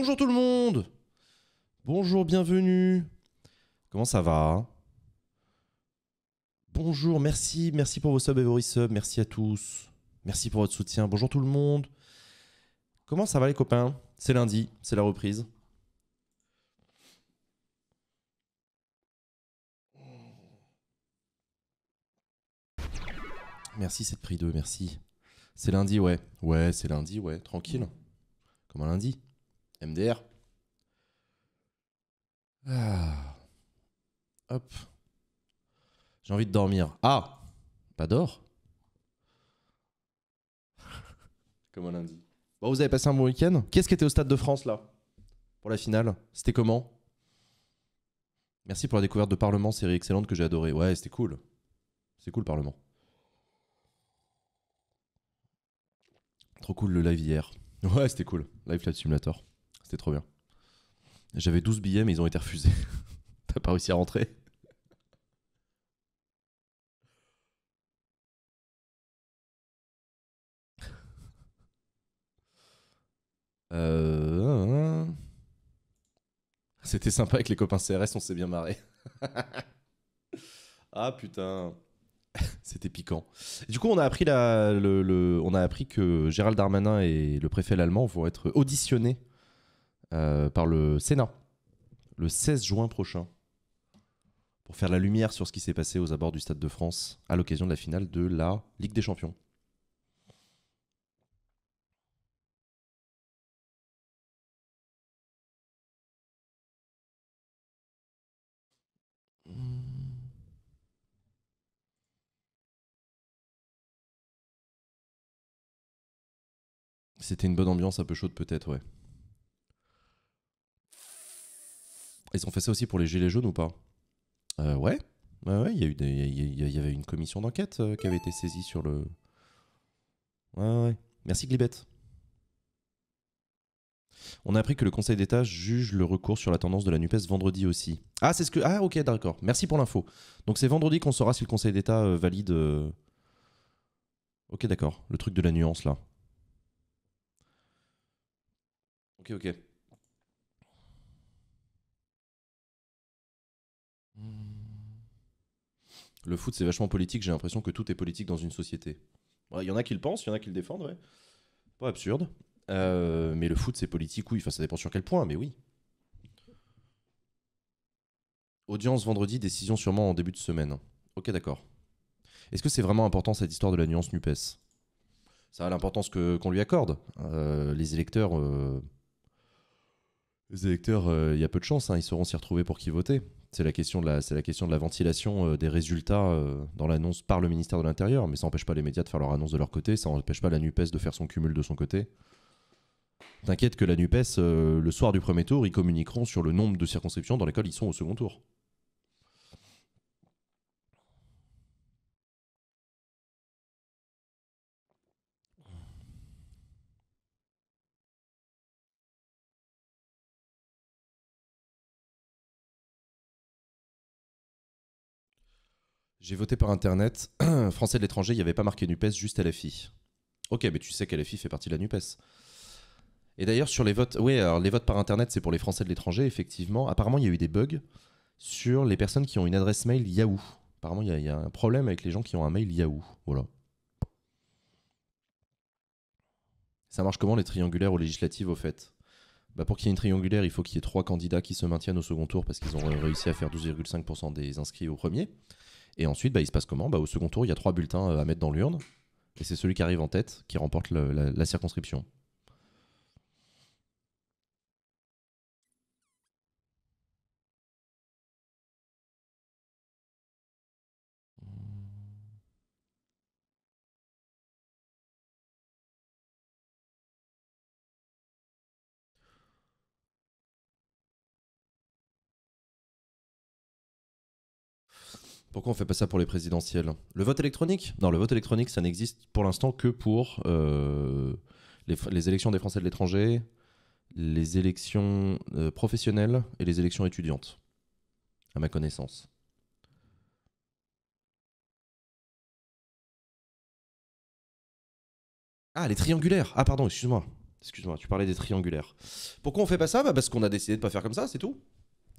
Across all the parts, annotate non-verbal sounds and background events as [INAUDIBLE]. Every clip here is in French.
Bonjour tout le monde Bonjour, bienvenue Comment ça va Bonjour, merci, merci pour vos subs et vos resubs, merci à tous. Merci pour votre soutien, bonjour tout le monde Comment ça va les copains C'est lundi, c'est la reprise. Merci, c'est de prix 2, merci. C'est lundi, ouais. Ouais, c'est lundi, ouais, tranquille. Comment lundi. MDR. Ah. Hop. J'ai envie de dormir. Ah Pas d'or [LAUGHS] Comme un lundi. Bon, vous avez passé un bon week-end. Qu'est-ce qui était au Stade de France là Pour la finale C'était comment Merci pour la découverte de Parlement, série excellente que j'ai adorée. Ouais, c'était cool. C'est cool, Parlement. Trop cool le live hier. [LAUGHS] Ouais, c'était cool. Live Live Simulator. C'était trop bien. J'avais 12 billets, mais ils ont été refusés. [LAUGHS] T'as pas réussi à rentrer [LAUGHS] euh, C'était sympa avec les copains CRS, on s'est bien marré. [LAUGHS] ah putain, c'était piquant. Du coup, on a appris la, on a appris que Gérald Darmanin et le préfet allemand vont être auditionnés euh, par le Sénat le 16 juin prochain pour faire la lumière sur ce qui s'est passé aux abords du Stade de France à l'occasion de la finale de la Ligue des Champions. C'était une bonne ambiance, un peu chaude peut-être, ouais. Ils ont fait ça aussi pour les Gilets jaunes ou pas Ouais. il y, avait une commission d'enquête euh, qui avait été saisie sur le. Ouais, ouais. Merci Glibette. On a appris que le Conseil d'État juge le recours sur la tendance de la NUPES vendredi aussi. Ah, c'est ce que. Ah, ok, d'accord. Merci pour l'info. Donc c'est vendredi qu'on saura si le Conseil d'État euh, valide. Euh, ok, d'accord. Le truc de la nuance, là. Ok, ok. le foot, c'est vachement politique. J'ai l'impression que tout est politique dans une société. Il y en a qui le pensent, il y en a qui le défendent, ouais. Pas absurde. Euh, mais le foot, c'est politique, oui. Enfin, ça dépend sur quel point, mais oui. Audience vendredi, décision sûrement en début de semaine. Ok, d'accord. Est-ce que c'est vraiment important cette histoire de la nuance NUPES Ça a l'importance qu'on lui accorde. Euh, les électeurs. Euh, les électeurs, euh, il y a peu de chance, hein, ils sauront s'y retrouver pour qui voter. C'est la question de la, question de la ventilation euh, des résultats euh, dans l'annonce par le ministère de l'Intérieur, mais ça n'empêche pas les médias de faire leur annonce de leur côté, ça n'empêche pas la Nupes de faire son cumul de son côté. T'inquiète que la Nupes, le soir du premier tour, ils communiqueront sur le nombre de circonscriptions dans lesquelles ils sont au second tour. J'ai voté par Internet. [CLEARS THROAT] Français de l'étranger, il n'y avait pas marqué NUPES, juste LFI. Ok, mais tu sais qu'LFI fait partie de la NUPES. Et d'ailleurs, sur les votes, oui, alors les votes par Internet, c'est pour les Français de l'étranger, effectivement. Apparemment, il y a eu des bugs sur les personnes qui ont une adresse mail Yahoo. Apparemment, il y, a, y a un problème avec les gens qui ont un mail Yahoo. Voilà. Ça marche comment les triangulaires aux législatives, au fait bah pour qu'il y ait une triangulaire, il faut qu'il y ait trois candidats qui se maintiennent au second tour parce qu'ils ont réussi à faire 12,5% des inscrits au premier. Et ensuite, bah, il se passe comment bah, Au second tour, il y a trois bulletins euh, à mettre dans l'urne. Et c'est celui qui arrive en tête qui remporte la circonscription. Pourquoi on fait pas ça pour les présidentielles Le vote électronique Non, le vote électronique, ça n'existe pour l'instant que pour euh, les, élections des Français de l'étranger, les élections euh, professionnelles et les élections étudiantes, à ma connaissance. Ah, les triangulaires Ah, pardon, excuse-moi. Excuse-moi, tu parlais des triangulaires. Pourquoi on fait pas ça bah, Parce qu'on a décidé de pas faire comme ça, c'est tout.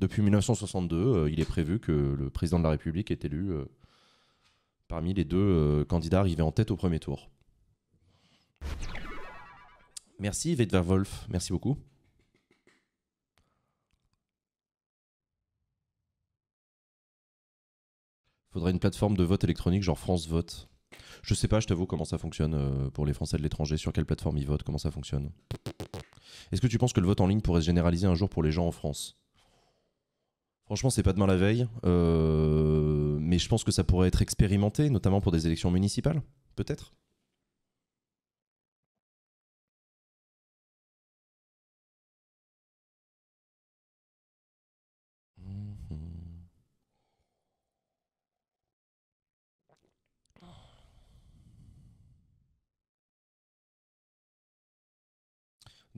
Depuis 1962, euh, il est prévu que le président de la République est élu euh, parmi les deux euh, candidats arrivés en tête au premier tour. Merci Vedva Wolf, merci beaucoup. Faudrait une plateforme de vote électronique genre France Vote. Je sais pas, je t'avoue comment ça fonctionne pour les Français de l'étranger, sur quelle plateforme ils votent, comment ça fonctionne. Est-ce que tu penses que le vote en ligne pourrait se généraliser un jour pour les gens en France Franchement, c'est pas demain la veille, euh, mais je pense que ça pourrait être expérimenté, notamment pour des élections municipales, peut-être.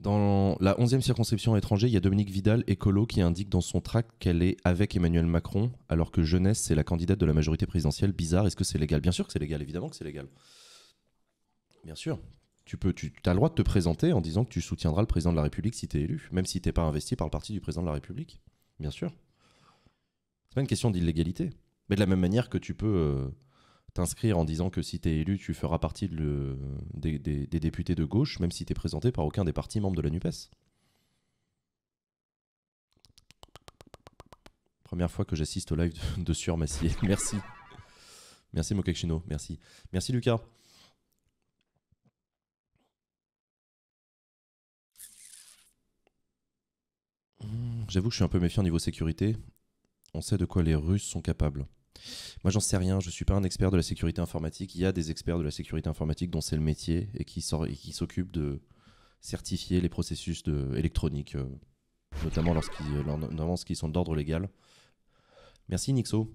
Dans la 11e circonscription étrangère, il y a Dominique Vidal, écolo, qui indique dans son tract qu'elle est avec Emmanuel Macron, alors que jeunesse, c'est la candidate de la majorité présidentielle. Bizarre, est-ce que c'est légal Bien sûr que c'est légal, évidemment que c'est légal. Bien sûr. Tu, peux, as le droit de te présenter en disant que tu soutiendras le président de la République si tu es élu, même si tu pas investi par le parti du président de la République. Bien sûr. C'est pas une question d'illégalité. Mais de la même manière que tu peux euh, t'inscrire en disant que si tu es élu, tu feras partie des, députés de gauche, même si tu es présenté par aucun des partis membres de la NUPES. Première fois que j'assiste au live de, de massier [LAUGHS] Merci. merci Mokakchino, merci. Merci Lucas. J'avoue que je suis un peu méfiant niveau sécurité. On sait de quoi les Russes sont capables. Moi, j'en sais rien. Je suis pas un expert de la sécurité informatique. Il y a des experts de la sécurité informatique dont c'est le métier et qui s'occupent de certifier les processus de, électroniques, euh, notamment lorsqu'ils euh, sont d'ordre légal. Merci Nixo.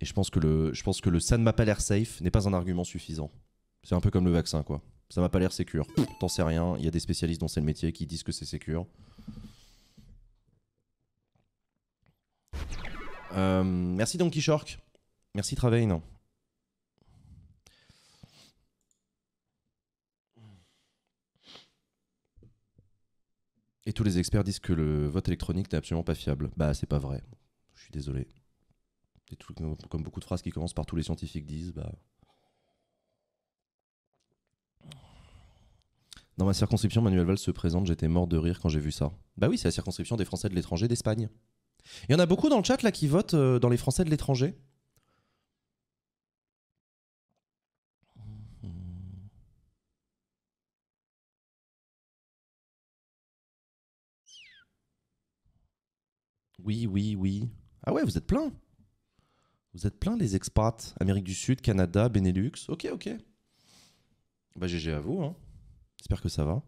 Et je pense que le, je pense que le ça ne m'a pas l'air safe n'est pas un argument suffisant. C'est un peu comme le vaccin, quoi. Ça m'a pas l'air sécure. T'en sais rien. Il y a des spécialistes dont c'est le métier qui disent que c'est sécure. Euh, merci donc Shork. Merci Travail, non. Et tous les experts disent que le vote électronique n'est absolument pas fiable. Bah, c'est pas vrai. Je suis désolé. comme beaucoup de phrases qui commencent par tous les scientifiques disent, bah. Dans ma circonscription, Manuel Valls se présente, j'étais mort de rire quand j'ai vu ça. Bah oui, c'est la circonscription des Français de l'étranger d'Espagne. Il y en a beaucoup dans le chat là qui votent euh, dans les Français de l'étranger. Oui, oui, oui. Ah ouais, vous êtes plein. Vous êtes plein les expats. Amérique du Sud, Canada, Benelux. Ok, ok. Bah GG à vous. Hein. J'espère que ça va.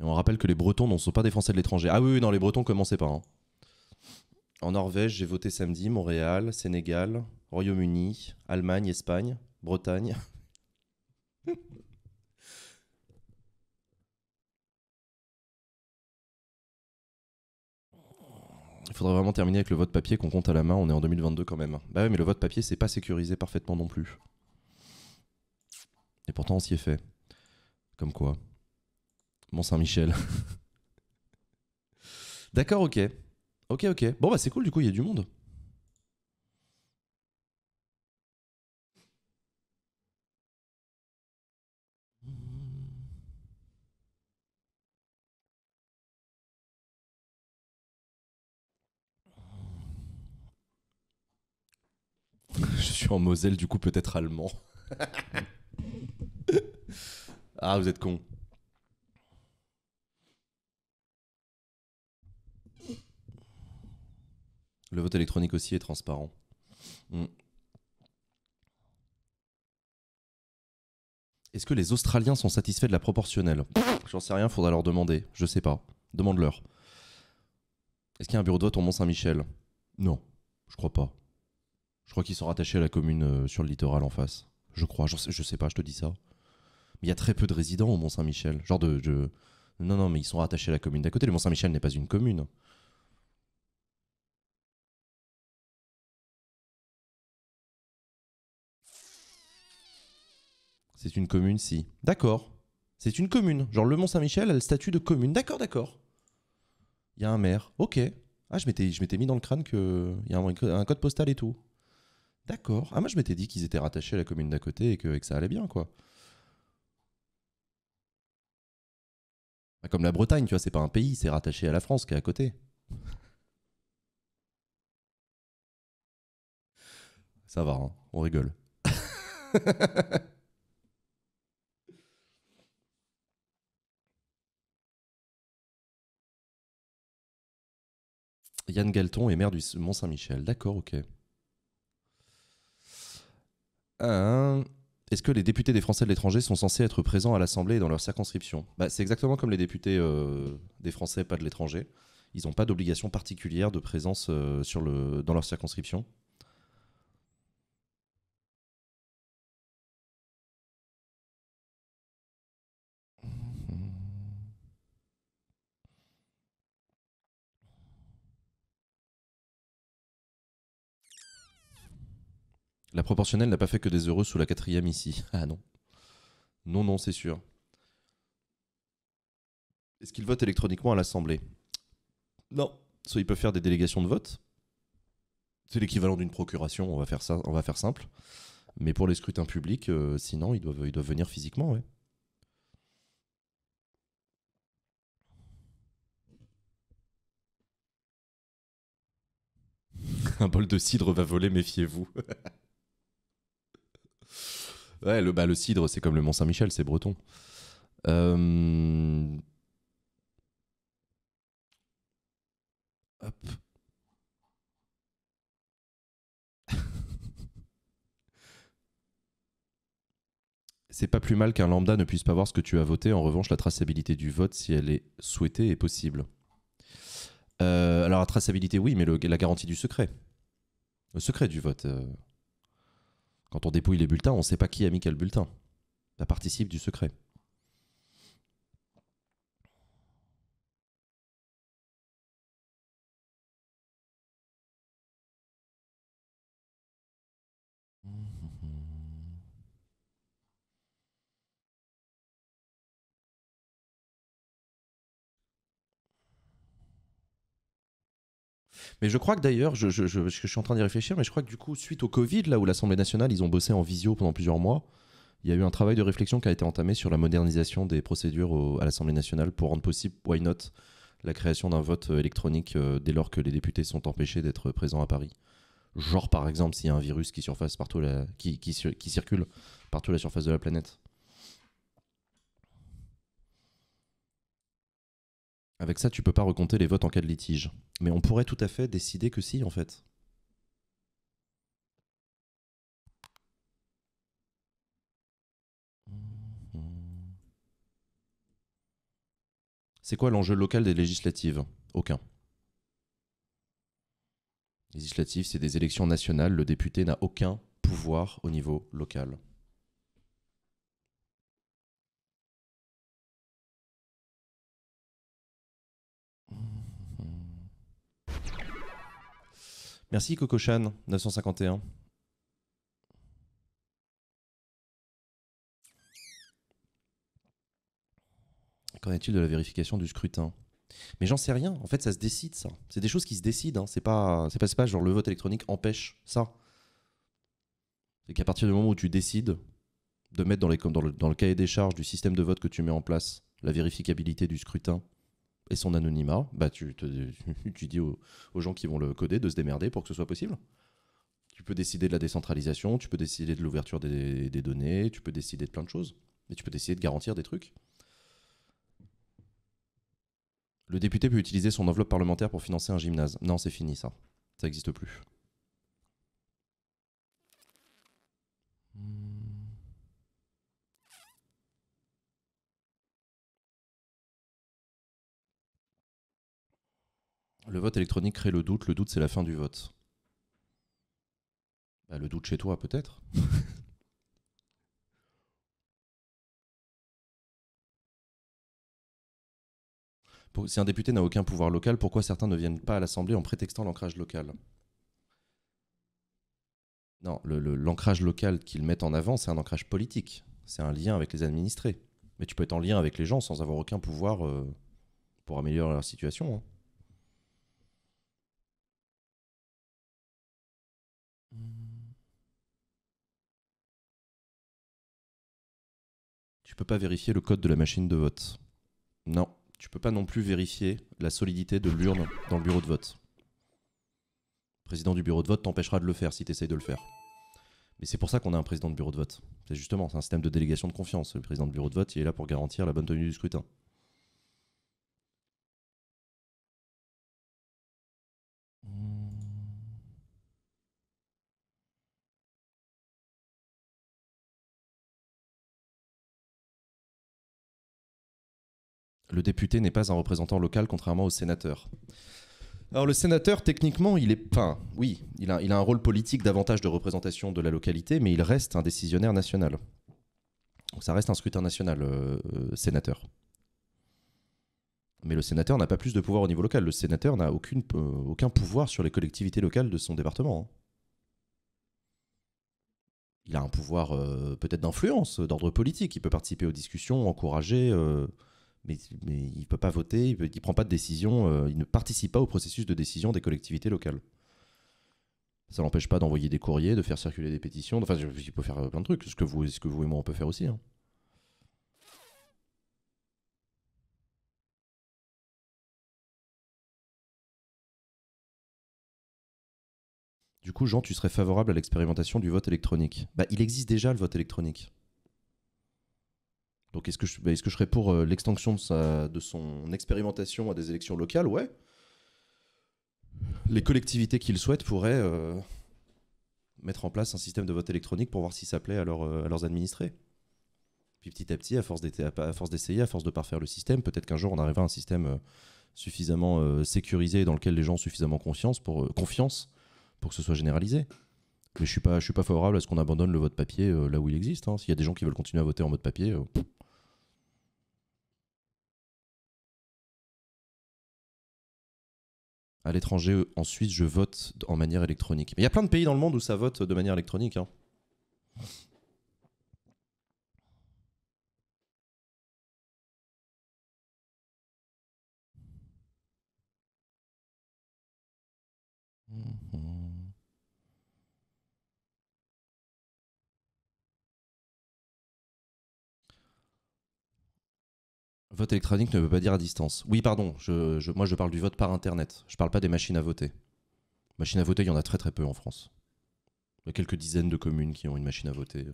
Et on rappelle que les Bretons ne sont pas des Français de l'étranger. Ah oui, non, les Bretons, commencez pas. Hein. En Norvège, j'ai voté samedi, Montréal, Sénégal, Royaume-Uni, Allemagne, Espagne, Bretagne. [LAUGHS] Il faudrait vraiment terminer avec le vote papier qu'on compte à la main, on est en 2022 quand même. Bah oui, mais le vote papier, c'est pas sécurisé parfaitement non plus. Et pourtant, on s'y est fait. Comme quoi. Mont-Saint-Michel. [LAUGHS] D'accord, ok. Ok, ok. Bon, bah c'est cool, du coup, il y a du monde. [LAUGHS] Je suis en Moselle, du coup, peut-être allemand. [LAUGHS] ah, vous êtes con. Le vote électronique aussi est transparent. Hmm. Est-ce que les Australiens sont satisfaits de la proportionnelle J'en sais rien, faudra leur demander. Je sais pas. Demande-leur. Est-ce qu'il y a un bureau de vote au Mont-Saint-Michel Non, je crois pas. Je crois qu'ils sont rattachés à la commune euh, sur le littoral en face. Je crois, je sais, sais pas, je te dis ça. Mais il y a très peu de résidents au Mont-Saint-Michel. Genre de, Non, non, mais ils sont rattachés à la commune d'à côté. Le Mont-Saint-Michel n'est pas une commune. C'est une commune, si. D'accord. C'est une commune. Genre le Mont-Saint-Michel a le statut de commune. D'accord, d'accord. Il y a un maire. Ok. Ah, je m'étais, je m'étais mis dans le crâne qu'il y a un, un, code postal et tout. D'accord. Ah, moi, je m'étais dit qu'ils étaient rattachés à la commune d'à côté et que, ça allait bien, quoi. Bah, comme la Bretagne, tu vois, c'est pas un pays, c'est rattaché à la France qui est à côté. Ça va, hein. on rigole. [LAUGHS] Yann Galton est maire du Mont-Saint-Michel. D'accord, ok. Euh, est-ce que les députés des Français de l'étranger sont censés être présents à l'Assemblée dans leur circonscription bah, C'est exactement comme les députés euh, des Français, pas de l'étranger. Ils n'ont pas d'obligation particulière de présence euh, sur le, dans leur circonscription. La proportionnelle n'a pas fait que des heureux sous la quatrième ici. [LAUGHS] Ah non. Non, non, c'est sûr. Est-ce qu'ils votent électroniquement à l'Assemblée Non. Soit ils peuvent faire des délégations de vote. C'est l'équivalent d'une procuration, on va faire ça, on va faire simple. Mais pour les scrutins publics, euh, sinon, ils doivent, ils doivent venir physiquement, oui. [LAUGHS] Un bol de cidre va voler, méfiez-vous. [LAUGHS] Ouais, bah, le, cidre, c'est comme le Mont-Saint-Michel, c'est breton. Euh, [LAUGHS] c'est pas plus mal qu'un lambda ne puisse pas voir ce que tu as voté. En revanche, la traçabilité du vote, si elle est souhaitée, est possible. Euh, alors, la traçabilité, oui, mais la garantie du secret. Le secret du vote. Euh. Quand on dépouille les bulletins, on ne sait pas qui a mis quel bulletin. Ça participe du secret. Mais je crois que d'ailleurs, je, je, suis en train d'y réfléchir, mais je crois que du coup, suite au Covid, là où l'Assemblée nationale, ils ont bossé en visio pendant plusieurs mois, il y a eu un travail de réflexion qui a été entamé sur la modernisation des procédures à l'Assemblée nationale pour rendre possible, why not, la création d'un vote euh, électronique euh, dès lors que les députés sont empêchés d'être présents à Paris. Genre par exemple s'il y a un virus qui surface partout la, qui, qui, circule partout la surface de la planète. Avec ça, tu peux pas recompter les votes en cas de litige. Mais on pourrait tout à fait décider que si, en fait. C'est quoi l'enjeu local des législatives Aucun. Législatives, c'est des élections nationales. Le député n'a aucun pouvoir au niveau local. Merci Chan, 951. Qu'en est-il de la vérification du scrutin Mais j'en sais rien. En fait, ça se décide, ça. C'est des choses qui se décident. Hein. C'est pas, c'est pas, pas, genre le vote électronique empêche ça. C'est qu'à partir du moment où tu décides de mettre dans, dans le cahier des charges du système de vote que tu mets en place la vérificabilité du scrutin, et son anonymat, bah tu, [LAUGHS] dis aux, gens qui vont le coder de se démerder pour que ce soit possible. Tu peux décider de la décentralisation, tu peux décider de l'ouverture des, données, tu peux décider de plein de choses. Et tu peux décider de garantir des trucs. Le député peut utiliser son enveloppe parlementaire pour financer un gymnase. Non, c'est fini ça. Ça n'existe plus. Hmm. Le vote électronique crée le doute. Le doute, c'est la fin du vote. Bah, le doute chez toi, peut-être. [LAUGHS] si un député n'a aucun pouvoir local, pourquoi certains ne viennent pas à l'Assemblée en prétextant l'ancrage local Non, l'ancrage local qu'ils mettent en avant, c'est un ancrage politique. C'est un lien avec les administrés. Mais tu peux être en lien avec les gens sans avoir aucun pouvoir euh, pour améliorer leur situation. Hein. peux pas vérifier le code de la machine de vote. Non, tu peux pas non plus vérifier la solidité de l'urne dans le bureau de vote. Le président du bureau de vote t'empêchera de le faire si tu essayes de le faire. Mais c'est pour ça qu'on a un président de bureau de vote. C'est justement, un système de délégation de confiance. Le président de bureau de vote, il est là pour garantir la bonne tenue du scrutin. Le député n'est pas un représentant local, contrairement au sénateur. Alors le sénateur, techniquement, il est, enfin, oui, il a, un rôle politique davantage de représentation de la localité, mais il reste un décisionnaire national. Donc ça reste un scrutin national, euh, euh, sénateur. Mais le sénateur n'a pas plus de pouvoir au niveau local. Le sénateur n'a euh, aucun pouvoir sur les collectivités locales de son département. Hein. Il a un pouvoir peut-être d'influence, d'ordre politique. Il peut participer aux discussions, encourager, mais, il ne peut pas voter, il ne prend pas de décision, euh, il ne participe pas au processus de décision des collectivités locales. Ça n'empêche pas d'envoyer des courriers, de faire circuler des pétitions, enfin, il peut faire euh, plein de trucs, ce que vous, et moi on peut faire aussi. Hein. Du coup, Jean, tu serais favorable à l'expérimentation du vote électronique bah, Il existe déjà le vote électronique. Donc est-ce que, je, que je serais pour euh, l'extension de, de son expérimentation à des élections locales Ouais. Les collectivités qui le souhaitent pourraient euh, mettre en place un système de vote électronique pour voir si ça plaît à, euh, leurs administrés. Puis petit à petit, à force, d'essayer, à force, à force de parfaire le système, peut-être qu'un jour on arrivera à un système suffisamment sécurisé dans lequel les gens ont suffisamment confiance pour, confiance pour que ce soit généralisé. Mais je ne suis, pas, suis pas favorable à ce qu'on abandonne le vote papier là où il existe. Hein. S'il y a des gens qui veulent continuer à voter en mode papier, à l'étranger, euh, en Suisse, je vote en manière électronique. Mais il y a plein de pays dans le monde où ça vote de manière électronique. Hein. vote électronique ne veut pas dire à distance. Oui, pardon, je, moi je parle du vote par Internet. Je parle pas des machines à voter. Machines à voter, il y en a très très peu en France. Il y a quelques dizaines de communes qui ont une machine à voter.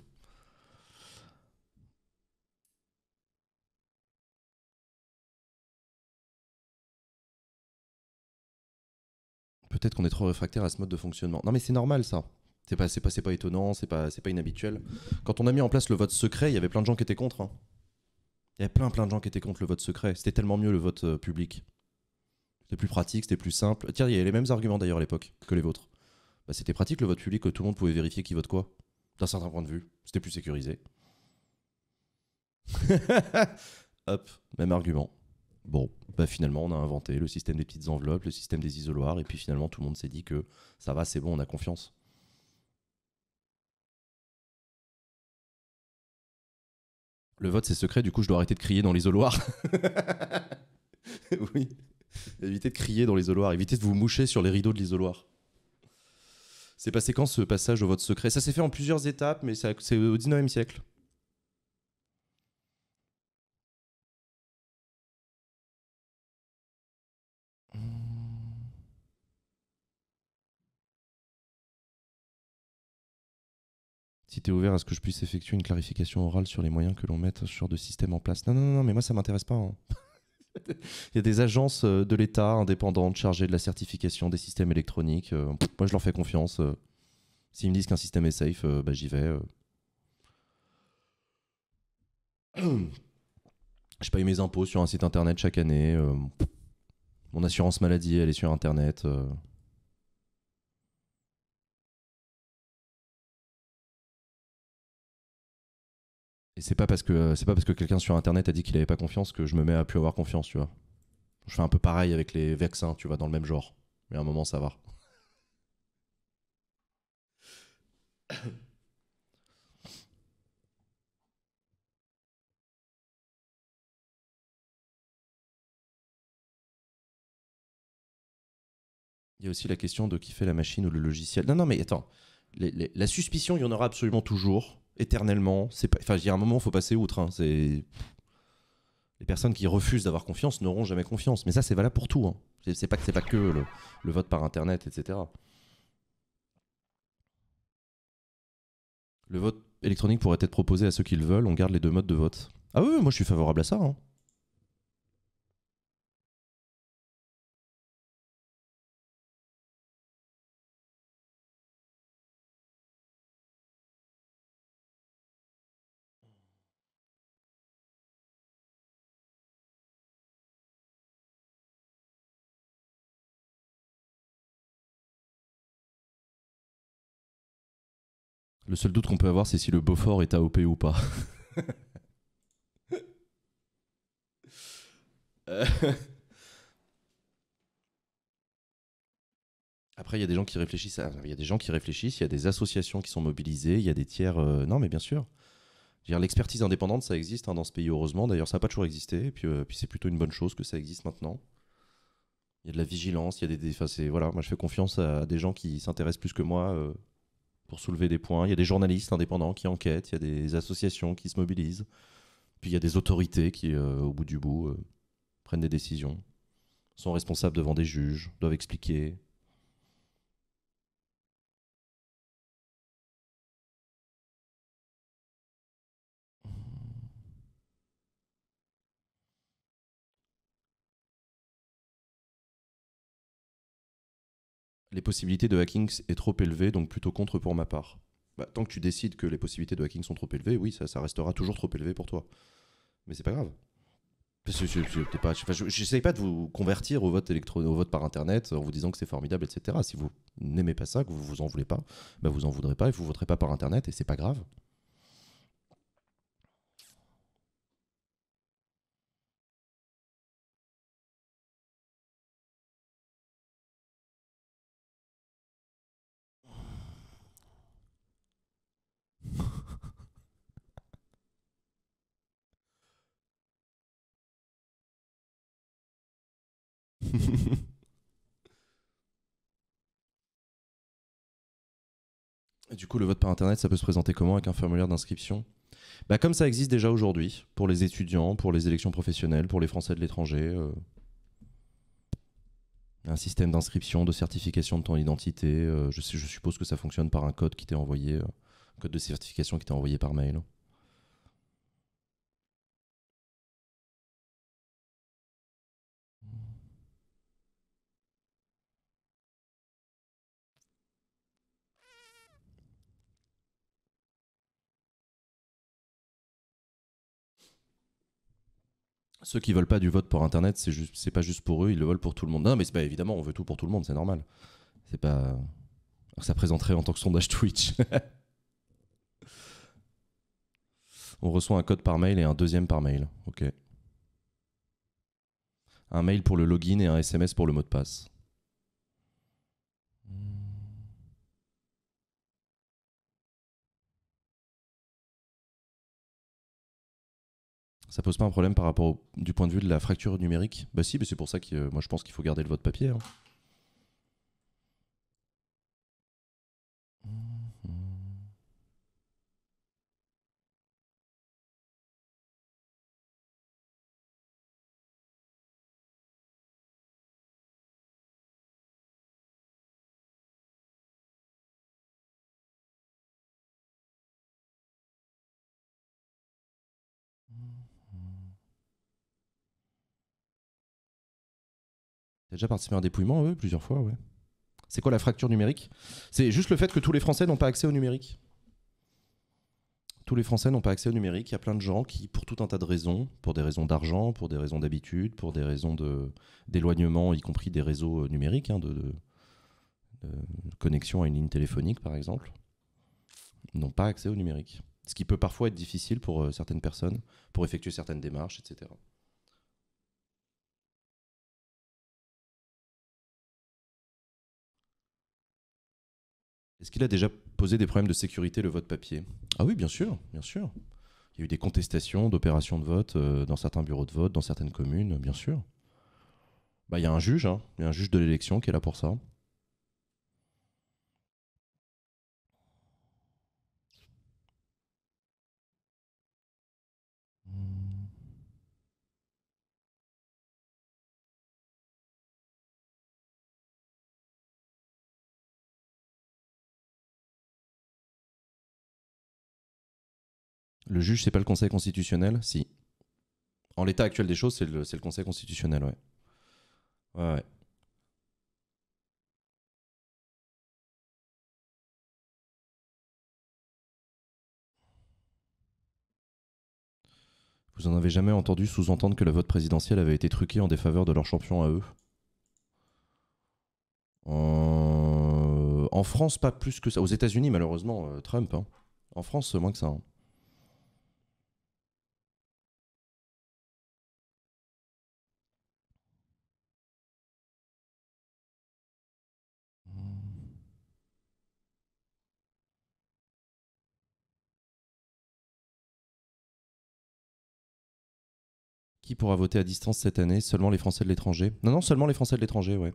Peut-être qu'on est trop réfractaire à ce mode de fonctionnement. Non mais c'est normal ça. C'est pas, pas, étonnant, c'est pas, pas inhabituel. Quand on a mis en place le vote secret, il y avait plein de gens qui étaient contre. Hein. Il y avait plein plein de gens qui étaient contre le vote secret. C'était tellement mieux le vote euh, public. C'était plus pratique, c'était plus simple. Tiens, il y avait les mêmes arguments d'ailleurs à l'époque que les vôtres. Bah, c'était pratique le vote public que tout le monde pouvait vérifier qui vote quoi. D'un certain point de vue, c'était plus sécurisé. [LAUGHS] Hop, même argument. Bon, bah finalement, on a inventé le système des petites enveloppes, le système des isoloirs, et puis finalement, tout le monde s'est dit que ça va, c'est bon, on a confiance. Le vote, c'est secret, du coup, je dois arrêter de crier dans l'isoloir. [LAUGHS] oui. Évitez de crier dans l'isoloir, évitez de vous moucher sur les rideaux de l'isoloir. C'est passé quand ce passage au vote secret Ça s'est fait en plusieurs étapes, mais c'est au 19e siècle. si ouvert à ce que je puisse effectuer une clarification orale sur les moyens que l'on mette ce genre de système en place. Non, non, non, mais moi, ça m'intéresse pas. Hein. [LAUGHS] Il y a des agences euh, de l'État indépendantes chargées de la certification des systèmes électroniques. Euh, moi, je leur fais confiance. Euh. S'ils me disent qu'un système est safe, bah, j'y vais. [CLEARS THROAT] je paye mes impôts sur un site internet chaque année. Mon assurance maladie, elle est sur internet. Et c'est pas parce que c'est pas parce que quelqu'un sur internet a dit qu'il avait pas confiance que je me mets à plus avoir confiance, tu vois. Je fais un peu pareil avec les vaccins, tu vois, dans le même genre. Mais à un moment, ça va. [COUGHS] Il y a aussi la question de qui fait la machine ou le logiciel. Non, non, mais attends. la suspicion, il y en aura absolument toujours éternellement. C'est pas... Enfin, je dis, a un moment, il faut passer outre. Hein, c'est les personnes qui refusent d'avoir confiance n'auront jamais confiance. Mais ça, c'est valable pour tout. Hein. C'est pas que c'est pas que le, vote par internet, etc. Le vote électronique pourrait être proposé à ceux qui le veulent. On garde les deux modes de vote. Ah oui, moi je suis favorable à ça. Hein. Le seul doute qu'on peut avoir, c'est si le Beaufort est AOP ou pas. [LAUGHS] Euh. Après, il y a des gens qui réfléchissent. Il y a des gens qui réfléchissent. Il y a des associations qui sont mobilisées. Il y a des tiers. Euh, non, mais bien sûr. L'expertise indépendante, ça existe hein, dans ce pays, heureusement. D'ailleurs, ça n'a pas toujours existé. Et euh, puis, c'est plutôt une bonne chose que ça existe maintenant. Il y a de la vigilance. Il y a des. voilà. Moi, je fais confiance à des gens qui s'intéressent plus que moi pour soulever des points. Il y a des journalistes indépendants qui enquêtent, il y a des associations qui se mobilisent, puis il y a des autorités qui, euh, au bout du bout, euh, prennent des décisions, sont responsables devant des juges, doivent expliquer, les possibilités de hacking est trop élevées, donc plutôt contre pour ma part. Bah, tant que tu décides que les possibilités de hacking sont trop élevées, oui, ça, restera toujours trop élevé pour toi. Mais c'est pas grave. J'essaye pas de vous convertir au vote, électronique, au vote par internet en vous disant que c'est formidable, etc. Si vous n'aimez pas ça, que vous vous en voulez pas, bah, vous en voudrez pas et vous voterez pas par internet et c'est pas grave. [LAUGHS] du coup, le vote par Internet, ça peut se présenter comment avec un formulaire d'inscription bah, Comme ça existe déjà aujourd'hui, pour les étudiants, pour les élections professionnelles, pour les Français de l'étranger. Euh, un système d'inscription, de certification de ton identité. Euh, je, suppose que ça fonctionne par un code qui t'est envoyé, euh, un code de certification qui t'est envoyé par mail. Ceux qui veulent pas du vote pour Internet, c'est juste, pas juste pour eux, ils le veulent pour tout le monde. Non, mais c'est pas évidemment, on veut tout pour tout le monde, c'est normal. C'est pas. Ça présenterait en tant que sondage Twitch. [LAUGHS] on reçoit un code par mail et un deuxième par mail. Ok. Un mail pour le login et un SMS pour le mot de passe. ça pose pas un problème par rapport au, du point de vue de la fracture numérique Bah si, mais c'est pour ça que euh, moi je pense qu'il faut garder le vote papier. Hein. déjà participé à un dépouillement, eux, plusieurs fois, ouais. C'est quoi la fracture numérique C'est juste le fait que tous les Français n'ont pas accès au numérique. Tous les Français n'ont pas accès au numérique. Il y a plein de gens qui, pour tout un tas de raisons, pour des raisons d'argent, pour des raisons d'habitude, pour des raisons d'éloignement, y compris des réseaux euh, numériques, hein, de connexion à une ligne téléphonique par exemple, n'ont pas accès au numérique. Ce qui peut parfois être difficile pour euh, certaines personnes, pour effectuer certaines démarches, etc. Est-ce qu'il a déjà posé des problèmes de sécurité le vote papier Ah oui, bien sûr, bien sûr. Il y a eu des contestations d'opérations de vote euh, dans certains bureaux de vote, dans certaines communes, bien sûr. Bah, il y a un juge, hein. il y a un juge de l'élection qui est là pour ça. Le juge, c'est pas le Conseil constitutionnel Si. En l'état actuel des choses, c'est le, Conseil constitutionnel, ouais. Ouais, ouais. Vous en avez jamais entendu sous-entendre que le vote présidentiel avait été truqué en défaveur de leurs champion à eux euh, En France, pas plus que ça. Aux États-Unis, malheureusement, euh, Trump. Hein. En France, moins que ça. Hein. Qui pourra voter à distance cette année Seulement les Français de l'étranger Non, non, seulement les Français de l'étranger, ouais.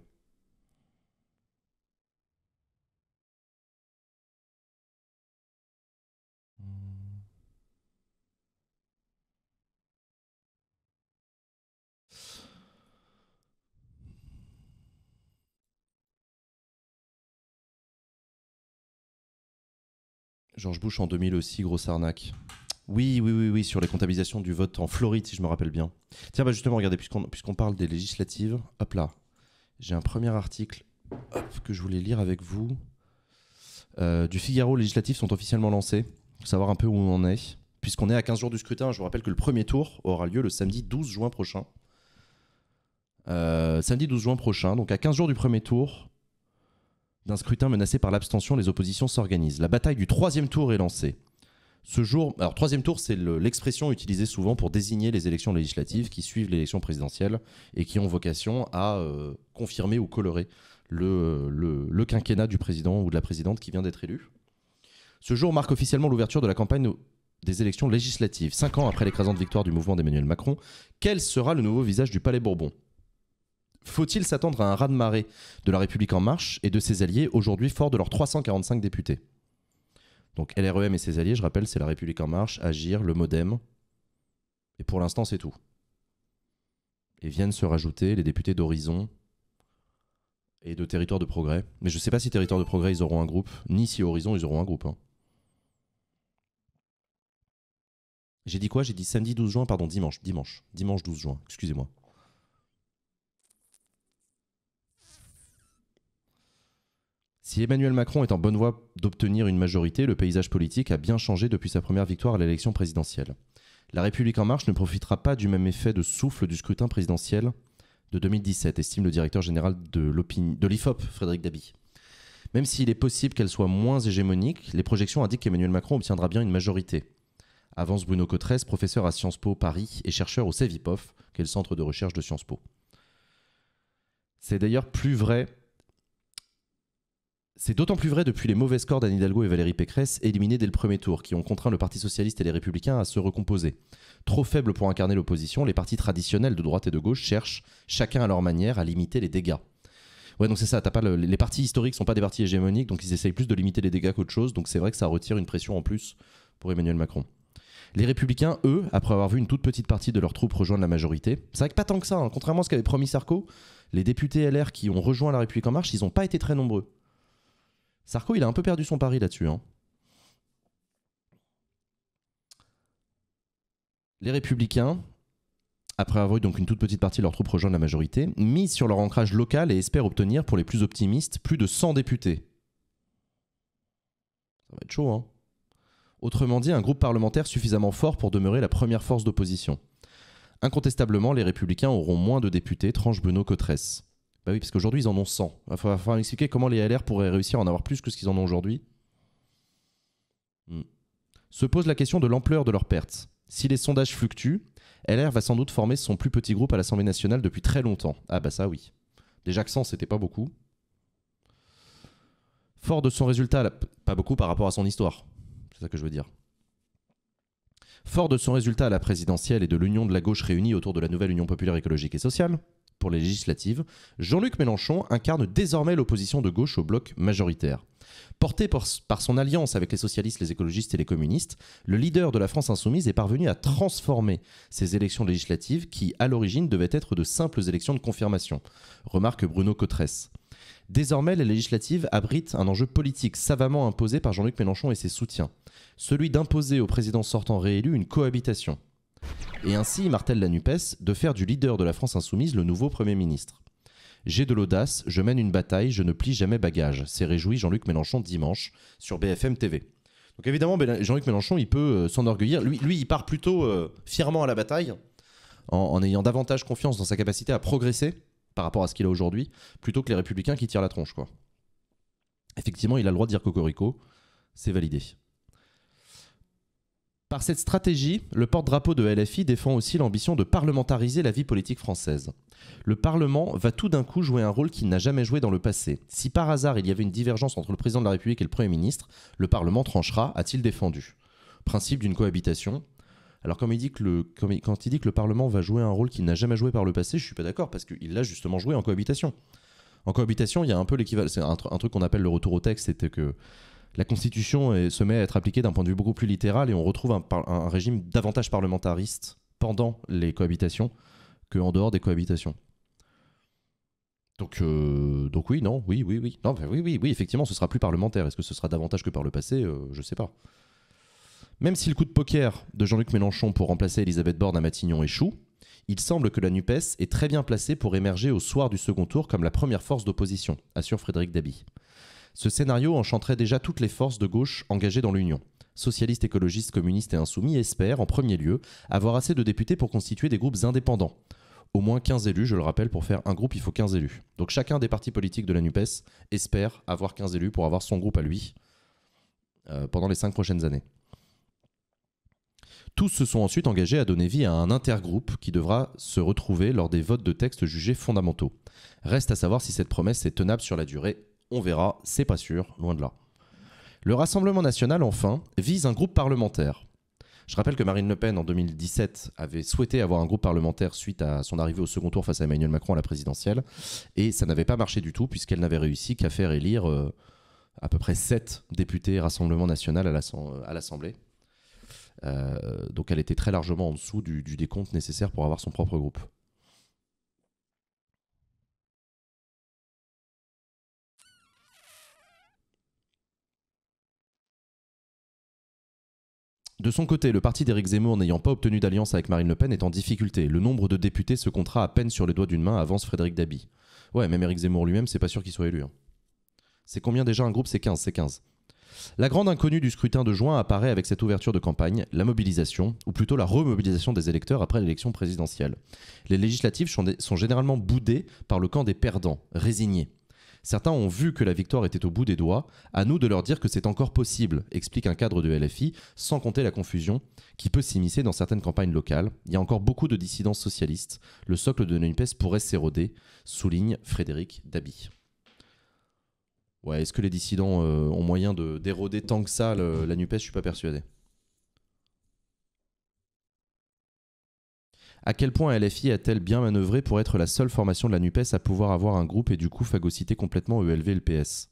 George Bush en 2006, aussi, grosse arnaque. Oui, oui, oui, oui, sur les comptabilisations du vote en Floride, si je me rappelle bien. Tiens, bah, justement, regardez, puisqu'on puisqu'on parle des législatives, hop là, j'ai un premier article que je voulais lire avec vous. Euh, du Figaro, les législatives sont officiellement lancées, faut savoir un peu où on en est. Puisqu'on est à 15 jours du scrutin, je vous rappelle que le premier tour aura lieu le samedi 12 juin prochain. Euh, samedi 12 juin prochain, donc à 15 jours du premier tour, d'un scrutin menacé par l'abstention, les oppositions s'organisent. La bataille du troisième tour est lancée. Ce jour, alors troisième tour, c'est l'expression utilisée souvent pour désigner les élections législatives qui suivent l'élection présidentielle et qui ont vocation à euh, confirmer ou colorer le, quinquennat du président ou de la présidente qui vient d'être élu. Ce jour marque officiellement l'ouverture de la campagne des élections législatives. Cinq ans après l'écrasante victoire du mouvement d'Emmanuel Macron, quel sera le nouveau visage du Palais Bourbon Faut-il s'attendre à un raz-de-marée de la République en marche et de ses alliés aujourd'hui forts de leurs 345 députés donc LREM et ses alliés, je rappelle, c'est la République en marche, Agir, le Modem. Et pour l'instant, c'est tout. Et viennent se rajouter les députés d'Horizon et de Territoire de Progrès. Mais je ne sais pas si Territoire de Progrès, ils auront un groupe, ni si Horizon, ils auront un groupe. Hein. J'ai dit quoi J'ai dit samedi 12 juin, pardon, dimanche, dimanche, dimanche 12 juin, excusez-moi. Si Emmanuel Macron est en bonne voie d'obtenir une majorité, le paysage politique a bien changé depuis sa première victoire à l'élection présidentielle. La République en marche ne profitera pas du même effet de souffle du scrutin présidentiel de 2017, estime le directeur général de l'IFOP, Frédéric Dabi. Même s'il est possible qu'elle soit moins hégémonique, les projections indiquent qu'Emmanuel Macron obtiendra bien une majorité. Avance Bruno Cotres, professeur à Sciences Po Paris et chercheur au CEVIPOF, qui est le centre de recherche de Sciences Po. C'est d'ailleurs plus vrai c'est d'autant plus vrai depuis les mauvais scores d'Anne Hidalgo et Valérie Pécresse, éliminés dès le premier tour, qui ont contraint le Parti Socialiste et les Républicains à se recomposer. Trop faibles pour incarner l'opposition, les partis traditionnels de droite et de gauche cherchent, chacun à leur manière, à limiter les dégâts. Ouais, donc c'est ça, as pas les partis historiques sont pas des partis hégémoniques, donc ils essayent plus de limiter les dégâts qu'autre chose, donc c'est vrai que ça retire une pression en plus pour Emmanuel Macron. Les Républicains, eux, après avoir vu une toute petite partie de leurs troupes rejoindre la majorité, c'est vrai que pas tant que ça, hein. contrairement à ce qu'avait promis Sarko, les députés LR qui ont rejoint la République en marche, ils n'ont pas été très nombreux. Sarko, il a un peu perdu son pari là-dessus. Hein. Les Républicains, après avoir eu donc une toute petite partie de leurs troupes rejoint la majorité, misent sur leur ancrage local et espèrent obtenir, pour les plus optimistes, plus de 100 députés. Ça va être chaud, hein Autrement dit, un groupe parlementaire suffisamment fort pour demeurer la première force d'opposition. Incontestablement, les républicains auront moins de députés, tranche Benoît Cotresse. Bah oui, parce qu'aujourd'hui, ils en ont 100. Il va falloir m'expliquer comment les LR pourraient réussir à en avoir plus que ce qu'ils en ont aujourd'hui. Hmm. Se pose la question de l'ampleur de leurs pertes. Si les sondages fluctuent, LR va sans doute former son plus petit groupe à l'Assemblée nationale depuis très longtemps. Ah bah ça oui. Déjà que 100, c'était pas beaucoup. Fort de son résultat, pas beaucoup par rapport à son histoire. C'est ça que je veux dire. Fort de son résultat à la présidentielle et de l'union de la gauche réunie autour de la nouvelle Union populaire écologique et sociale, pour les législatives, Jean-Luc Mélenchon incarne désormais l'opposition de gauche au bloc majoritaire. Porté par, son alliance avec les socialistes, les écologistes et les communistes, le leader de la France insoumise est parvenu à transformer ces élections législatives qui, à l'origine, devaient être de simples élections de confirmation, remarque Bruno Cotresse. Désormais, les législatives abritent un enjeu politique savamment imposé par Jean-Luc Mélenchon et ses soutiens, celui d'imposer au président sortant réélu une cohabitation et ainsi Martel la NUPES de faire du leader de la France insoumise le nouveau Premier ministre. J'ai de l'audace, je mène une bataille, je ne plie jamais bagage, s'est réjoui Jean-Luc Mélenchon dimanche sur BFM TV. Donc évidemment, Jean-Luc Mélenchon, il peut euh, s'enorgueillir. Lui, lui, il part plutôt euh, fièrement à la bataille, en, ayant davantage confiance dans sa capacité à progresser par rapport à ce qu'il a aujourd'hui, plutôt que les républicains qui tirent la tronche. Quoi. Effectivement, il a le droit de dire Cocorico, c'est validé. Par cette stratégie, le porte-drapeau de LFI défend aussi l'ambition de parlementariser la vie politique française. Le Parlement va tout d'un coup jouer un rôle qu'il n'a jamais joué dans le passé. Si par hasard il y avait une divergence entre le président de la République et le Premier ministre, le Parlement tranchera, a-t-il défendu. Principe d'une cohabitation. Alors il dit que le, quand il dit que le Parlement va jouer un rôle qu'il n'a jamais joué par le passé, je suis pas d'accord parce qu'il l'a justement joué en cohabitation. En cohabitation, il y a un peu l'équivalent. C'est un, truc qu'on appelle le retour au texte, c'était que la Constitution se met à être appliquée d'un point de vue beaucoup plus littéral et on retrouve un, régime davantage parlementariste pendant les cohabitations qu'en dehors des cohabitations. Donc, euh, donc oui, non, oui, oui, oui. Non, oui, oui, oui, effectivement, ce sera plus parlementaire. Est-ce que ce sera davantage que par le passé Je euh, Je sais pas. Même si le coup de poker de Jean-Luc Mélenchon pour remplacer Elisabeth Borne à Matignon échoue, il semble que la NUPES est très bien placée pour émerger au soir du second tour comme la première force d'opposition, assure Frédéric Dabi. Ce scénario enchanterait déjà toutes les forces de gauche engagées dans l'Union. Socialistes, écologistes, communistes et insoumis espèrent, en premier lieu, avoir assez de députés pour constituer des groupes indépendants. Au moins 15 élus, je le rappelle, pour faire un groupe, il faut 15 élus. Donc chacun des partis politiques de la NUPES espère avoir 15 élus pour avoir son groupe à lui euh, pendant les 5 prochaines années. Tous se sont ensuite engagés à donner vie à un intergroupe qui devra se retrouver lors des votes de textes jugés fondamentaux. Reste à savoir si cette promesse est tenable sur la durée on verra, c'est pas sûr, loin de là. Le Rassemblement national, enfin, vise un groupe parlementaire. Je rappelle que Marine Le Pen, en 2017, avait souhaité avoir un groupe parlementaire suite à son arrivée au second tour face à Emmanuel Macron à la présidentielle. Et ça n'avait pas marché du tout, puisqu'elle n'avait réussi qu'à faire élire euh, à peu près 7 députés Rassemblement national à l'Assemblée. Euh, donc elle était très largement en dessous du décompte nécessaire pour avoir son propre groupe. De son côté, le parti d'Éric Zemmour n'ayant pas obtenu d'alliance avec Marine Le Pen est en difficulté. Le nombre de députés se comptera à peine sur les doigts d'une main, avance Frédéric Dabi. Ouais, même Éric Zemmour lui-même, c'est pas sûr qu'il soit élu. Hein. C'est combien déjà un groupe C'est 15, c'est 15. La grande inconnue du scrutin de juin apparaît avec cette ouverture de campagne, la mobilisation, ou plutôt la remobilisation des électeurs après l'élection présidentielle. Les législatives sont, sont généralement boudées par le camp des perdants, résignés. Certains ont vu que la victoire était au bout des doigts. À nous de leur dire que c'est encore possible, explique un cadre de LFI, sans compter la confusion qui peut s'immiscer dans certaines campagnes locales. Il y a encore beaucoup de dissidents socialistes. Le socle de NUPES pourrait s'éroder, souligne Frédéric Dabi. Ouais, est-ce que les dissidents euh, ont moyen d'éroder tant que ça la NUPES Je suis pas persuadé. À quel point LFI a-t-elle bien manœuvré pour être la seule formation de la NUPES à pouvoir avoir un groupe et du coup phagocyter complètement ELV et le PS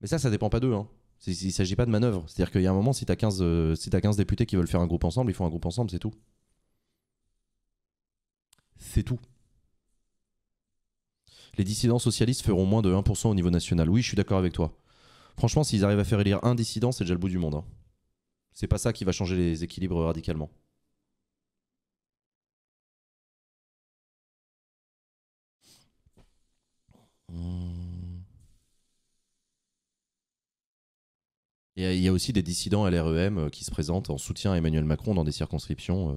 Mais ça, ça dépend pas d'eux. Hein. Il ne s'agit pas de manœuvre. C'est-à-dire qu'il y a un moment, si tu as, 15, députés qui veulent faire un groupe ensemble, ils font un groupe ensemble, c'est tout. C'est tout. Les dissidents socialistes feront moins de 1% au niveau national. Oui, je suis d'accord avec toi. Franchement, s'ils arrivent à faire élire un dissident, c'est déjà le bout du monde. Hein. C'est pas ça qui va changer les équilibres radicalement. Hmm. il y a aussi des dissidents à l'REM euh, qui se présentent en soutien à Emmanuel Macron dans des circonscriptions. Euh.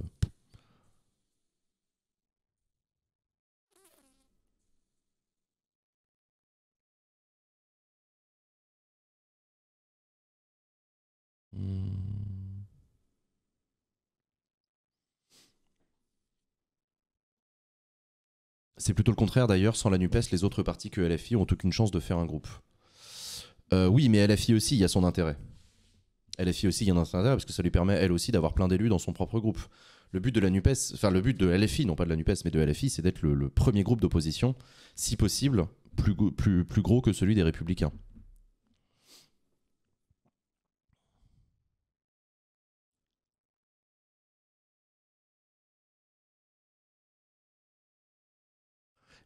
C'est plutôt le contraire d'ailleurs, sans la NUPES, les autres partis que LFI ont aucune chance de faire un groupe. Euh, oui, mais LFI aussi, il y a son intérêt. LFI aussi, il y a un intérêt parce que ça lui permet elle aussi d'avoir plein d'élus dans son propre groupe. Le but de la NUPES, enfin le but de LFI, non pas de la NUPES, mais de LFI, c'est d'être le, le, premier groupe d'opposition, si possible, plus, plus, plus gros que celui des Républicains.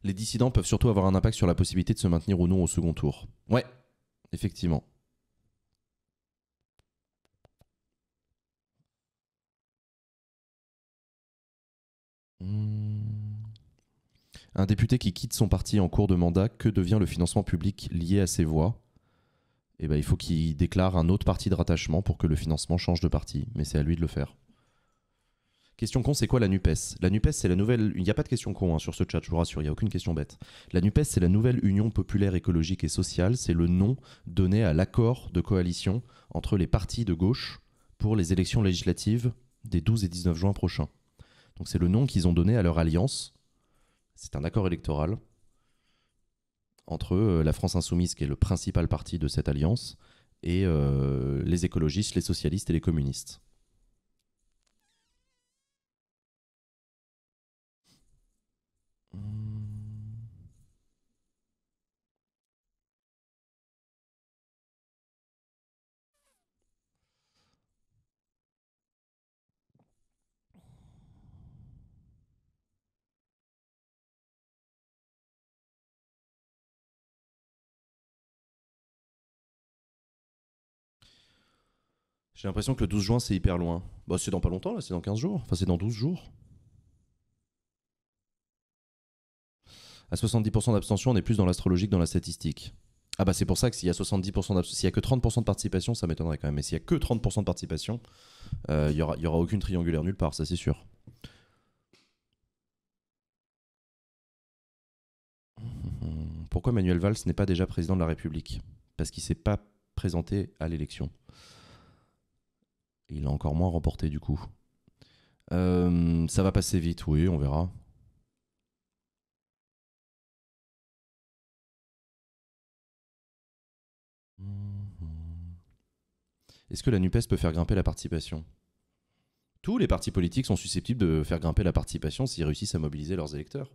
les dissidents peuvent surtout avoir un impact sur la possibilité de se maintenir ou non au second tour. Ouais, effectivement. Hmm. Un député qui quitte son parti en cours de mandat, que devient le financement public lié à ses voix eh ben, Il faut qu'il déclare un autre parti de rattachement pour que le financement change de parti, mais c'est à lui de le faire. Question con, c'est quoi la NUPES La NUPES, c'est la nouvelle. Il n'y a pas de question con hein, sur ce chat, je vous rassure, il n'y a aucune question bête. La NUPES, c'est la nouvelle Union populaire écologique et sociale. C'est le nom donné à l'accord de coalition entre les partis de gauche pour les élections législatives des 12 et 19 juin prochains. Donc c'est le nom qu'ils ont donné à leur alliance. C'est un accord électoral entre euh, la France insoumise, qui est le principal parti de cette alliance, et euh, les écologistes, les socialistes et les communistes. J'ai l'impression que le 12 juin, c'est hyper loin. Bah, c'est dans pas longtemps, là, c'est dans 15 jours. Enfin, c'est dans 12 jours. À 70% d'abstention, on est plus dans l'astrologie que dans la statistique. Ah bah c'est pour ça que s'il y a 70% s'il que 30% de participation, ça m'étonnerait quand même. Mais s'il y a que 30% de participation, euh, il n'y y aura aucune triangulaire nulle part, ça c'est sûr. Pourquoi Manuel Valls n'est pas déjà président de la République Parce qu'il ne s'est pas présenté à l'élection il a encore moins remporté du coup. Euh, ça va passer vite, oui, on verra. Mmh. Est-ce que la NUPES peut faire grimper la participation Tous les partis politiques sont susceptibles de faire grimper la participation s'ils réussissent à mobiliser leurs électeurs.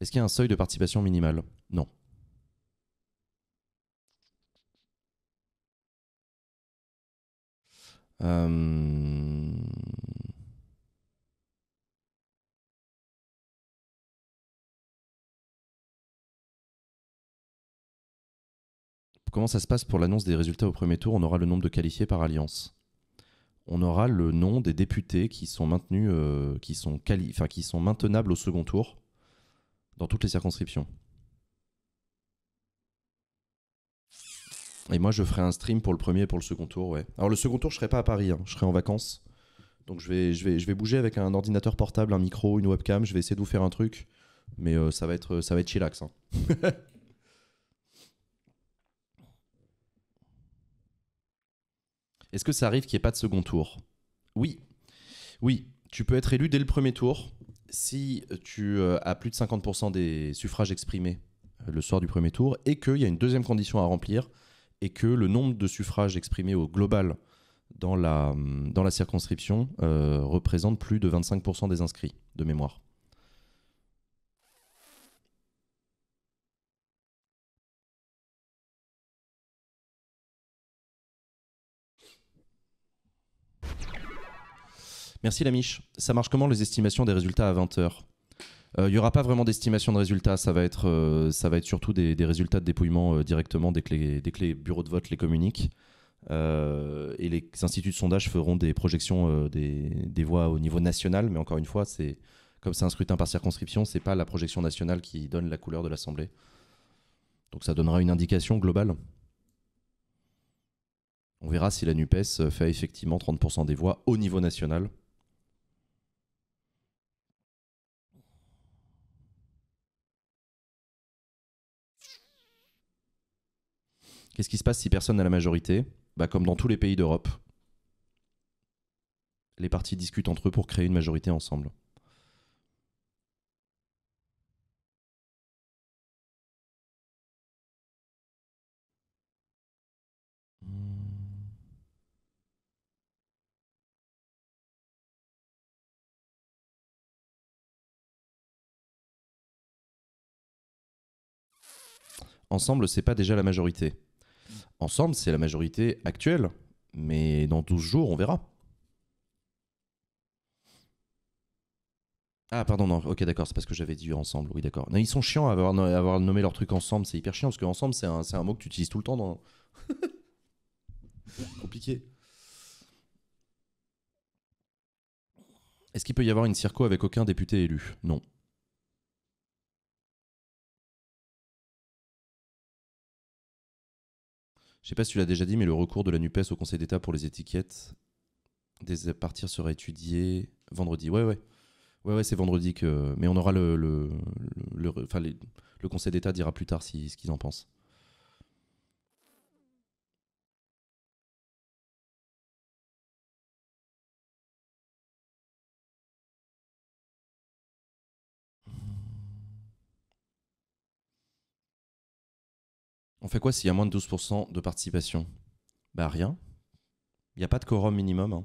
Est-ce qu'il y a un seuil de participation minimal Non. Euh, comment ça se passe pour l'annonce des résultats au premier tour On aura le nombre de qualifiés par alliance. On aura le nom des députés qui sont maintenus, euh, qui, sont qui sont maintenables au second tour dans toutes les circonscriptions. Et moi, je ferai un stream pour le premier et pour le second tour, Alors, le second tour, je serai pas à Paris, hein. je serai en vacances. Donc, je vais, je, vais, je vais bouger avec un ordinateur portable, un micro, une webcam. Je vais essayer de vous faire un truc. Mais euh, ça, va être, ça va être chillax. Hein. [LAUGHS] Est-ce que ça arrive qu'il n'y ait pas de second tour Oui. Oui, tu peux être élu dès le premier tour si tu euh, as plus de 50% des suffrages exprimés euh, le soir du premier tour et qu'il y a une deuxième condition à remplir et que le nombre de suffrages exprimés au global dans la, circonscription euh, représente plus de 25% des inscrits de mémoire. Merci Lamiche. Ça marche comment les estimations des résultats à 20h euh, il n'y aura pas vraiment d'estimation de résultats, ça va être, euh, ça va être surtout des, résultats de dépouillement euh, directement dès que, les, bureaux de vote les communiquent. et les instituts de sondage feront des projections des, voix au niveau national, mais encore une fois, c'est comme c'est un scrutin par circonscription, c'est pas la projection nationale qui donne la couleur de l'Assemblée. Donc ça donnera une indication globale. On verra si la NUPES fait effectivement 30% des voix au niveau national. Qu'est-ce qui se passe si personne n'a la majorité bah, Comme dans tous les pays d'Europe, les partis discutent entre eux pour créer une majorité ensemble. Ensemble, c'est pas déjà la majorité ensemble, c'est la majorité actuelle. Mais dans 12 jours, on verra. Ah, pardon, non, ok, d'accord, c'est parce que j'avais dit ensemble. Oui, d'accord. Ils sont chiants à avoir, nommé leur truc ensemble, c'est hyper chiant parce que ensemble, c'est un, un, mot que tu utilises tout le temps dans. [LAUGHS] Compliqué. Est-ce qu'il peut y avoir une circo avec aucun député élu Non. Je sais pas si tu l'as déjà dit, mais le recours de la NUPES au Conseil d'État pour les étiquettes des partir sera étudié vendredi. Oui, ouais. Ouais, c'est vendredi que. Mais on aura le. le, le Conseil d'État dira plus tard si, ce qu'ils en pensent. On fait quoi s'il y a moins de 12% de participation Bah rien. Il n'y a pas de quorum minimum. Hein.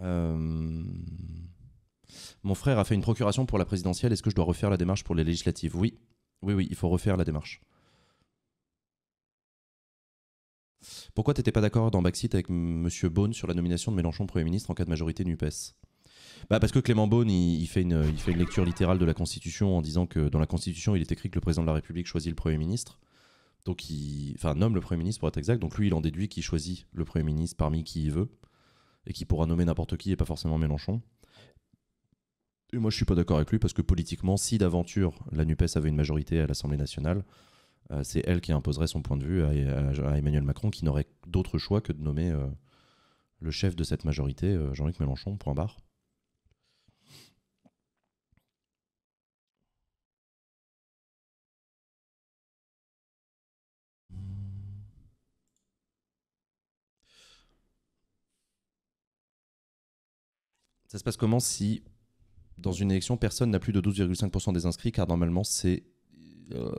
Euh, mon frère a fait une procuration pour la présidentielle. Est-ce que je dois refaire la démarche pour les législatives Oui, oui, oui, il faut refaire la démarche. Pourquoi t'étais pas d'accord dans Baxit avec M. Beaune sur la nomination de Mélenchon Premier ministre en cas de majorité NUPES bah parce que Clément Beaune, il, fait une, il fait une lecture littérale de la Constitution en disant que dans la Constitution, il est écrit que le président de la République choisit le Premier ministre. Donc, il, enfin, nomme le Premier ministre pour être exact. Donc, lui, il en déduit qu'il choisit le Premier ministre parmi qui il veut et qui pourra nommer n'importe qui et pas forcément Mélenchon. Et moi, je suis pas d'accord avec lui parce que politiquement, si d'aventure la NUPES avait une majorité à l'Assemblée nationale, euh, c'est elle qui imposerait son point de vue à, Emmanuel Macron qui n'aurait d'autre choix que de nommer euh, le chef de cette majorité, euh, Jean-Luc Mélenchon, point barre. Ça se passe comment si, dans une élection, personne n'a plus de 12,5% des inscrits, car normalement, euh,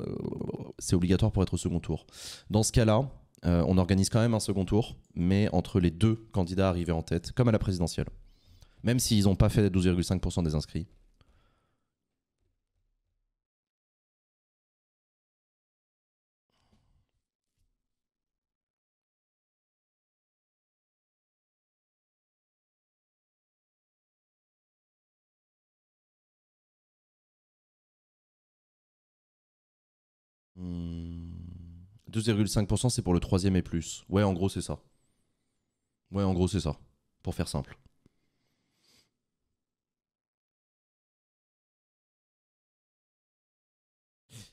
c'est obligatoire pour être au second tour Dans ce cas-là, euh, on organise quand même un second tour, mais entre les deux candidats arrivés en tête, comme à la présidentielle. Même s'ils n'ont pas fait 12,5% des inscrits, 2,5% c'est pour le troisième et plus. Ouais, en gros, c'est ça. Ouais, en gros, c'est ça. Pour faire simple.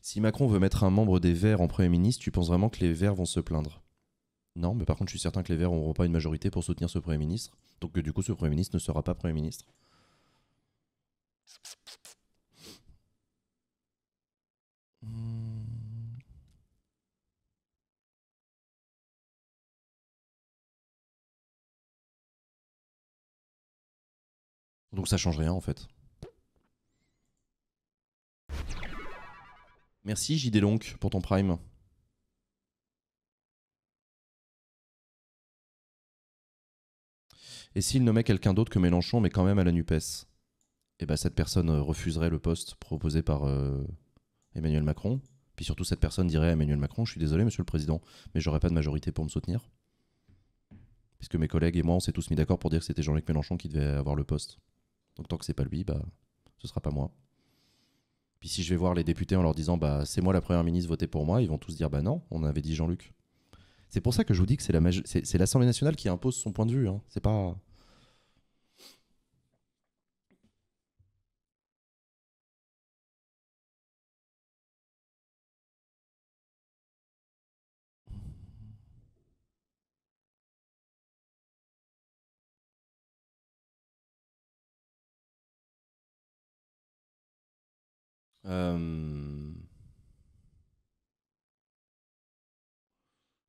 Si Macron veut mettre un membre des Verts en Premier ministre, tu penses vraiment que les Verts vont se plaindre Non, mais par contre, je suis certain que les Verts n'auront pas une majorité pour soutenir ce Premier ministre. Donc, que, du coup, ce Premier ministre ne sera pas Premier ministre. Hmm. Donc ça change rien en fait. Merci JD Long, pour ton prime. Et s'il nommait quelqu'un d'autre que Mélenchon, mais quand même à la NUPES eh ben, cette personne euh, refuserait le poste proposé par euh, Emmanuel Macron. Puis surtout, cette personne dirait à Emmanuel Macron Je suis désolé, monsieur le président, mais j'aurais pas de majorité pour me soutenir. Puisque mes collègues et moi, on s'est tous mis d'accord pour dire que c'était Jean-Luc Mélenchon qui devait avoir le poste. Donc tant que c'est pas lui, bah, ce sera pas moi. Puis si je vais voir les députés en leur disant bah c'est moi la première ministre, votez pour moi, ils vont tous dire bah non, on avait dit Jean-Luc. C'est pour ça que je vous dis que c'est l'Assemblée nationale qui impose son point de vue. Hein. C'est pas Euh,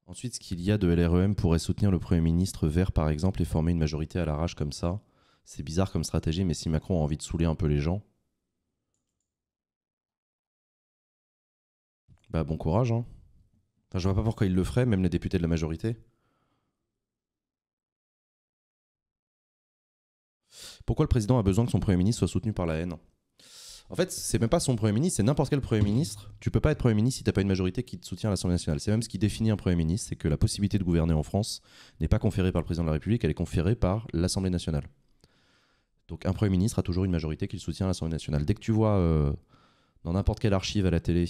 Ensuite, ce qu'il y a de LREM pourrait soutenir le Premier ministre vert, par exemple, et former une majorité à l'arrache comme ça. C'est bizarre comme stratégie, mais si Macron a envie de saouler un peu les gens. Bah, bon courage, hein. Enfin, je vois pas pourquoi il le ferait, même les députés de la majorité. Pourquoi le président a besoin que son Premier ministre soit soutenu par la haine en fait, c'est même pas son Premier ministre, c'est n'importe quel Premier ministre. Tu peux pas être Premier ministre si t'as pas une majorité qui te soutient à l'Assemblée nationale. C'est même ce qui définit un Premier ministre, c'est que la possibilité de gouverner en France n'est pas conférée par le Président de la République, elle est conférée par l'Assemblée nationale. Donc un Premier ministre a toujours une majorité qui le soutient à l'Assemblée nationale. Dès que tu vois euh, dans n'importe quelle archive à la télé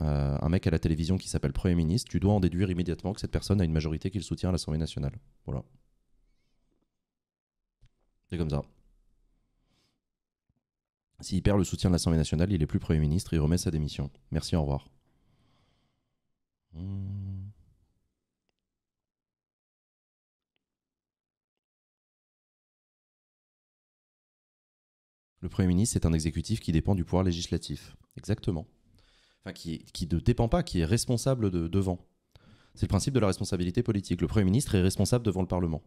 euh, un mec à la télévision qui s'appelle Premier ministre, tu dois en déduire immédiatement que cette personne a une majorité qui le soutient à l'Assemblée nationale. Voilà. C'est comme ça. S'il perd le soutien de l'Assemblée nationale, il est plus Premier ministre, il remet sa démission. Merci, au revoir. Hmm. Le Premier ministre, c'est un exécutif qui dépend du pouvoir législatif. Exactement. Enfin, qui, qui ne dépend pas, qui est responsable devant. C'est le principe de la responsabilité politique. Le Premier ministre est responsable devant le Parlement.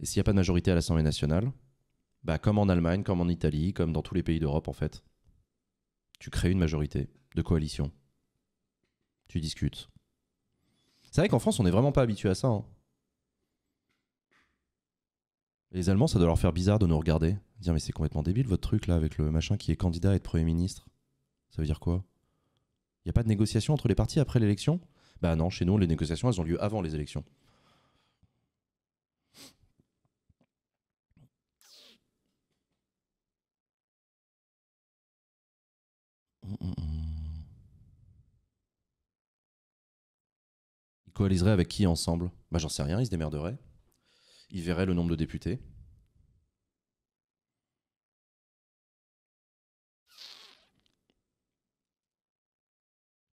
Et s'il n'y a pas de majorité à l'Assemblée nationale, bah comme en Allemagne, comme en Italie, comme dans tous les pays d'Europe en fait, tu crées une majorité de coalition. Tu discutes. C'est vrai qu'en France, on n'est vraiment pas habitué à ça. Hein. Les Allemands, ça doit leur faire bizarre de nous regarder. Dire, mais c'est complètement débile votre truc là avec le machin qui est candidat à être Premier ministre. Ça veut dire quoi Il n'y a pas de négociation entre les partis après l'élection Bah non, chez nous, les négociations, elles ont lieu avant les élections. Il coaliserait avec qui ensemble Bah j'en sais rien, ils se démerderaient. Ils verraient le nombre de députés.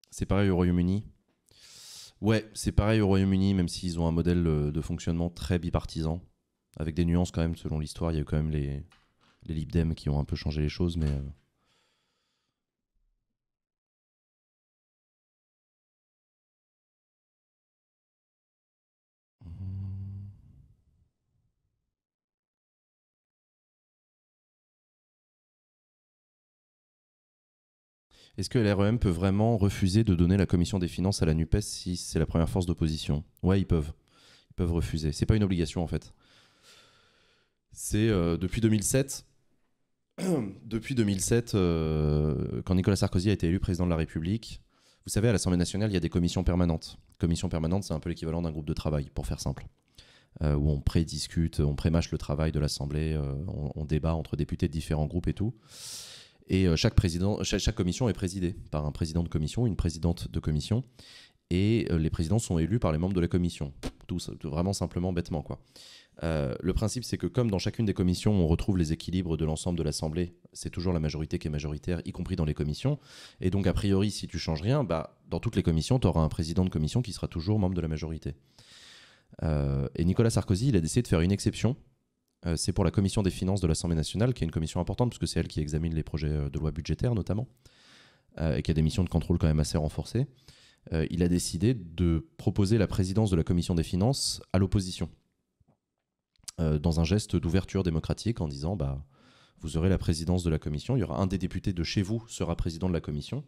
C'est pareil au Royaume-Uni. Ouais, c'est pareil au Royaume-Uni, même s'ils ont un modèle euh, de fonctionnement très bipartisan, avec des nuances quand même selon l'histoire. Il y a eu quand même les, les Lib qui ont un peu changé les choses, mais euh, Est-ce que l'REM peut vraiment refuser de donner la commission des finances à la NUPES si c'est la première force d'opposition Ouais, ils peuvent. Ils peuvent refuser. C'est pas une obligation en fait. C'est euh, depuis 2007. [CLEARS THROAT] depuis 2007, euh, quand Nicolas Sarkozy a été élu président de la République, vous savez, à l'Assemblée nationale, il y a des commissions permanentes. Commission permanente, c'est un peu l'équivalent d'un groupe de travail, pour faire simple. Euh, où on prédiscute, on prémâche le travail de l'Assemblée, on, on débat entre députés de différents groupes et tout. Et euh, chaque, président, chaque, commission est présidée par un président de commission, une présidente de commission. Et euh, les présidents sont élus par les membres de la commission. Tout, vraiment simplement, bêtement. quoi. Euh, le principe, c'est que comme dans chacune des commissions, on retrouve les équilibres de l'ensemble de l'Assemblée, c'est toujours la majorité qui est majoritaire, y compris dans les commissions. Et donc, a priori, si tu changes rien, bah, dans toutes les commissions, tu auras un président de commission qui sera toujours membre de la majorité. et Nicolas Sarkozy, il a décidé de faire une exception euh, c'est pour la commission des finances de l'Assemblée nationale, qui est une commission importante, parce que c'est elle qui examine les projets euh, de loi budgétaires, notamment, euh, et qui a des missions de contrôle quand même assez renforcées. il a décidé de proposer la présidence de la commission des finances à l'opposition, dans un geste d'ouverture démocratique, en disant bah, vous aurez la présidence de la commission, il y aura un des députés de chez vous sera président de la commission,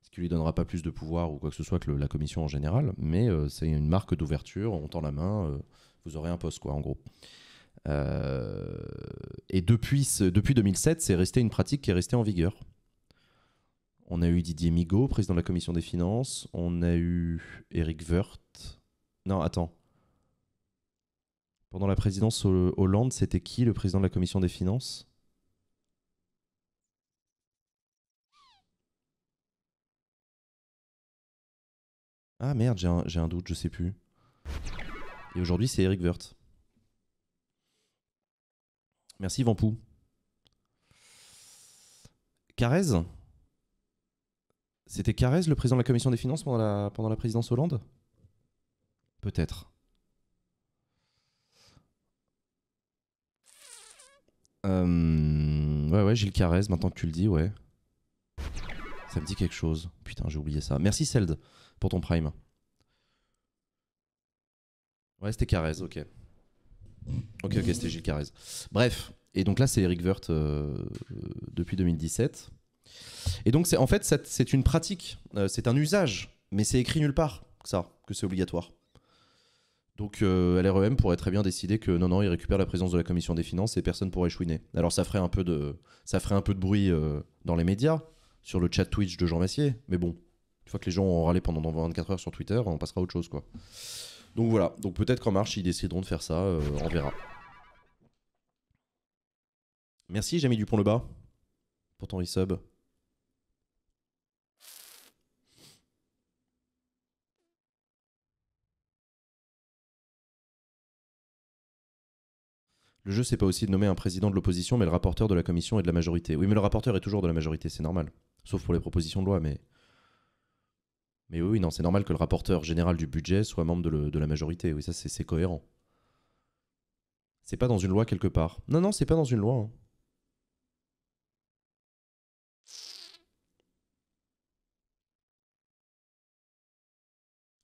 ce qui lui donnera pas plus de pouvoir ou quoi que ce soit que la commission en général, mais c'est une marque d'ouverture, on tend la main, vous aurez un poste quoi en gros. Euh, et depuis, depuis 2007, c'est resté une pratique qui est restée en vigueur. On a eu Didier Migaud, président de la commission des finances. On a eu Eric Wirth. Non, attends. Pendant la présidence Hollande, c'était qui le président de la commission des finances Ah merde, j'ai un, doute, je sais plus. Et aujourd'hui, c'est Eric Wirth. Merci Vampou. Carrez C'était Carrez le président de la commission des finances pendant la, présidence Hollande Peut-être. Euh, ouais, ouais, Gilles Carrez, maintenant que tu le dis, ouais. Ça me dit quelque chose. Putain, j'ai oublié ça. Merci Seld pour ton prime. Ouais, c'était Carrez, ok. Ok, c'était Gilles Carrez. Bref, et donc là, c'est Eric Vert euh, euh, depuis 2017. Et donc, c'est en fait, c'est une pratique, euh, c'est un usage, mais c'est écrit nulle part, ça, que c'est obligatoire. Donc, LREM pourrait très bien décider que non, non, il récupère la présence de la commission des finances et personne pourrait chouiner. Alors, ça ferait un peu de, ça ferait un peu de bruit dans les médias, sur le chat Twitch de Jean Massier, mais bon, une fois que les gens ont râlé pendant 24 heures sur Twitter, on passera à autre chose, quoi. Donc voilà, donc peut-être qu'en marche, ils décideront de faire ça, euh, on verra. Merci Jamy Dupont-le-Bas pour ton resub. Le jeu, c'est pas aussi de nommer un président de l'opposition, mais le rapporteur de la commission et de la majorité. Oui, mais le rapporteur est toujours de la majorité, c'est normal. Sauf pour les propositions de loi, mais mais oui, non, c'est normal que le rapporteur général du budget soit membre de, la majorité. Oui, ça, c'est cohérent. C'est pas dans une loi quelque part. Non, non, c'est pas dans une loi. Hein.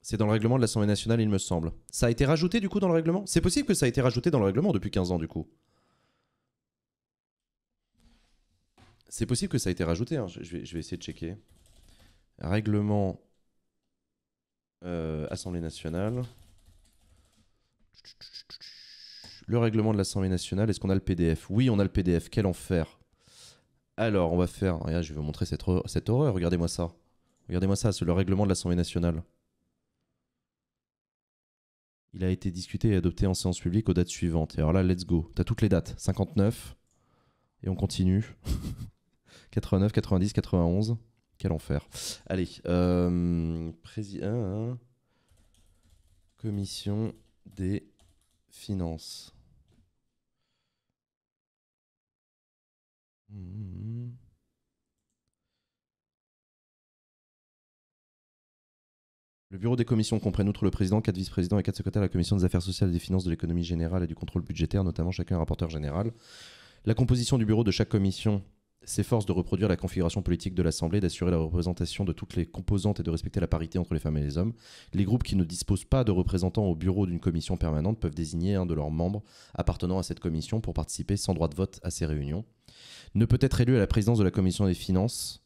C'est dans le règlement de l'Assemblée nationale, il me semble. Ça a été rajouté du coup dans le règlement C'est possible que ça a été rajouté dans le règlement depuis 15 ans du coup. C'est possible que ça a été rajouté, hein. je, vais, essayer de checker. Règlement euh, Assemblée nationale. Le règlement de l'Assemblée nationale, est-ce qu'on a le PDF Oui, on a le PDF. Quel enfer Alors, on va faire. Regarde, je vais vous montrer cette, cette horreur. Regardez-moi ça. Regardez-moi ça, c'est le règlement de l'Assemblée nationale. Il a été discuté et adopté en séance publique aux dates suivantes. Et alors là, let's go. T'as toutes les dates. 59. Et on continue. 89, 90, 91. Quel enfer. Allez, euh, hein, hein. Commission des finances. Mmh, mmh, mmh. Le bureau des commissions comprend outre le président, quatre vice-présidents et quatre secrétaires de la commission des affaires sociales, des finances, de l'économie générale et du contrôle budgétaire, notamment chacun un rapporteur général. La composition du bureau de chaque commission s'efforce de reproduire la configuration politique de l'Assemblée, d'assurer la représentation de toutes les composantes et de respecter la parité entre les femmes et les hommes. Les groupes qui ne disposent pas de représentants au bureau d'une commission permanente peuvent désigner un de leurs membres appartenant à cette commission pour participer sans droit de vote à ces réunions. Ne peut être élu à la présidence de la commission des finances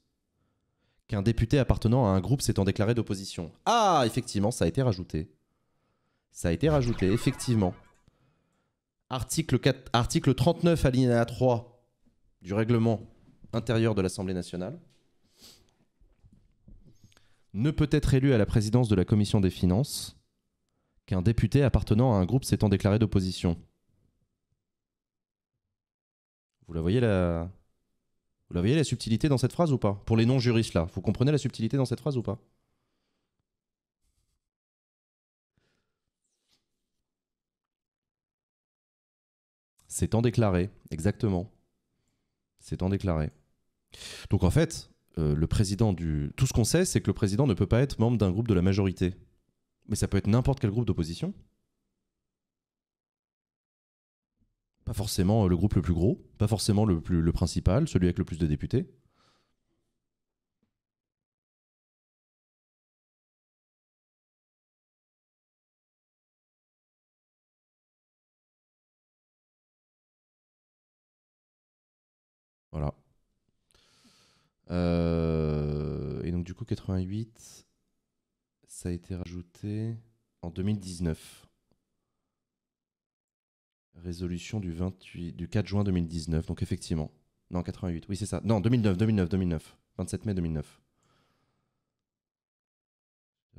qu'un député appartenant à un groupe s'étant déclaré d'opposition. Ah, effectivement, ça a été rajouté. Ça a été rajouté, effectivement. Article, 4, article 39, alinéa 3 du règlement intérieur de l'Assemblée nationale, ne peut être élu à la présidence de la commission des finances qu'un député appartenant à un groupe s'étant déclaré d'opposition. Vous la voyez la... Vous la voyez la subtilité dans cette phrase ou pas Pour les non-juristes là, vous comprenez la subtilité dans cette phrase ou pas S'étant déclaré, exactement. S'étant déclaré. Donc en fait, euh, le président du. Tout ce qu'on sait, c'est que le président ne peut pas être membre d'un groupe de la majorité. Mais ça peut être n'importe quel groupe d'opposition. Pas forcément euh, le groupe le plus gros, pas forcément le, le principal, celui avec le plus de députés. Euh, et donc, du coup, 88, ça a été rajouté en 2019. Résolution du, 28, du 4 juin 2019, donc effectivement. Non, 88, oui c'est ça. Non, 2009, 2009, 2009. 27 mai 2009.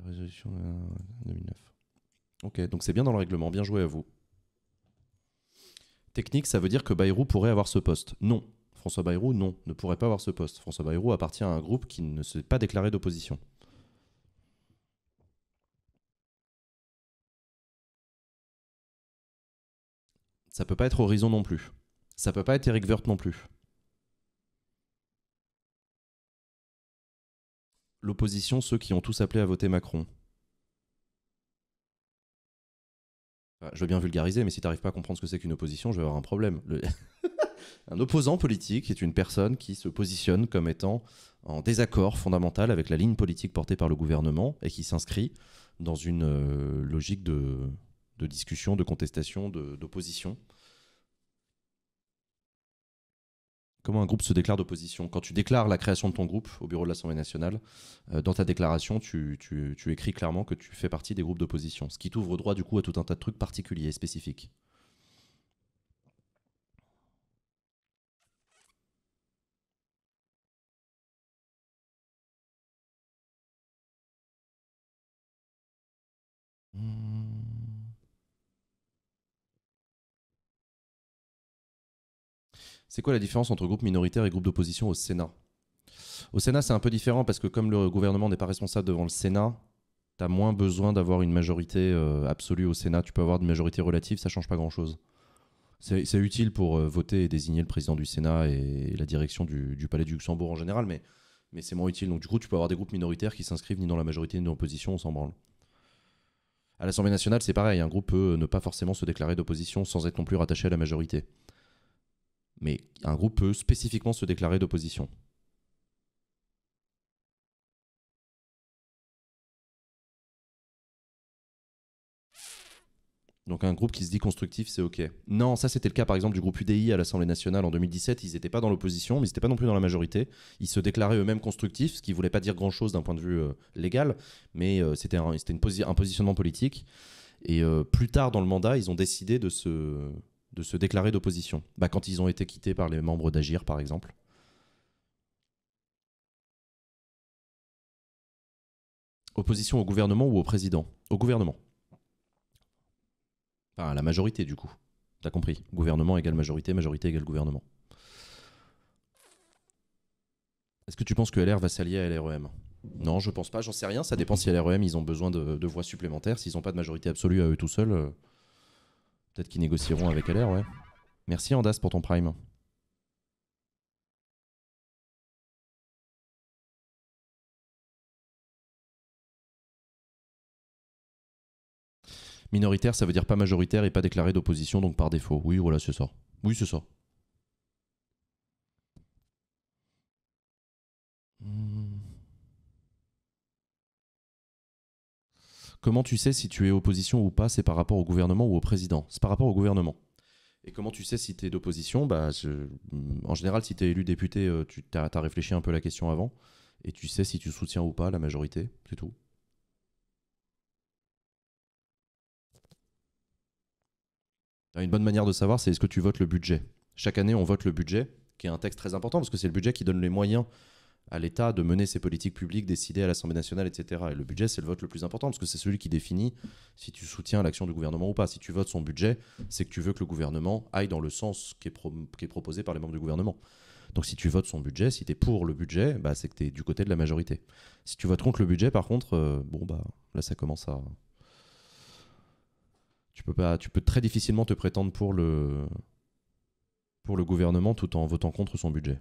Résolution 2009. Euh, ok, donc c'est bien dans le règlement, bien joué à vous. Technique, ça veut dire que Bayrou pourrait avoir ce poste. Non, François Bayrou, non, ne pourrait pas avoir ce poste. François Bayrou appartient à un groupe qui ne s'est pas déclaré d'opposition. Ça peut pas être Horizon non plus. Ça peut pas être Eric Werth non plus. L'opposition, ceux qui ont tous appelé à voter Macron. Ah, je veux bien vulgariser, mais si tu n'arrives pas à comprendre ce que c'est qu'une opposition, je vais avoir un problème. [LAUGHS] Un opposant politique est une personne qui se positionne comme étant en désaccord fondamental avec la ligne politique portée par le gouvernement et qui s'inscrit dans une euh, logique de, discussion, de contestation, d'opposition. Comment un groupe se déclare d'opposition Quand tu déclares la création de ton groupe au bureau de l'Assemblée nationale, euh, dans ta déclaration, tu, tu écris clairement que tu fais partie des groupes d'opposition, ce qui t'ouvre droit du coup à tout un tas de trucs particuliers, et spécifiques. C'est quoi la différence entre groupe minoritaire et groupe d'opposition au Sénat Au Sénat, c'est un peu différent parce que comme le gouvernement n'est pas responsable devant le Sénat, tu as moins besoin d'avoir une majorité euh, absolue au Sénat. Tu peux avoir une majorité relative, ça change pas grand-chose. C'est utile pour euh, voter et désigner le président du Sénat et, la direction du, Palais du Luxembourg en général, mais, c'est moins utile. Donc du coup, tu peux avoir des groupes minoritaires qui s'inscrivent ni dans la majorité ni dans l'opposition, on s'en branle. À l'Assemblée nationale, c'est pareil, un groupe peut ne pas forcément se déclarer d'opposition sans être non plus rattaché à la majorité mais un groupe peut spécifiquement se déclarer d'opposition. Donc un groupe qui se dit constructif, c'est OK. Non, ça c'était le cas par exemple du groupe UDI à l'Assemblée nationale en 2017. Ils n'étaient pas dans l'opposition, mais ils n'étaient pas non plus dans la majorité. Ils se déclaraient eux-mêmes constructifs, ce qui ne voulait pas dire grand-chose d'un point de vue euh, légal, mais euh, c'était c'était un, positionnement politique. Et euh, plus tard dans le mandat, ils ont décidé de se, de se déclarer d'opposition bah, Quand ils ont été quittés par les membres d'Agir, par exemple. Opposition au gouvernement ou au président Au gouvernement. Enfin, à la majorité, du coup. T'as compris Gouvernement égale majorité, majorité égale gouvernement. Est-ce que tu penses que LR va s'allier à LREM Non, je pense pas, j'en sais rien. Ça dépend si LREM, ils ont besoin de, voix supplémentaires. S'ils n'ont pas de majorité absolue à eux tout seuls. Euh, Peut-être qu'ils négocieront avec LR, ouais. Merci Andas pour ton prime. Minoritaire, ça veut dire pas majoritaire et pas déclaré d'opposition, donc par défaut. Oui, voilà, c'est ça. Oui, c'est ça. Hmm. Comment tu sais si tu es opposition ou pas C'est par rapport au gouvernement ou au président C'est par rapport au gouvernement. Et comment tu sais si tu es d'opposition bah, mm, En général, si tu es élu député, euh, tu as, as réfléchi un peu la question avant. Et tu sais si tu soutiens ou pas la majorité, c'est tout. Ah, une bonne manière de savoir, c'est est-ce que tu votes le budget Chaque année, on vote le budget, qui est un texte très important parce que c'est le budget qui donne les moyens à l'État de mener ses politiques publiques décider à l'Assemblée nationale, etc. Et le budget, c'est le vote le plus important parce que c'est celui qui définit si tu soutiens l'action du gouvernement ou pas. Si tu votes son budget, c'est que tu veux que le gouvernement aille dans le sens qui est, proposé par les membres du gouvernement. Donc si tu votes son budget, si tu es pour le budget, bah, c'est que tu es du côté de la majorité. Si tu votes contre le budget, par contre, euh, bon, bah, là, ça commence à... Tu peux, pas, tu peux très difficilement te prétendre pour le, pour le gouvernement tout en votant contre son budget.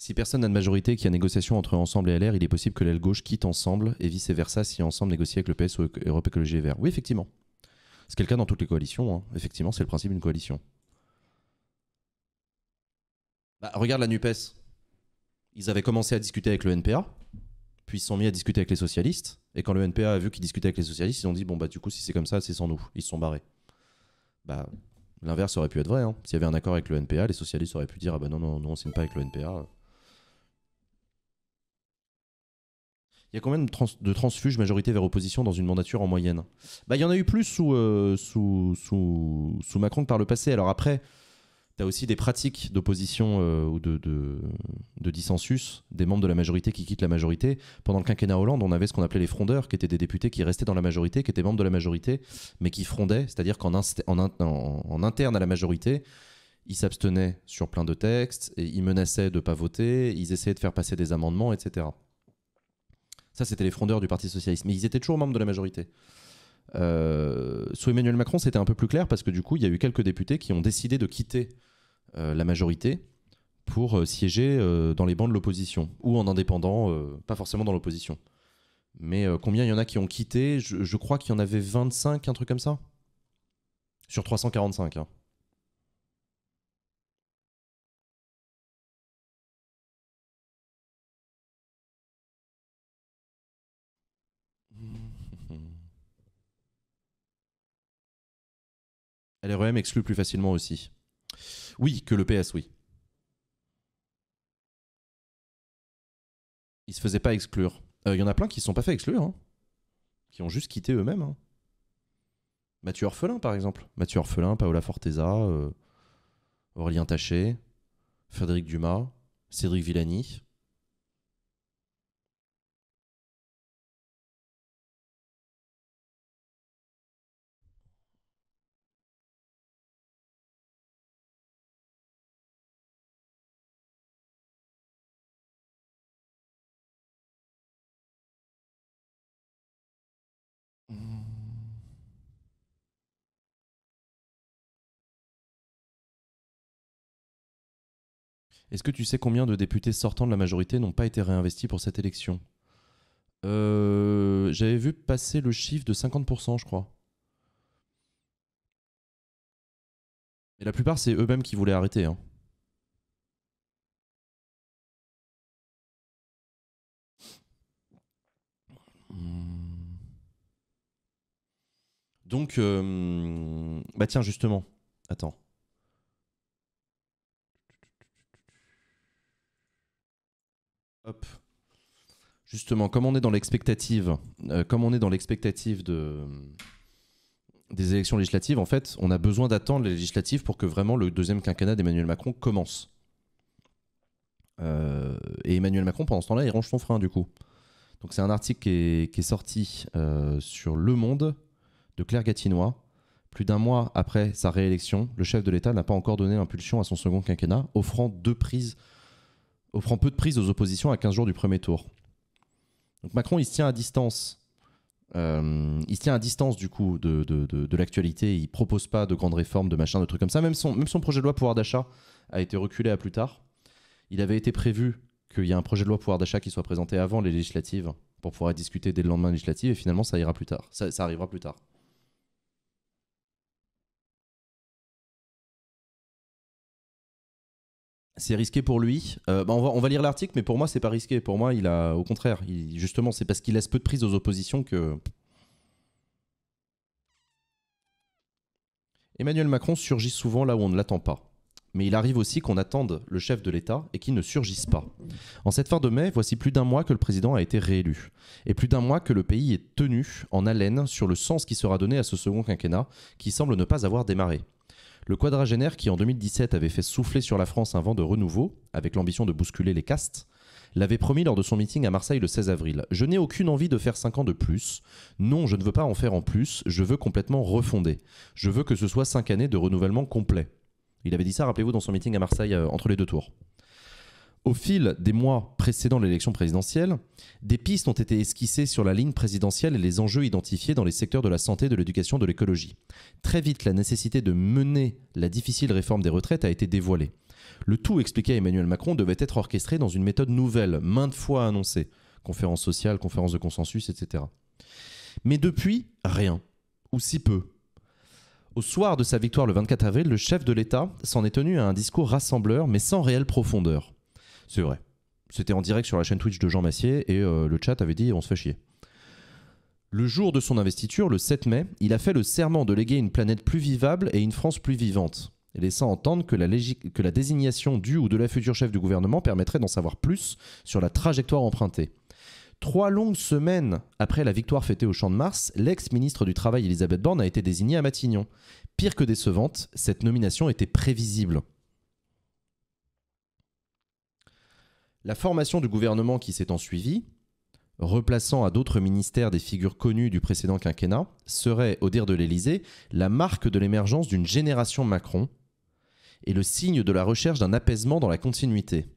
Si personne n'a de majorité qui a négociation entre Ensemble et LR, il est possible que l'aile gauche quitte Ensemble et vice-versa si Ensemble négocie avec le PS ou Europe Écologie et Vert. Oui, effectivement. C'est cas dans toutes les coalitions. Hein. Effectivement, c'est le principe d'une coalition. Bah, regarde la NUPES. Ils avaient commencé à discuter avec le NPA, puis ils se sont mis à discuter avec les socialistes. Et quand le NPA a vu qu'ils discutaient avec les socialistes, ils ont dit Bon, bah, du coup, si c'est comme ça, c'est sans nous. Ils se sont barrés. Bah, l'inverse aurait pu être vrai. Hein. S'il y avait un accord avec le NPA, les socialistes auraient pu dire Ah, bah non, non, non, on signe pas avec le NPA. Il y a quand de, de transfuges majorité vers opposition dans une mandature en moyenne bah, Il y en a eu plus sous, euh, sous, sous, sous, Macron que par le passé. Alors après, tu as aussi des pratiques d'opposition euh, ou de, de, dissensus des membres de la majorité qui quittent la majorité. Pendant le quinquennat Hollande, on avait ce qu'on appelait les frondeurs, qui étaient des députés qui restaient dans la majorité, qui étaient membres de la majorité, mais qui frondaient, c'est-à-dire qu'en en, interne à la majorité, ils s'abstenaient sur plein de textes, et ils menaçaient de ne pas voter, ils essayaient de faire passer des amendements, etc. Ça, c'était les frondeurs du Parti Socialiste. Mais ils étaient toujours membres de la majorité. Euh, sous Emmanuel Macron, c'était un peu plus clair parce que du coup, il y a eu quelques députés qui ont décidé de quitter euh, la majorité pour euh, siéger dans les bancs de l'opposition ou en indépendant, pas forcément dans l'opposition. Mais combien il y en a qui ont quitté je, crois qu'il y en avait 25, un truc comme ça. Sur 345. Hein. LREM exclut plus facilement aussi. Oui, que le PS, oui. Ils se faisaient pas exclure. Il euh, y en a plein qui se sont pas fait exclure, hein. qui ont juste quitté eux-mêmes. Hein. Mathieu Orphelin, par exemple. Mathieu Orphelin, Paola Forteza, euh, Aurélien Taché, Frédéric Dumas, Cédric Villani. Est-ce que tu sais combien de députés sortants de la majorité n'ont pas été réinvestis pour cette élection euh, J'avais vu passer le chiffre de 50%, je crois. Et la plupart, c'est eux-mêmes qui voulaient arrêter. Hein. Hmm. Donc, euh, bah tiens, justement, attends. Justement, comme on est dans l'expectative, euh, comme on est dans l'expectative de euh, des élections législatives, en fait, on a besoin d'attendre les législatives pour que vraiment le deuxième quinquennat d'Emmanuel Macron commence. Euh, et Emmanuel Macron, pendant ce temps-là, il range son frein, du coup. Donc c'est un article qui est, sorti sur Le Monde de Claire Gatinois. Plus d'un mois après sa réélection, le chef de l'État n'a pas encore donné l'impulsion à son second quinquennat, offrant deux prises offrant peu de prise aux oppositions à 15 jours du premier tour. Donc Macron, il se tient à distance. Euh, il tient à distance du coup de, l'actualité. Il propose pas de grandes réformes, de machin, de trucs comme ça. Même son, même son projet de loi pouvoir d'achat a été reculé à plus tard. Il avait été prévu qu'il y ait un projet de loi pouvoir d'achat qui soit présenté avant les législatives pour pouvoir discuter dès le lendemain législatif. Et finalement, ça ira plus tard. ça arrivera plus tard. c'est risqué pour lui. Euh, bah, on, va, lire l'article, mais pour moi, c'est pas risqué. Pour moi, il a, au contraire, justement, c'est parce qu'il laisse peu de prise aux oppositions que. Emmanuel Macron surgit souvent là où on ne l'attend pas. Mais il arrive aussi qu'on attende le chef de l'État et qu'il ne surgisse pas. En cette fin de mai, voici plus d'un mois que le président a été réélu. Et plus d'un mois que le pays est tenu en haleine sur le sens qui sera donné à ce second quinquennat qui semble ne pas avoir démarré. Le quadragénaire qui en 2017 avait fait souffler sur la France un vent de renouveau, avec l'ambition de bousculer les castes, l'avait promis lors de son meeting à Marseille le 16 avril. Je n'ai aucune envie de faire 5 ans de plus. Non, je ne veux pas en faire en plus, je veux complètement refonder. Je veux que ce soit 5 années de renouvellement complet. Il avait dit ça, rappelez-vous, dans son meeting à Marseille euh, entre les deux tours. Au fil des mois précédant l'élection présidentielle, des pistes ont été esquissées sur la ligne présidentielle et les enjeux identifiés dans les secteurs de la santé, de l'éducation, de l'écologie. Très vite, la nécessité de mener la difficile réforme des retraites a été dévoilée. Le tout, expliqué à Emmanuel Macron, devait être orchestré dans une méthode nouvelle, maintes fois annoncée. Conférence sociale, conférence de consensus, etc. Mais depuis, rien. Ou si peu. Au soir de sa victoire le 24 avril, le chef de l'État s'en est tenu à un discours rassembleur mais sans réelle profondeur. C'est vrai. C'était en direct sur la chaîne Twitch de Jean Massier et euh, le chat avait dit on se fait chier. Le jour de son investiture, le 7 mai, il a fait le serment de léguer une planète plus vivable et une France plus vivante, laissant entendre que la, que la désignation du ou de la future chef du gouvernement permettrait d'en savoir plus sur la trajectoire empruntée. Trois longues semaines après la victoire fêtée au Champ de Mars, l'ex-ministre du Travail Elisabeth Borne a été désignée à Matignon. Pire que décevante, cette nomination était prévisible. La formation du gouvernement qui s'est ensuivie, replaçant à d'autres ministères des figures connues du précédent quinquennat, serait, au dire de l'Élysée, la marque de l'émergence d'une génération Macron et le signe de la recherche d'un apaisement dans la continuité.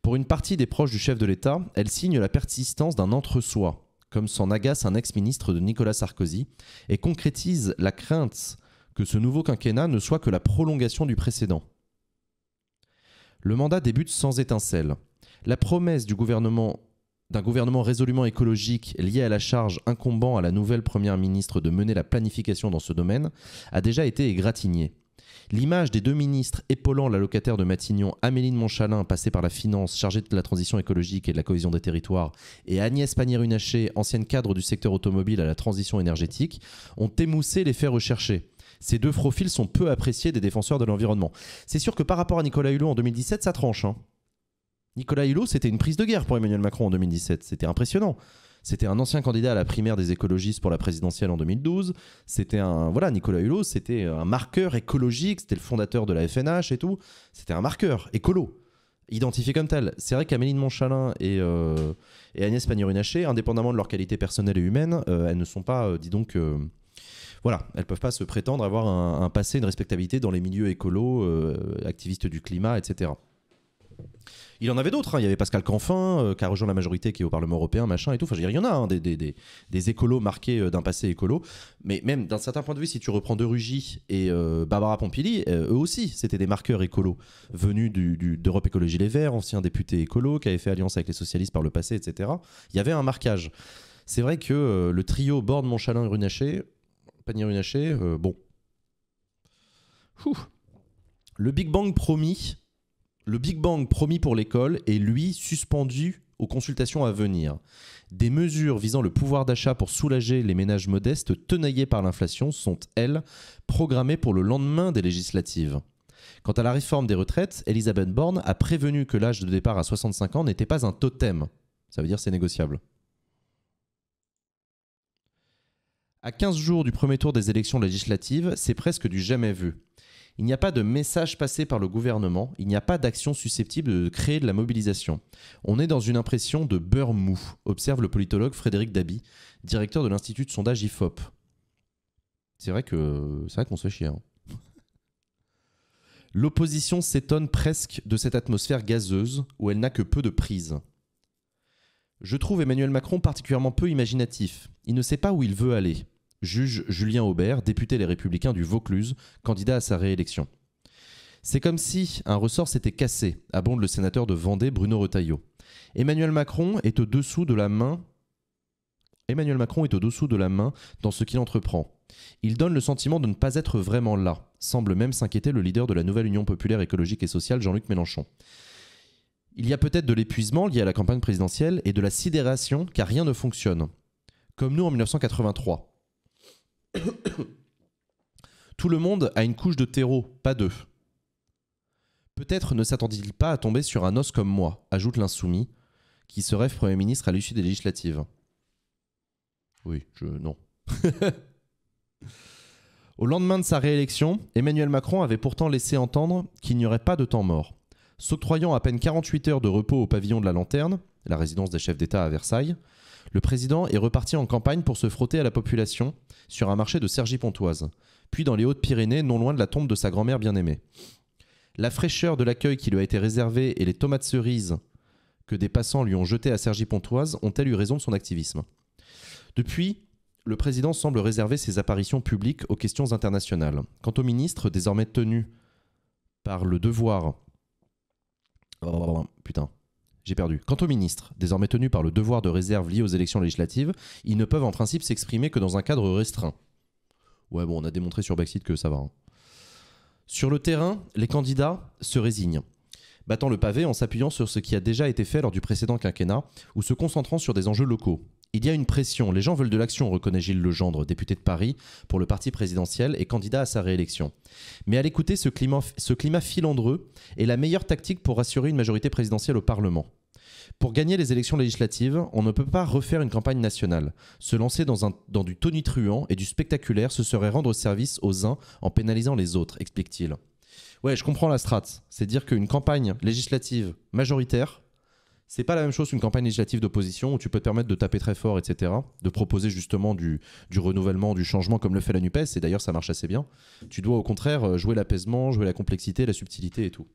Pour une partie des proches du chef de l'État, elle signe la persistance d'un entre-soi, comme s'en agace un ex-ministre de Nicolas Sarkozy, et concrétise la crainte que ce nouveau quinquennat ne soit que la prolongation du précédent. Le mandat débute sans étincelle. La promesse du gouvernement d'un gouvernement résolument écologique lié à la charge incombant à la nouvelle première ministre de mener la planification dans ce domaine a déjà été égratignée. L'image des deux ministres épaulant la locataire de Matignon, Améline Montchalin, passée par la finance, chargée de la transition écologique et de la cohésion des territoires, et Agnès Pannier-Runacher, ancienne cadre du secteur automobile à la transition énergétique, ont émoussé les faits recherchés. Ces deux profils sont peu appréciés des défenseurs de l'environnement. C'est sûr que par rapport à Nicolas Hulot en 2017, ça tranche. Hein. Nicolas Hulot, c'était une prise de guerre pour Emmanuel Macron en 2017. C'était impressionnant. C'était un ancien candidat à la primaire des écologistes pour la présidentielle en 2012. C'était un voilà Nicolas Hulot, c'était un marqueur écologique. C'était le fondateur de la FNH et tout. C'était un marqueur écolo identifié comme tel. C'est vrai qu'Améline Montchalin et, euh, et Agnès Pannier-Runacher, indépendamment de leur qualité personnelle et humaine, euh, elles ne sont pas, euh, dis donc, voilà, elles peuvent pas se prétendre avoir un, passé, une respectabilité dans les milieux écolos, euh, activistes du climat, etc. Il en avait d'autres. Hein. Il y avait Pascal Canfin, euh, qui a rejoint la majorité, qui est au Parlement européen, machin et tout. Enfin, je il y en a hein, des, écolos marqués euh, d'un passé écolo. Mais même d'un certain point de vue, si tu reprends De Rugy et Barbara Pompili, eux aussi, c'était des marqueurs écolos venus d'Europe du, Écologie Les Verts, anciens députés écolos, qui avaient fait alliance avec les socialistes par le passé, etc. Il y avait un marquage. C'est vrai que le trio Borne, Montchalin et Runacher panier euh, bon. Le Big Bang promis, le Big Bang promis pour l'école est lui suspendu aux consultations à venir. Des mesures visant le pouvoir d'achat pour soulager les ménages modestes tenaillés par l'inflation sont, elles, programmées pour le lendemain des législatives. Quant à la réforme des retraites, Elisabeth Borne a prévenu que l'âge de départ à 65 ans n'était pas un totem. Ça veut dire c'est négociable. À 15 jours du premier tour des élections législatives, c'est presque du jamais vu. Il n'y a pas de message passé par le gouvernement, il n'y a pas d'action susceptible de créer de la mobilisation. On est dans une impression de beurre mou, observe le politologue Frédéric Daby, directeur de l'Institut de sondage IFOP. C'est vrai que c'est vrai qu'on se fait chier. Hein. L'opposition s'étonne presque de cette atmosphère gazeuse où elle n'a que peu de prise. Je trouve Emmanuel Macron particulièrement peu imaginatif. Il ne sait pas où il veut aller juge Julien Aubert, député Les Républicains du Vaucluse, candidat à sa réélection. C'est comme si un ressort s'était cassé, abonde le sénateur de Vendée Bruno Retailleau. Emmanuel Macron est au-dessous de la main. Emmanuel Macron est au-dessous de la main dans ce qu'il entreprend. Il donne le sentiment de ne pas être vraiment là, semble même s'inquiéter le leader de la nouvelle Union populaire écologique et sociale, Jean-Luc Mélenchon. Il y a peut-être de l'épuisement lié à la campagne présidentielle et de la sidération car rien ne fonctionne. Comme nous en 1983, [COUGHS] Tout le monde a une couche de terreau, pas deux. Peut-être ne sattend il pas à tomber sur un os comme moi, ajoute l'insoumis, qui se Premier ministre à l'issue des législatives. Oui, je. non. [LAUGHS] Au lendemain de sa réélection, Emmanuel Macron avait pourtant laissé entendre qu'il n'y aurait pas de temps mort. S'octroyant à peine 48 heures de repos au pavillon de la Lanterne, la résidence des chefs d'État à Versailles, le président est reparti en campagne pour se frotter à la population sur un marché de Cergy-Pontoise, puis dans les Hautes-Pyrénées, non loin de la tombe de sa grand-mère bien-aimée. La fraîcheur de l'accueil qui lui a été réservé et les tomates cerises que des passants lui ont jetées à Cergy-Pontoise ont-elles eu raison de son activisme Depuis, le président semble réserver ses apparitions publiques aux questions internationales. Quant au ministre, désormais tenu par le devoir. Oh, putain j'ai perdu. Quant aux ministres, désormais tenus par le devoir de réserve lié aux élections législatives, ils ne peuvent en principe s'exprimer que dans un cadre restreint. Ouais, bon, on a démontré sur Brexit que ça va. Hein. Sur le terrain, les candidats se résignent, battant le pavé en s'appuyant sur ce qui a déjà été fait lors du précédent quinquennat ou se concentrant sur des enjeux locaux. Il y a une pression. Les gens veulent de l'action, reconnaît Gilles Legendre, député de Paris pour le parti présidentiel et candidat à sa réélection. Mais à l'écouter, ce climat, filandreux est la meilleure tactique pour assurer une majorité présidentielle au Parlement. Pour gagner les élections législatives, on ne peut pas refaire une campagne nationale. Se lancer dans, un, dans du tonitruant et du spectaculaire, ce serait rendre service aux uns en pénalisant les autres, explique-t-il. Ouais, je comprends la strate. C'est dire qu'une campagne législative majoritaire c'est pas la même chose qu'une campagne législative d'opposition où tu peux te permettre de taper très fort, etc., de proposer justement du, du renouvellement, du changement comme le fait la NUPES, et d'ailleurs ça marche assez bien. Tu dois au contraire euh, jouer l'apaisement, jouer la complexité, la subtilité et tout.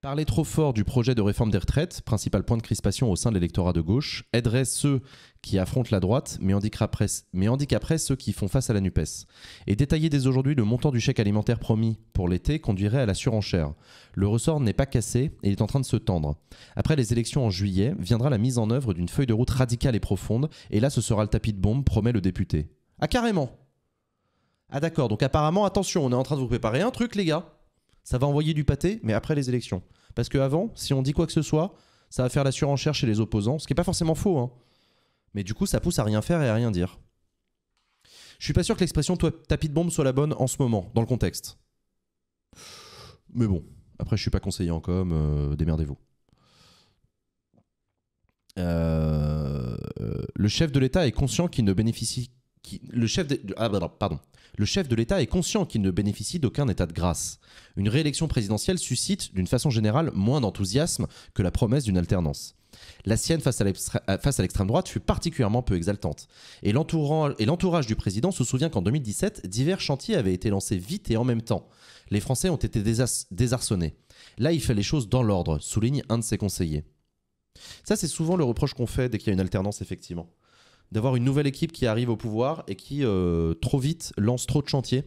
Parler trop fort du projet de réforme des retraites, principal point de crispation au sein de l'électorat de gauche, aiderait ceux qui affrontent la droite, mais en mais ceux qui font face à la NUPES. Et détailler dès aujourd'hui le montant du chèque alimentaire promis pour l'été conduirait à la surenchère. Le ressort n'est pas cassé et est en train de se tendre. Après les élections en juillet, viendra la mise en œuvre d'une feuille de route radicale et profonde, et là ce sera le tapis de bombe, promet le député. Ah carrément Ah d'accord, donc apparemment, attention, on est en train de vous préparer un truc les gars ça va envoyer du pâté, mais après les élections. Parce qu'avant, si on dit quoi que ce soit, ça va faire la surenchère chez les opposants, ce qui n'est pas forcément faux. Hein. Mais du coup, ça pousse à rien faire et à rien dire. Je suis pas sûr que l'expression tapis de bombe soit la bonne en ce moment, dans le contexte. Mais bon, après, je suis pas conseiller en com, euh, démerdez-vous. Euh, euh, le chef de l'État est conscient qu'il ne bénéficie. le chef ah, bah pardon. Le chef de l'État est conscient qu'il ne bénéficie d'aucun état de grâce. Une réélection présidentielle suscite, d'une façon générale, moins d'enthousiasme que la promesse d'une alternance. La sienne euh, face à l'extrême droite fut particulièrement peu exaltante. Et l'entourage du président se souvient qu'en 2017, divers chantiers avaient été lancés vite et en même temps. Les Français ont été désarçonnés. Là, il fait les choses dans l'ordre, souligne un de ses conseillers. Ça, c'est souvent le reproche qu'on fait dès qu'il y a une alternance, effectivement. D'avoir une nouvelle équipe qui arrive au pouvoir et qui, euh, trop vite, lance trop de chantiers.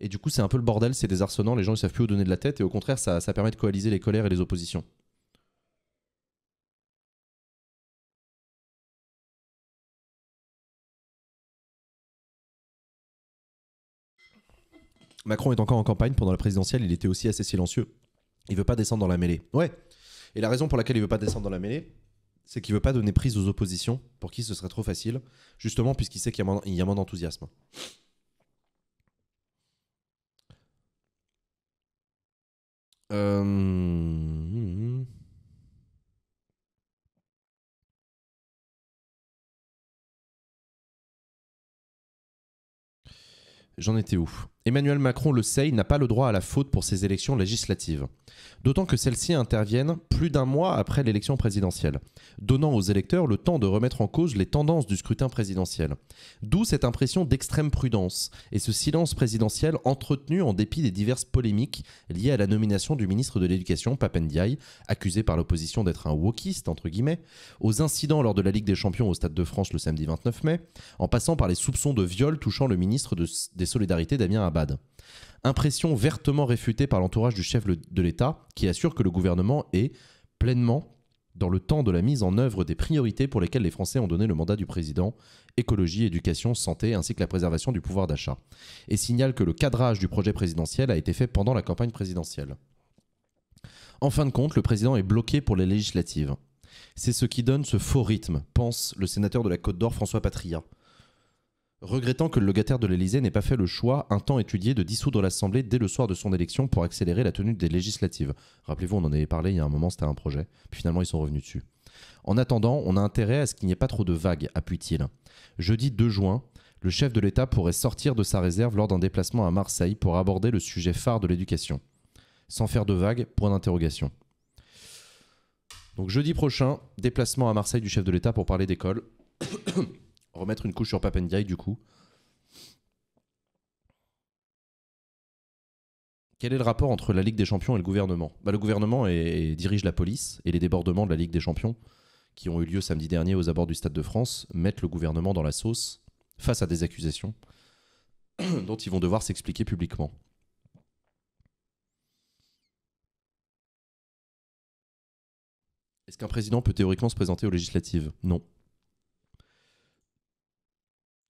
Et du coup, c'est un peu le bordel, c'est désarçonnant, les gens ne savent plus où donner de la tête, et au contraire, ça permet de coaliser les colères et les oppositions. Macron est encore en campagne pendant la présidentielle, il était aussi assez silencieux. Il veut pas descendre dans la mêlée. Ouais. Et la raison pour laquelle il veut pas descendre dans la mêlée, c'est qu'il veut pas donner prise aux oppositions, pour qui ce serait trop facile, justement puisqu'il sait qu'il y a moins d'enthousiasme. Euh, hmm, hmm, hmm. J'en étais où Emmanuel Macron le sait, il n'a pas le droit à la faute pour ces élections législatives. D'autant que celles-ci interviennent plus d'un mois après l'élection présidentielle, donnant aux électeurs le temps de remettre en cause les tendances du scrutin présidentiel. D'où cette impression d'extrême prudence et ce silence présidentiel entretenu en dépit des diverses polémiques liées à la nomination du ministre de l'Éducation, Papendiaï, accusé par l'opposition d'être un wokiste, entre guillemets, aux incidents lors de la Ligue des Champions au Stade de France le samedi 29 mai, en passant par les soupçons de viol touchant le ministre des Solidarités, Damien Abad Impression vertement réfutée par l'entourage du chef de l'État, qui assure que le gouvernement est pleinement dans le temps de la mise en œuvre des priorités pour lesquelles les Français ont donné le mandat du président, écologie, éducation, santé, ainsi que la préservation du pouvoir d'achat, et signale que le cadrage du projet présidentiel a été fait pendant la campagne présidentielle. En fin de compte, le président est bloqué pour les législatives. C'est ce qui donne ce faux rythme, pense le sénateur de la Côte d'Or François Patria, regrettant que le locataire de l'Elysée n'ait pas fait le choix, un temps étudié, de dissoudre l'Assemblée dès le soir de son élection pour accélérer la tenue des législatives. Rappelez-vous, on en avait parlé il y a un moment, c'était un projet, puis finalement ils sont revenus dessus. En attendant, on a intérêt à ce qu'il n'y ait pas trop de vagues, appuie-t-il. Jeudi 2 juin, le chef de l'État pourrait sortir de sa réserve lors d'un déplacement à Marseille pour aborder le sujet phare de l'éducation. Sans faire de vagues, point d'interrogation. Donc jeudi prochain, déplacement à Marseille du chef de l'État pour parler d'école remettre une couche sur Papendiaï du coup. Quel est le rapport entre la Ligue des Champions et le gouvernement bah, Le gouvernement dirige la police et les débordements de la Ligue des Champions qui ont eu lieu samedi dernier aux abords du Stade de France mettent le gouvernement dans la sauce face à des accusations [COUGHS] dont ils vont devoir s'expliquer publiquement. Est-ce qu'un président peut théoriquement se présenter aux législatives Non.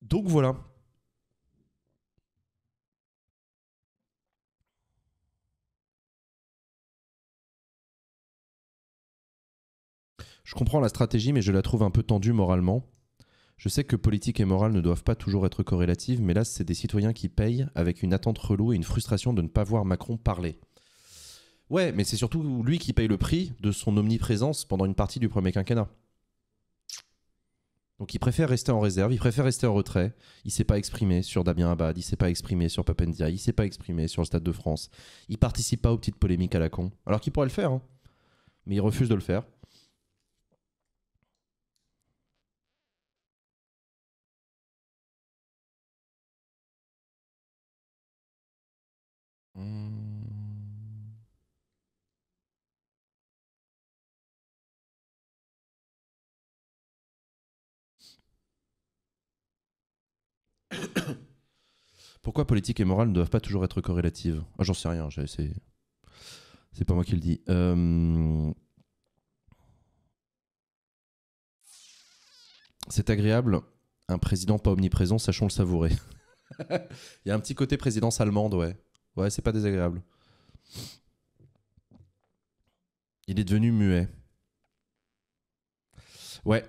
Donc voilà. Je comprends la stratégie, mais je la trouve un peu tendue moralement. Je sais que politique et morale ne doivent pas toujours être corrélatives, mais là, c'est des citoyens qui payent avec une attente relou et une frustration de ne pas voir Macron parler. Ouais, mais c'est surtout lui qui paye le prix de son omniprésence pendant une partie du premier quinquennat. Donc il préfère rester en réserve, il préfère rester en retrait. Il s'est pas exprimé sur Damien Abad, il s'est pas exprimé sur Papendia, il s'est pas exprimé sur le Stade de France. Il participe pas aux petites polémiques à la con, alors qu'il pourrait le faire, hein. mais il refuse de le faire. Pourquoi politique et morale ne doivent pas toujours être corrélatives ah, J'en sais rien, c'est pas moi qui le dis. Euh, c'est agréable, un président pas omniprésent, sachons le savourer. [LAUGHS] Il y a un petit côté présidence allemande, ouais. Ouais, c'est pas désagréable. Il est devenu muet. Ouais,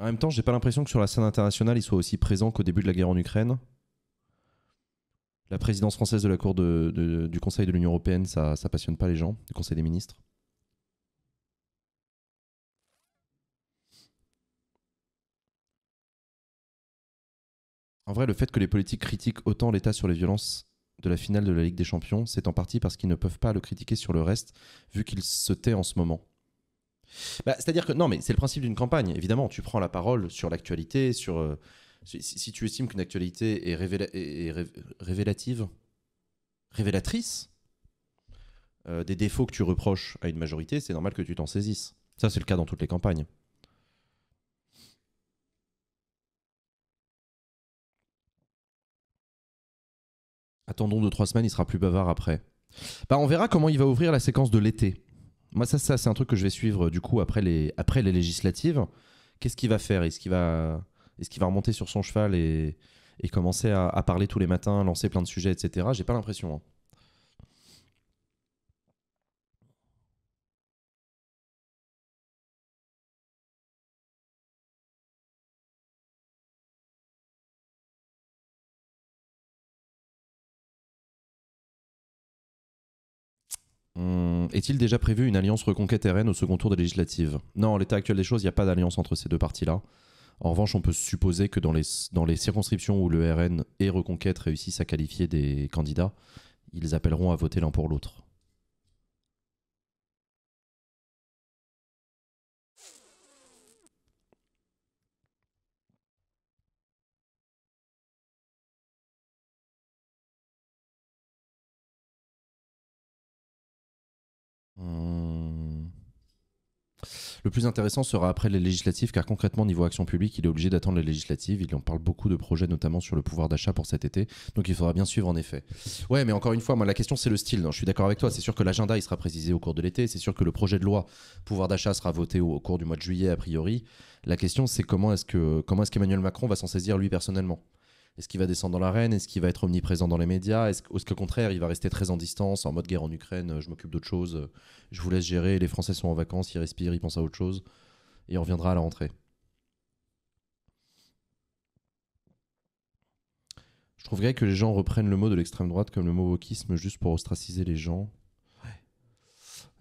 en même temps, j'ai pas l'impression que sur la scène internationale, il soit aussi présent qu'au début de la guerre en Ukraine. La présidence française de la Cour du Conseil de l'Union européenne, ça, ça passionne pas les gens, du Conseil des ministres. En vrai, le fait que les politiques critiquent autant l'État sur les violences de la finale de la Ligue des Champions, c'est en partie parce qu'ils ne peuvent pas le critiquer sur le reste, vu qu'il se tait en ce moment. Bah, c'est-à-dire que non, mais c'est le principe d'une campagne. Évidemment, tu prends la parole sur l'actualité, sur euh, si, tu estimes qu'une actualité est, révélative, révélatrice euh, des défauts que tu reproches à une majorité, c'est normal que tu t'en saisisses. Ça, c'est le cas dans toutes les campagnes. Attendons deux trois semaines, il sera plus bavard après. Bah, on verra comment il va ouvrir la séquence de l'été. Moi, ça, ça c'est un truc que je vais suivre du coup après les, après les législatives. Qu'est-ce qu'il va faire Est-ce qu'il va, est va remonter sur son cheval et, commencer à, parler tous les matins, lancer plein de sujets, etc. J'ai pas l'impression. Hein. Est-il déjà prévu une alliance reconquête RN au second tour des législatives Non, en l'état actuel des choses, il n'y a pas d'alliance entre ces deux parties là En revanche, on peut supposer que dans les, dans les circonscriptions où le RN et Reconquête réussissent à qualifier des candidats, ils appelleront à voter l'un pour l'autre. Le plus intéressant sera après les législatives, car concrètement, niveau action publique, il est obligé d'attendre les législatives. Il en parle beaucoup de projets, notamment sur le pouvoir d'achat pour cet été. Donc il faudra bien suivre en effet. Ouais, mais encore une fois, moi, la question, c'est le style. Non, hein. je suis d'accord avec toi. C'est sûr que l'agenda, il sera précisé au cours de l'été. C'est sûr que le projet de loi pouvoir d'achat sera voté au, cours du mois de juillet, a priori. La question, c'est comment est-ce que comment est-ce qu'Emmanuel Macron va s'en saisir lui personnellement est-ce qu'il va descendre dans l'arène Est-ce qu'il va être omniprésent dans les médias Est-ce qu'au contraire, il va rester très en distance, en mode guerre en Ukraine, euh, je m'occupe d'autre chose, euh, je vous laisse gérer, les Français sont en vacances, ils respirent, ils pensent à autre chose, et on reviendra à la rentrée Je trouverais que les gens reprennent le mot de l'extrême droite comme le mot wokisme juste pour ostraciser les gens.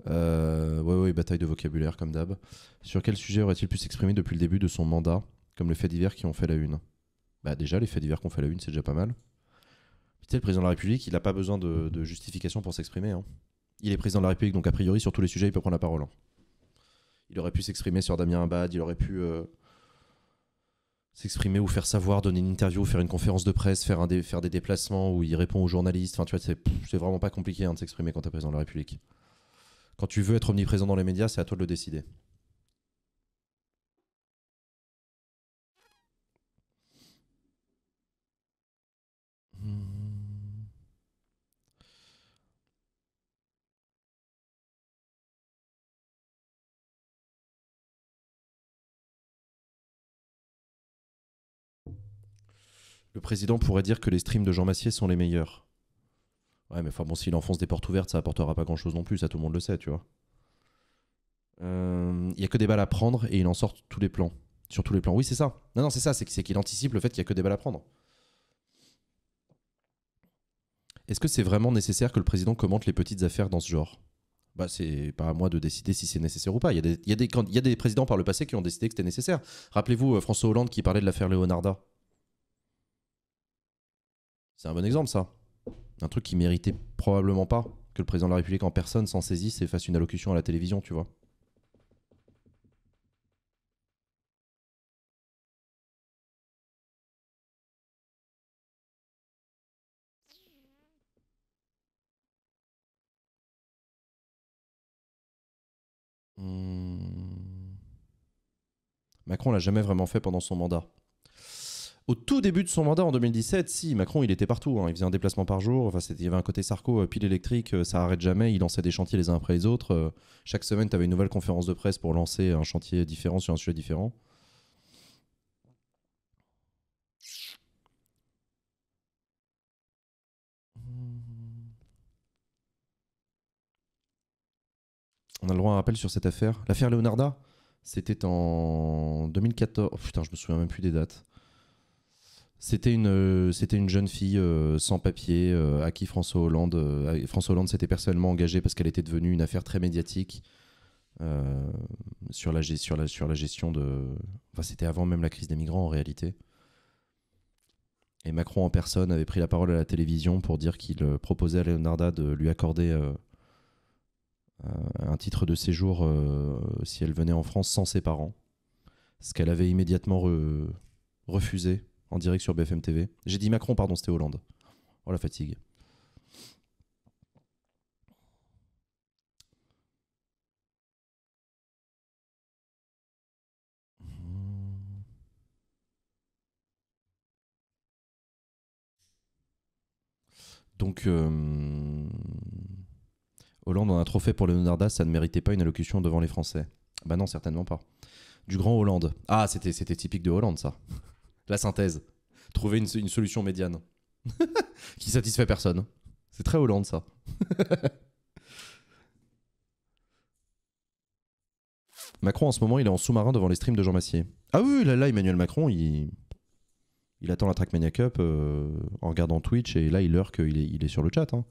Euh, ouais, ouais, bataille de vocabulaire comme d'hab. Sur quel sujet aurait-il pu s'exprimer depuis le début de son mandat, comme le fait divers qui ont fait la une bah déjà, les faits divers qu'on fait à la une, c'est déjà pas mal. sais, le président de la République, il n'a pas besoin de, justification pour s'exprimer. Hein. Il est président de la République, donc a priori, sur tous les sujets, il peut prendre la parole. Hein. Il aurait pu s'exprimer sur Damien Abad, il aurait pu euh, s'exprimer ou faire savoir, donner une interview, faire une conférence de presse, faire, des déplacements où il répond aux journalistes. Enfin, tu vois, c'est vraiment pas compliqué hein, de s'exprimer quand tu es président de la République. Quand tu veux être omniprésent dans les médias, c'est à toi de le décider. Le président pourrait dire que les streams de Jean Massier sont les meilleurs. Ouais, mais enfin bon, s'il enfonce des portes ouvertes, ça apportera pas grand chose non plus, ça tout le monde le sait, tu vois. Euh, il n'y y a que des balles à prendre et il en sort tous les plans. Sur tous les plans. Oui, c'est ça. Non, non, c'est ça, c'est qu'il anticipe le fait qu'il y a que des balles à prendre. Est-ce que c'est vraiment nécessaire que le président commente les petites affaires dans ce genre bah, c'est pas à moi de décider si c'est nécessaire ou pas. Il y, a des, y, a des, présidents par le passé qui ont décidé que c'était nécessaire. Rappelez-vous euh, François Hollande qui parlait de l'affaire Leonarda. C'est un bon exemple, ça. Un truc qui méritait probablement pas que le président de la République en personne s'en saisisse et fasse une allocution à la télévision, tu vois. Mmh. Macron l'a jamais vraiment fait pendant son mandat. Au tout début de son mandat en 2017, si Macron il était partout, hein. il faisait un déplacement par jour, enfin il y avait un côté Sarko, euh, pile électrique, euh, ça arrête jamais, il lançait des chantiers les uns après les autres. Euh. chaque semaine, tu avais une nouvelle conférence de presse pour lancer un chantier différent sur un sujet différent. On a le droit à un rappel sur cette affaire. L'affaire Leonarda, c'était en 2014. Oh, putain, je me souviens même plus des dates. C'était une, euh, c'était une jeune fille euh, sans papier euh, à qui François Hollande, François Hollande s'était personnellement engagé parce qu'elle était devenue une affaire très médiatique sur, la, gestion de. Enfin, c'était avant même la crise des migrants en réalité. Et Macron en personne avait pris la parole à la télévision pour dire qu'il proposait à Leonarda de lui accorder un titre de séjour si elle venait en France sans ses parents. Ce qu'elle avait immédiatement refusé en direct sur BFM TV. J'ai dit Macron, pardon, c'était Hollande. Oh la fatigue. Donc, euh, Hollande en a trop fait pour Leonardas, ça ne méritait pas une allocution devant les Français. Bah non, certainement pas. Du grand Hollande. Ah, c'était typique de Hollande, ça. La synthèse. Trouver une, solution médiane. [LAUGHS] qui satisfait personne. C'est très Hollande, ça. [LAUGHS] Macron, en ce moment, il est en sous-marin devant les streams de Jean Massier. Ah oui, là, là Emmanuel Macron, il, il attend la Trackmania Cup euh, en regardant Twitch et là, il leur qu'il est, il est sur le chat. Hein.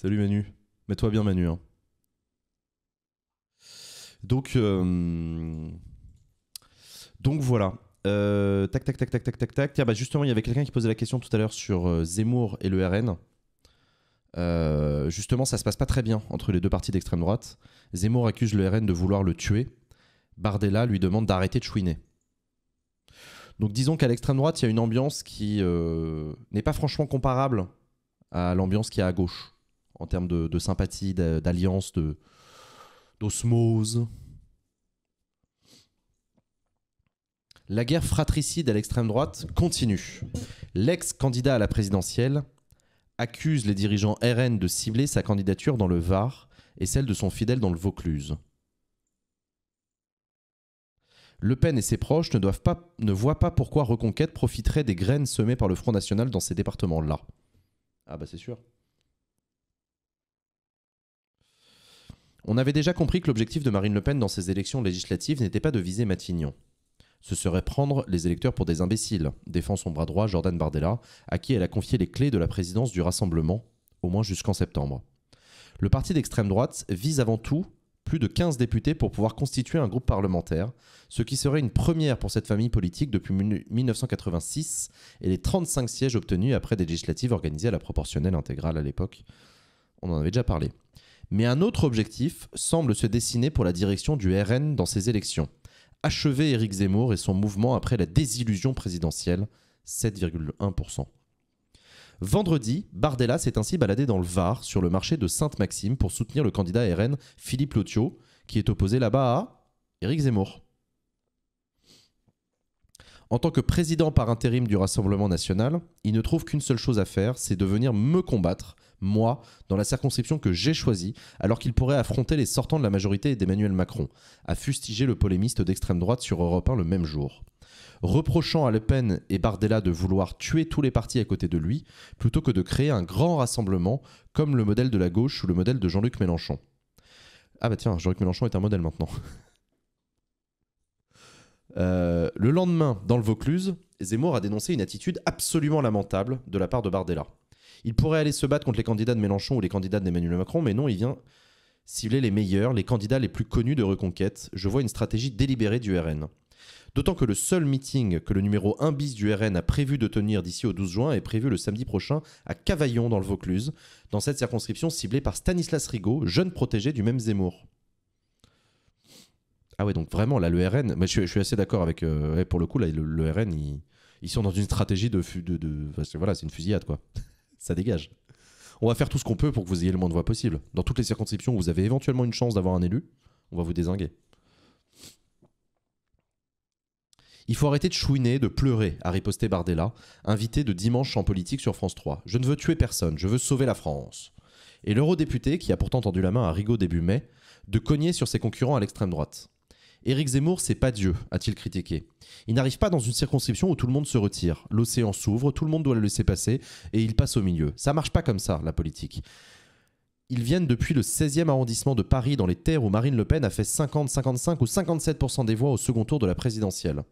Salut Manu. Mets-toi bien Manu. Hein. Donc, euh, donc voilà. Euh, tac, tac, tac, tac, tac, tac, tac. Bah, justement, il y avait quelqu'un qui posait la question tout à l'heure sur euh, Zemmour et le RN. justement, ça se passe pas très bien entre les deux parties d'extrême droite. Zemmour accuse le RN de vouloir le tuer. Bardella lui demande d'arrêter de chouiner. Donc disons qu'à l'extrême droite, il y a une ambiance qui n'est pas franchement comparable à l'ambiance qu'il y a à gauche en termes de, sympathie, d'alliance, d'osmose. La guerre fratricide à l'extrême droite continue. L'ex-candidat à la présidentielle accuse les dirigeants RN de cibler sa candidature dans le Var et celle de son fidèle dans le Vaucluse. Le Pen et ses proches ne, doivent ne voient pas pourquoi Reconquête profiterait des graines semées par le Front National dans ces départements-là. Ah bah c'est sûr. On avait déjà compris que l'objectif de Marine Le Pen dans ces élections législatives n'était pas de viser Matignon. Ce serait prendre les électeurs pour des imbéciles, défend son bras droit Jordan Bardella, à qui elle a confié les clés de la présidence du Rassemblement, au moins jusqu'en septembre. Le parti d'extrême droite vise avant tout plus de 15 députés pour pouvoir constituer un groupe parlementaire, ce qui serait une première pour cette famille politique depuis 1986 et les 35 sièges obtenus après des législatives organisées à la proportionnelle intégrale à l'époque. On en avait déjà parlé mais un autre objectif semble se dessiner pour la direction du RN dans ces élections. Achever Éric Zemmour et son mouvement après la désillusion présidentielle, 7,1%. Vendredi, Bardella s'est ainsi baladé dans le Var, sur le marché de Sainte-Maxime, pour soutenir le candidat RN Philippe Lothio, qui est opposé là-bas à Éric Zemmour. En tant que président par intérim du Rassemblement national, il ne trouve qu'une seule chose à faire, c'est de venir me combattre moi, dans la circonscription que j'ai choisie, alors qu'il pourrait affronter les sortants de la majorité d'Emmanuel Macron, a fustigé le polémiste d'extrême droite sur Europe 1 le même jour. Reprochant à Le Pen et Bardella de vouloir tuer tous les partis à côté de lui, plutôt que de créer un grand rassemblement comme le modèle de la gauche ou le modèle de Jean-Luc Mélenchon. Ah bah tiens, Jean-Luc Mélenchon est un modèle maintenant. [LAUGHS] Euh, le lendemain, dans le Vaucluse, Zemmour a dénoncé une attitude absolument lamentable de la part de Bardella. Il pourrait aller se battre contre les candidats de Mélenchon ou les candidats d'Emmanuel Macron, mais non, il vient cibler les meilleurs, les candidats les plus connus de Reconquête. Je vois une stratégie délibérée du RN. D'autant que le seul meeting que le numéro 1 bis du RN a prévu de tenir d'ici au 12 juin est prévu le samedi prochain à Cavaillon dans le Vaucluse, dans cette circonscription ciblée par Stanislas Rigaud, jeune protégé du même Zemmour. Ah ouais, donc vraiment, là, le RN, je, suis assez d'accord avec... Euh, pour le coup, là, le, RN, ils, sont dans une stratégie de... de voilà, c'est une fusillade, quoi ça dégage. On va faire tout ce qu'on peut pour que vous ayez le moins de voix possible. Dans toutes les circonscriptions où vous avez éventuellement une chance d'avoir un élu, on va vous désinguer. Il faut arrêter de chouiner, de pleurer, a riposté Bardella, invité de dimanche en politique sur France 3. Je ne veux tuer personne, je veux sauver la France. Et l'eurodéputé, qui a pourtant tendu la main à Rigaud début mai, de cogner sur ses concurrents à l'extrême droite. Éric Zemmour, c'est pas Dieu, a-t-il critiqué. Il n'arrive pas dans une circonscription où tout le monde se retire. L'océan s'ouvre, tout le monde doit le laisser passer, et il passe au milieu. Ça marche pas comme ça, la politique. Ils viennent depuis le 16e arrondissement de Paris, dans les terres où Marine Le Pen a fait 50, 55 ou 57% des voix au second tour de la présidentielle.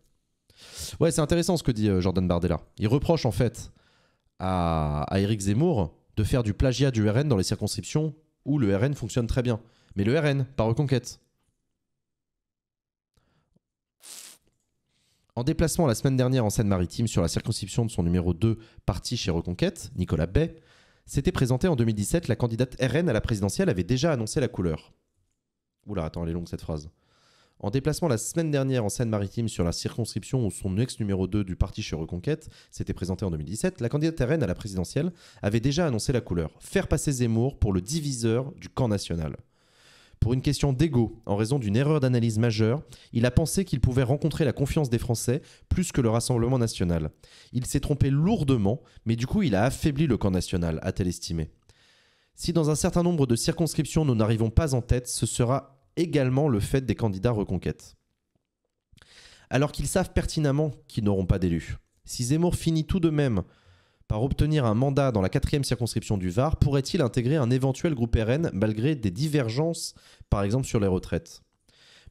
Ouais, c'est intéressant ce que dit euh, Jordan Bardella. Il reproche en fait à, à Éric Zemmour de faire du plagiat du RN dans les circonscriptions où le RN fonctionne très bien. Mais le RN, par reconquête. En déplacement la semaine dernière en Seine-Maritime sur la circonscription de son numéro 2 parti chez Reconquête, Nicolas Bay, s'était présenté en 2017, la candidate RN à la présidentielle avait déjà annoncé la couleur. Oula, attends, elle est longue cette phrase. En déplacement la semaine dernière en Seine-Maritime sur la circonscription où son ex numéro 2 du parti chez Reconquête s'était présenté en 2017, la candidate RN à la présidentielle avait déjà annoncé la couleur. Faire passer Zemmour pour le diviseur du camp national. Pour une question d'ego, en raison d'une erreur d'analyse majeure, il a pensé qu'il pouvait rencontrer la confiance des Français plus que le Rassemblement national. Il s'est trompé lourdement, mais du coup il a affaibli le camp national, a-t-elle estimé. Si dans un certain nombre de circonscriptions nous n'arrivons pas en tête, ce sera également le fait des candidats reconquêtes. Alors qu'ils savent pertinemment qu'ils n'auront pas d'élus. Si Zemmour finit tout de même par obtenir un mandat dans la quatrième circonscription du Var, pourrait-il intégrer un éventuel groupe RN malgré des divergences, par exemple sur les retraites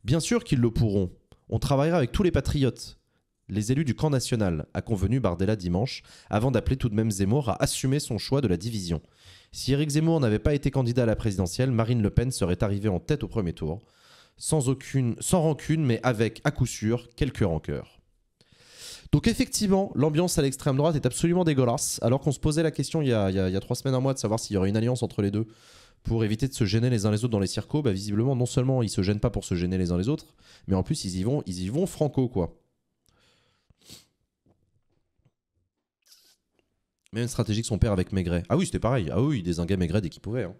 Bien sûr qu'ils le pourront. On travaillera avec tous les patriotes, les élus du camp national, a convenu Bardella dimanche, avant d'appeler tout de même Zemmour à assumer son choix de la division. Si Eric Zemmour n'avait pas été candidat à la présidentielle, Marine Le Pen serait arrivée en tête au premier tour, sans, aucune, sans rancune, mais avec, à coup sûr, quelques rancœurs. Donc effectivement, l'ambiance à l'extrême droite est absolument dégueulasse. Alors qu'on se posait la question il y, a, trois semaines, un mois, de savoir s'il y aurait une alliance entre les deux pour éviter de se gêner les uns les autres dans les circos, bah visiblement, non seulement ils se gênent pas pour se gêner les uns les autres, mais en plus ils y vont, ils y vont franco quoi. Même stratégie que son père avec Maigret. Ah oui, c'était pareil. Ah oui, il désinguait Maigret dès qu'il pouvait. Hein.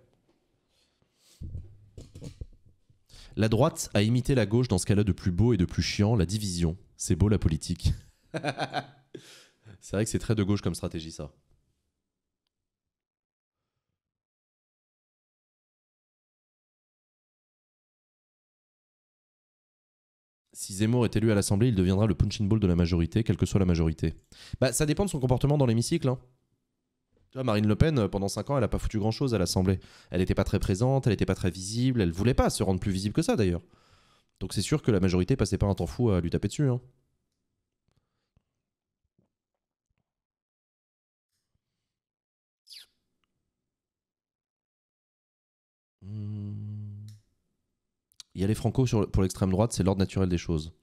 La droite a imité la gauche dans ce qu'elle a de plus beau et de plus chiant, la division. C'est beau la politique. [LAUGHS] c'est vrai que c'est très de gauche comme stratégie, ça. Si Zemmour est élu à l'Assemblée, il deviendra le punching ball de la majorité, quelle que soit la majorité. Bah, ça dépend de son comportement dans l'hémicycle. Hein. Tu vois, Marine Le Pen, euh, pendant 5 ans, elle n'a pas foutu grand-chose à l'Assemblée. Elle n'était pas très présente, elle n'était pas très visible, elle voulait pas se rendre plus visible que ça d'ailleurs. Donc c'est sûr que la majorité passait pas un temps fou à lui taper dessus. Hein. Hmm. Il y a les Franco pour l'extrême droite, c'est l'ordre naturel des choses.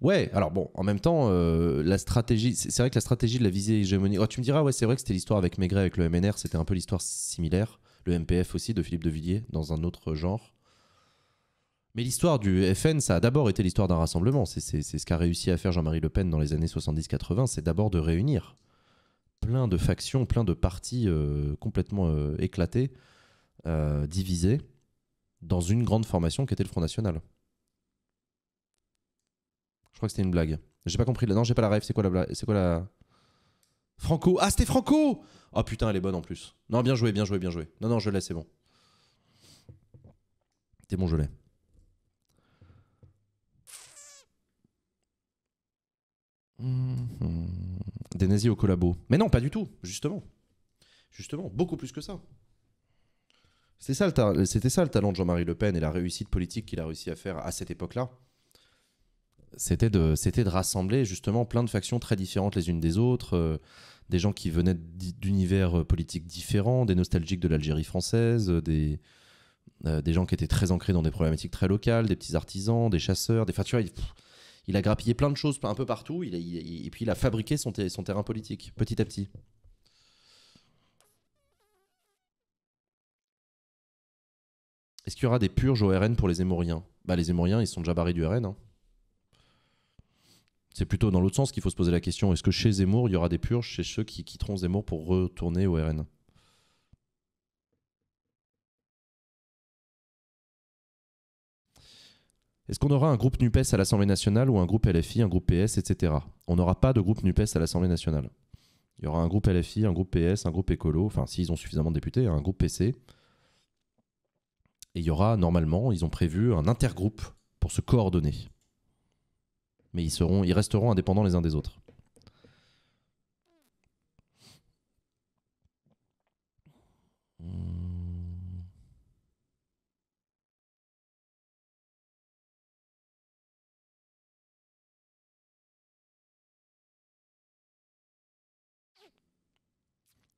Ouais, alors bon, en même temps, euh, la stratégie, c'est vrai que la stratégie de la visée hégémonique. Oh, tu me diras, ouais, c'est vrai que c'était l'histoire avec Maigret, avec le MNR, c'était un peu l'histoire similaire. Le MPF aussi, de Philippe de Villiers, dans un autre genre. Mais l'histoire du FN, ça a d'abord été l'histoire d'un rassemblement. C'est ce qu'a réussi à faire Jean-Marie Le Pen dans les années 70-80, c'est d'abord de réunir plein de factions, plein de partis euh, complètement euh, éclatés euh, divisé dans une grande formation qui était le Front National. Je crois que c'était une blague. J'ai pas compris. Non, j'ai pas la rêve. C'est quoi la blague C'est quoi la. Franco Ah, c'était Franco Oh putain, elle est bonne en plus. Non, bien joué, bien joué, bien joué. Non, non, je l'ai, c'est bon. T'es bon, je l'ai. Hum, hum. Des nazis au collabo. Mais non, pas du tout, justement. Justement, beaucoup plus que ça. C'était ça, le talent de Jean-Marie Le Pen et la réussite politique qu'il a réussi à faire à cette époque-là. C'était de, rassembler justement plein de factions très différentes les unes des autres, euh, des gens qui venaient d'univers euh, politiques différents, des nostalgiques de l'Algérie française, euh, des, gens qui étaient très ancrés dans des problématiques très locales, des petits artisans, des chasseurs, des Il, a grappillé plein de choses un peu partout, et puis il a fabriqué son terrain politique petit à petit. Est-ce qu'il y aura des purges au RN pour les Zemmouriens Bah les Émouriens, ils sont déjà barrés du RN. Hein. C'est plutôt dans l'autre sens qu'il faut se poser la question. Est-ce que chez Zemmour, il y aura des purges chez ceux qui quitteront Zemmour pour retourner au RN Est-ce qu'on aura un groupe NUPES à l'Assemblée nationale ou un groupe LFI, un groupe PS, etc. On n'aura pas de groupe NUPES à l'Assemblée nationale. Il y aura un groupe LFI, un groupe PS, un groupe écolo, enfin s'ils ont suffisamment de députés, un groupe PC, et il y aura normalement, ils ont prévu un intergroupe pour se coordonner. Mais ils, seront, ils resteront indépendants les uns des autres.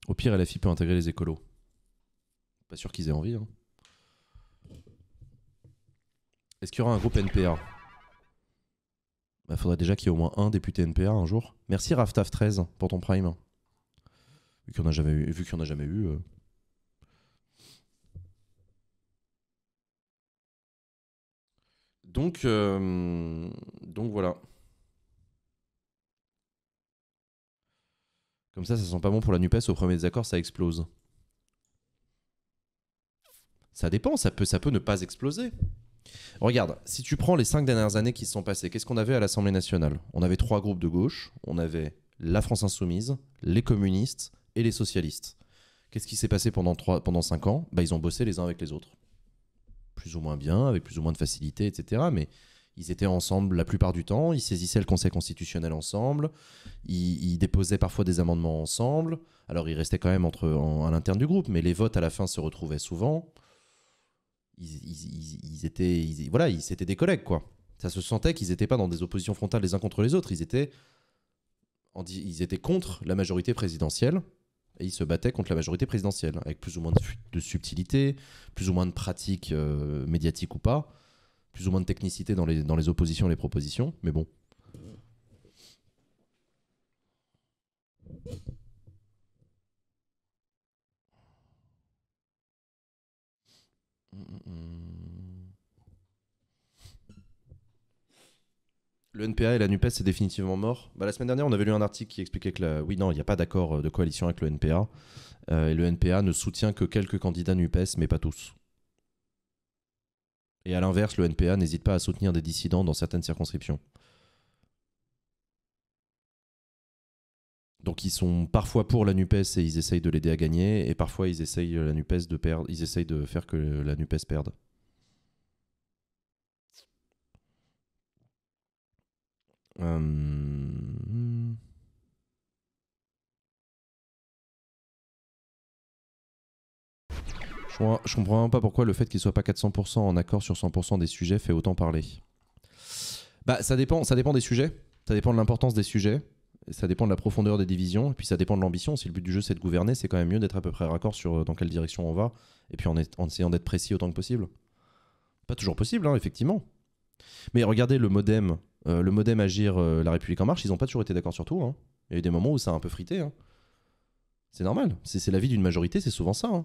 Au pire, LFI peut intégrer les écolos. Pas sûr qu'ils aient envie. Hein. Est-ce qu'il y aura un groupe NPA Il bah, faudrait déjà qu'il y ait au moins un député NPA un jour. Merci Raftaf13 pour ton prime. Vu qu'il n'y en a jamais eu. a jamais eu euh. Donc, euh, donc voilà. Comme ça, ça sent pas bon pour la NUPES. Au premier désaccord, ça explose. Ça dépend, ça peut, ça peut ne pas exploser. Regarde, si tu prends les cinq dernières années qui se sont passées, qu'est-ce qu'on avait à l'Assemblée nationale On avait trois groupes de gauche, on avait la France insoumise, les communistes et les socialistes. Qu'est-ce qui s'est passé pendant, pendant cinq ans bah, Ils ont bossé les uns avec les autres. Plus ou moins bien, avec plus ou moins de facilité, etc. Mais ils étaient ensemble la plupart du temps, ils saisissaient le Conseil constitutionnel ensemble, ils, déposaient parfois des amendements ensemble. Alors ils restaient quand même entre, à l'interne du groupe, mais les votes à la fin se retrouvaient souvent ils, étaient, voilà, ils des collègues, quoi. Ça se sentait qu'ils n'étaient pas dans des oppositions frontales les uns contre les autres. Ils étaient, ils étaient contre la majorité présidentielle et ils se battaient contre la majorité présidentielle, avec plus ou moins de, subtilité, plus ou moins de pratiques euh, médiatiques ou pas, plus ou moins de technicité dans les, dans les oppositions et les propositions, mais bon. Le NPA et la NUPES, c'est définitivement mort. Bah, la semaine dernière, on avait lu un article qui expliquait que, oui, non, il n'y a pas d'accord euh, de coalition avec le NPA. Euh, et le NPA ne soutient que quelques candidats NUPES, mais pas tous. Et à l'inverse, le NPA n'hésite pas à soutenir des dissidents dans certaines circonscriptions. Donc ils sont parfois pour la Nupes et ils essayent de l'aider à gagner, et parfois ils essayent la Nupes de perdre, ils essayent de faire que la Nupes perde. Euh, je, comprends, comprends pas pourquoi le fait qu'ils soient pas 400% en accord sur 100% des sujets fait autant parler. Bah ça dépend, ça dépend des sujets, ça dépend de l'importance des sujets ça dépend de la profondeur des divisions, et puis ça dépend de l'ambition. Si le but du jeu c'est de gouverner, c'est quand même mieux d'être à peu près raccord sur euh, dans quelle direction on va, et puis en, essayant d'être précis autant que possible. Pas toujours possible, hein, effectivement. Mais regardez le modem, euh, le modem Agir euh, La République En Marche, ils n'ont pas toujours été d'accord sur tout. Hein. Il y a eu des moments où ça a un peu frité. Hein. C'est normal, c'est la vie d'une majorité, c'est souvent ça.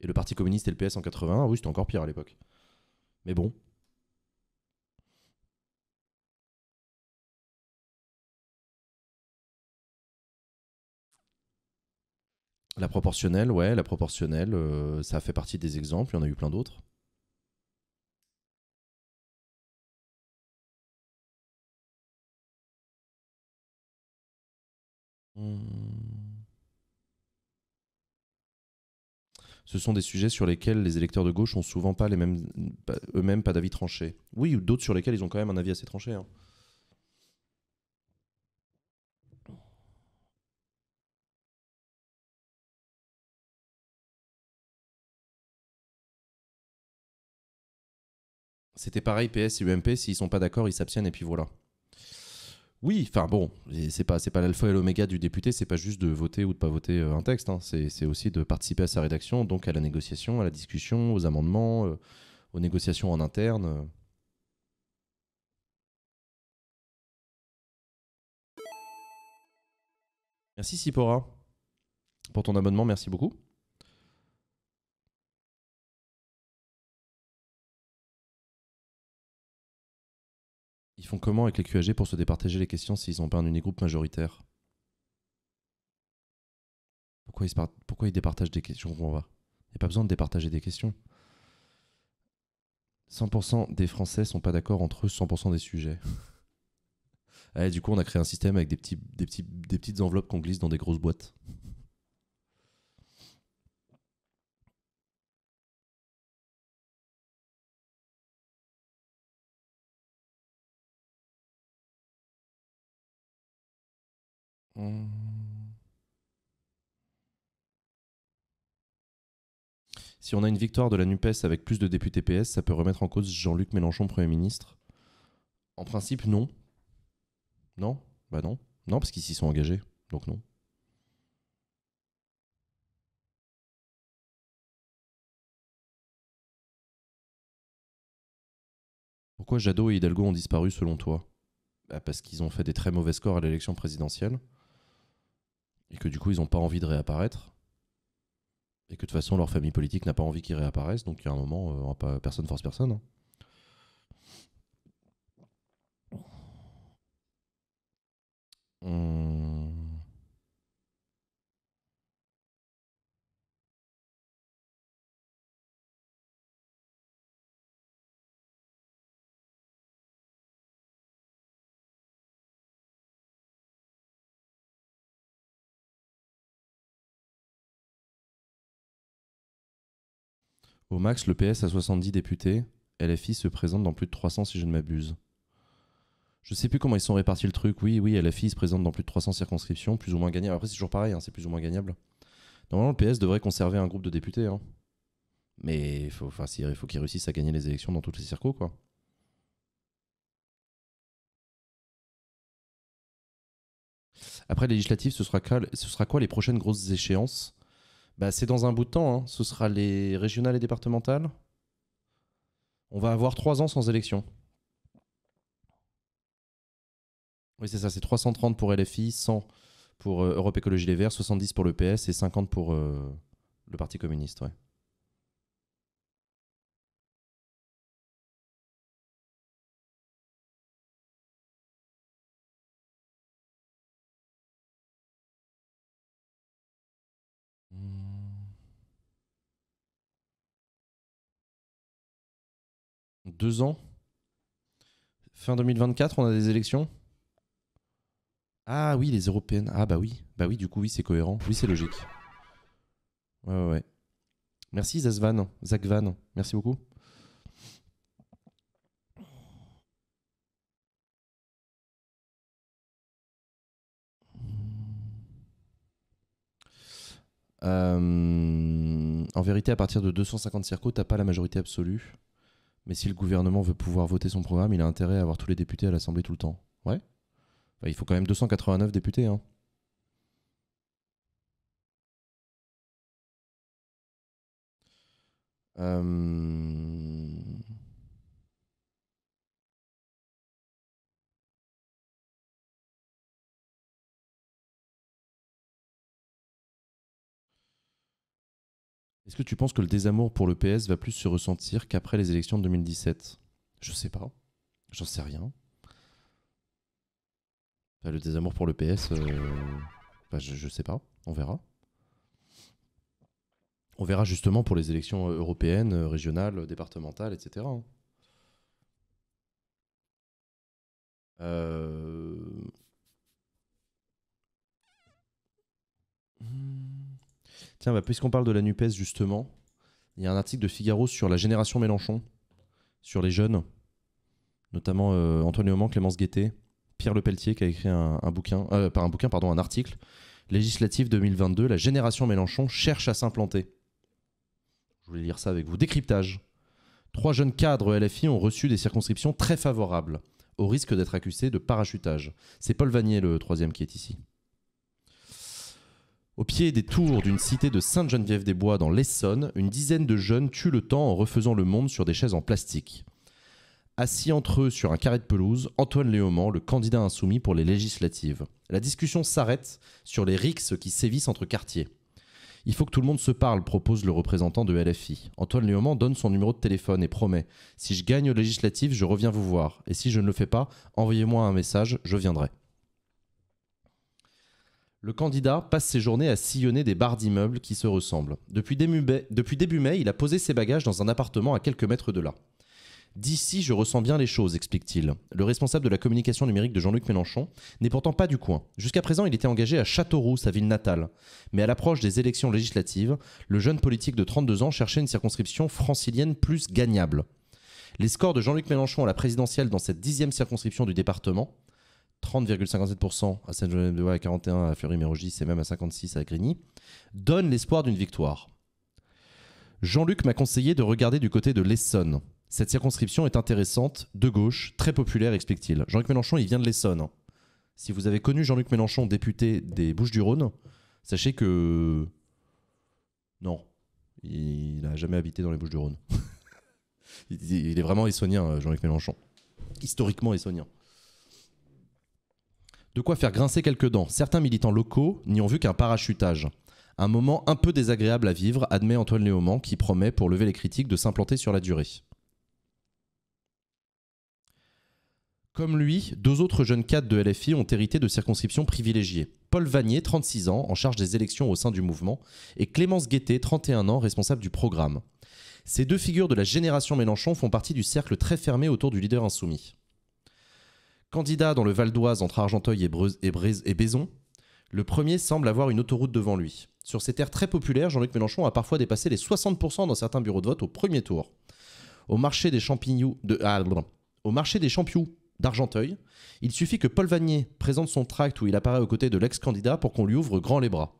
Et le Parti communiste et le PS en 81, ah oui, c'était encore pire à l'époque. Mais bon, La proportionnelle, ouais, la proportionnelle, euh, ça fait partie des exemples, il y en a eu plein d'autres. Hmm. Ce sont des sujets sur lesquels les électeurs de gauche ont souvent pas les mêmes, eux-mêmes pas d'avis tranché. Oui, ou d'autres sur lesquels ils ont quand même un avis assez tranché. Hein. C'était pareil, PS et UMP, s'ils sont pas d'accord, ils s'abstiennent et puis voilà. Oui, enfin bon, c'est pas, pas l'alpha et l'oméga du député, c'est pas juste de voter ou de pas voter euh, un texte, hein. c'est aussi de participer à sa rédaction, donc à la négociation, à la discussion, aux amendements, euh, aux négociations en interne. Euh. Merci Sipora pour ton abonnement, merci beaucoup. Ils font comment avec les QAG pour se départager les questions s'ils n'ont pas un groupe majoritaire pourquoi ils, pourquoi ils départagent des questions Il n'y a pas besoin de départager des questions. 100% des Français sont pas d'accord entre eux 100% des sujets. [LAUGHS] Eh, du coup, on a créé un système avec des petites enveloppes qu'on glisse dans des grosses boîtes. Si on a une victoire de la NUPES avec plus de députés PS, ça peut remettre en cause Jean-Luc Mélenchon, Premier ministre En principe, non. Non Bah non. Non, parce qu'ils s'y sont engagés, donc non. Pourquoi Jadot et Hidalgo ont disparu selon toi bah, Parce qu'ils ont fait des très mauvais scores à l'élection présidentielle et que du coup ils n'ont pas envie de réapparaître et que de toute façon leur famille politique n'a pas envie qu'ils réapparaissent donc il y a un moment euh, pas, personne force personne hein. hum. Au max, le PS a 70 députés. LFI se présente dans plus de 300 si je ne m'abuse. Je sais plus comment ils sont répartis le truc. Oui, oui, LFI se présente dans plus de 300 circonscriptions, plus ou moins gagnable. Après, c'est toujours pareil, hein, c'est plus ou moins gagnable. Normalement, le PS devrait conserver un groupe de députés. Hein. Mais faut, il faut qu'ils réussissent à gagner les élections dans toutes les circos, quoi. Après, législatives, ce ce sera quoi les prochaines grosses échéances bah, c'est dans un bout de temps. Hein. Ce sera les régionales et départementales. On va avoir trois ans sans élection. Oui, c'est ça, c'est 330 pour LFI, 100 pour euh, Europe Écologie Les Verts, 70 pour le PS et 50 pour euh, le Parti communiste. Ouais. deux ans. Fin 2024, on a des élections. Ah oui, les européennes. Ah bah oui, bah oui, du coup, oui, c'est cohérent. Oui, c'est logique. Ouais, ouais, ouais. Merci Zazvan. Zach Merci beaucoup. Euh, en vérité, à partir de 250 circos, t'as pas la majorité absolue. Mais si le gouvernement veut pouvoir voter son programme, il a intérêt à avoir tous les députés à l'Assemblée tout le temps. Ouais. il faut quand même 289 députés. Hein. Euh, Est-ce que tu penses que le désamour pour le PS va plus se ressentir qu'après les élections de 2017 Je sais pas. J'en sais rien. Bah, le désamour pour le PS, euh, bah, je, je sais pas. On verra. On verra justement pour les élections euh, européennes, euh, régionales, départementales, etc. Hein. Euh... Bah, puisqu'on parle de la NUPES, justement, il y a un article de Figaro sur la génération Mélenchon, sur les jeunes, notamment euh, Antoine Léaumont, Clémence Guettet, Pierre Lepelletier qui a écrit un, bouquin, euh, par un bouquin, pardon, un article, législatif 2022, la génération Mélenchon cherche à s'implanter. Je voulais lire ça avec vous. Décryptage. Trois jeunes cadres LFI ont reçu des circonscriptions très favorables, au risque d'être accusés de parachutage. C'est Paul Vanier, le troisième, qui est ici. Au pied des tours d'une cité de Sainte-Geneviève-des-Bois dans l'Essonne, une dizaine de jeunes tuent le temps en refaisant le monde sur des chaises en plastique. Assis entre eux sur un carré de pelouse, Antoine Léaumont, le candidat insoumis pour les législatives. La discussion s'arrête sur les rixes qui sévissent entre quartiers. Il faut que tout le monde se parle, propose le représentant de LFI. Antoine Léaumont donne son numéro de téléphone et promet Si je gagne aux législatives, je reviens vous voir. Et si je ne le fais pas, envoyez-moi un message, je viendrai. Le candidat passe ses journées à sillonner des barres d'immeubles qui se ressemblent. Depuis début, mai, depuis début, mai, il a posé ses bagages dans un appartement à quelques mètres de là. D'ici, je ressens bien les choses, explique-t-il. Le responsable de la communication numérique de Jean-Luc Mélenchon n'est pourtant pas du coin. Jusqu'à présent, il était engagé à Châteauroux, sa ville natale. Mais à l'approche des élections législatives, le jeune politique de 32 ans cherchait une circonscription francilienne plus gagnable. Les scores de Jean-Luc Mélenchon à la présidentielle dans cette dixième circonscription du département 30,57% à Saint-Jean-de-Bois à 41 à Fleury-Mérogis et même à 56 à Grigny, donne l'espoir d'une victoire. Jean-Luc m'a conseillé de regarder du côté de l'Essonne. Cette circonscription est intéressante, de gauche, très populaire, explique-t-il. Jean-Luc Mélenchon, il vient de l'Essonne. Si vous avez connu Jean-Luc Mélenchon, député des Bouches-du-Rhône, sachez que. Non, il n'a jamais habité dans les Bouches-du-Rhône. [LAUGHS] il est vraiment essonien, Jean-Luc Mélenchon. Historiquement essonien. De quoi faire grincer quelques dents. Certains militants locaux n'y ont vu qu'un parachutage. Un moment un peu désagréable à vivre, admet Antoine Léaumont, qui promet, pour lever les critiques, de s'implanter sur la durée. Comme lui, deux autres jeunes cadres de LFI ont hérité de circonscriptions privilégiées. Paul Vanier, 36 ans, en charge des élections au sein du mouvement, et Clémence Guettet, 31 ans, responsable du programme. Ces deux figures de la génération Mélenchon font partie du cercle très fermé autour du leader insoumis. Candidat dans le Val d'Oise entre Argenteuil et, et, Baison, le premier semble avoir une autoroute devant lui. Sur ces terres très populaires, Jean-Luc Mélenchon a parfois dépassé les 60% dans certains bureaux de vote au premier tour. Au marché des champignons ah, au marché des d'Argenteuil, il suffit que Paul Vanier présente son tract où il apparaît aux côtés de l'ex-candidat pour qu'on lui ouvre grand les bras.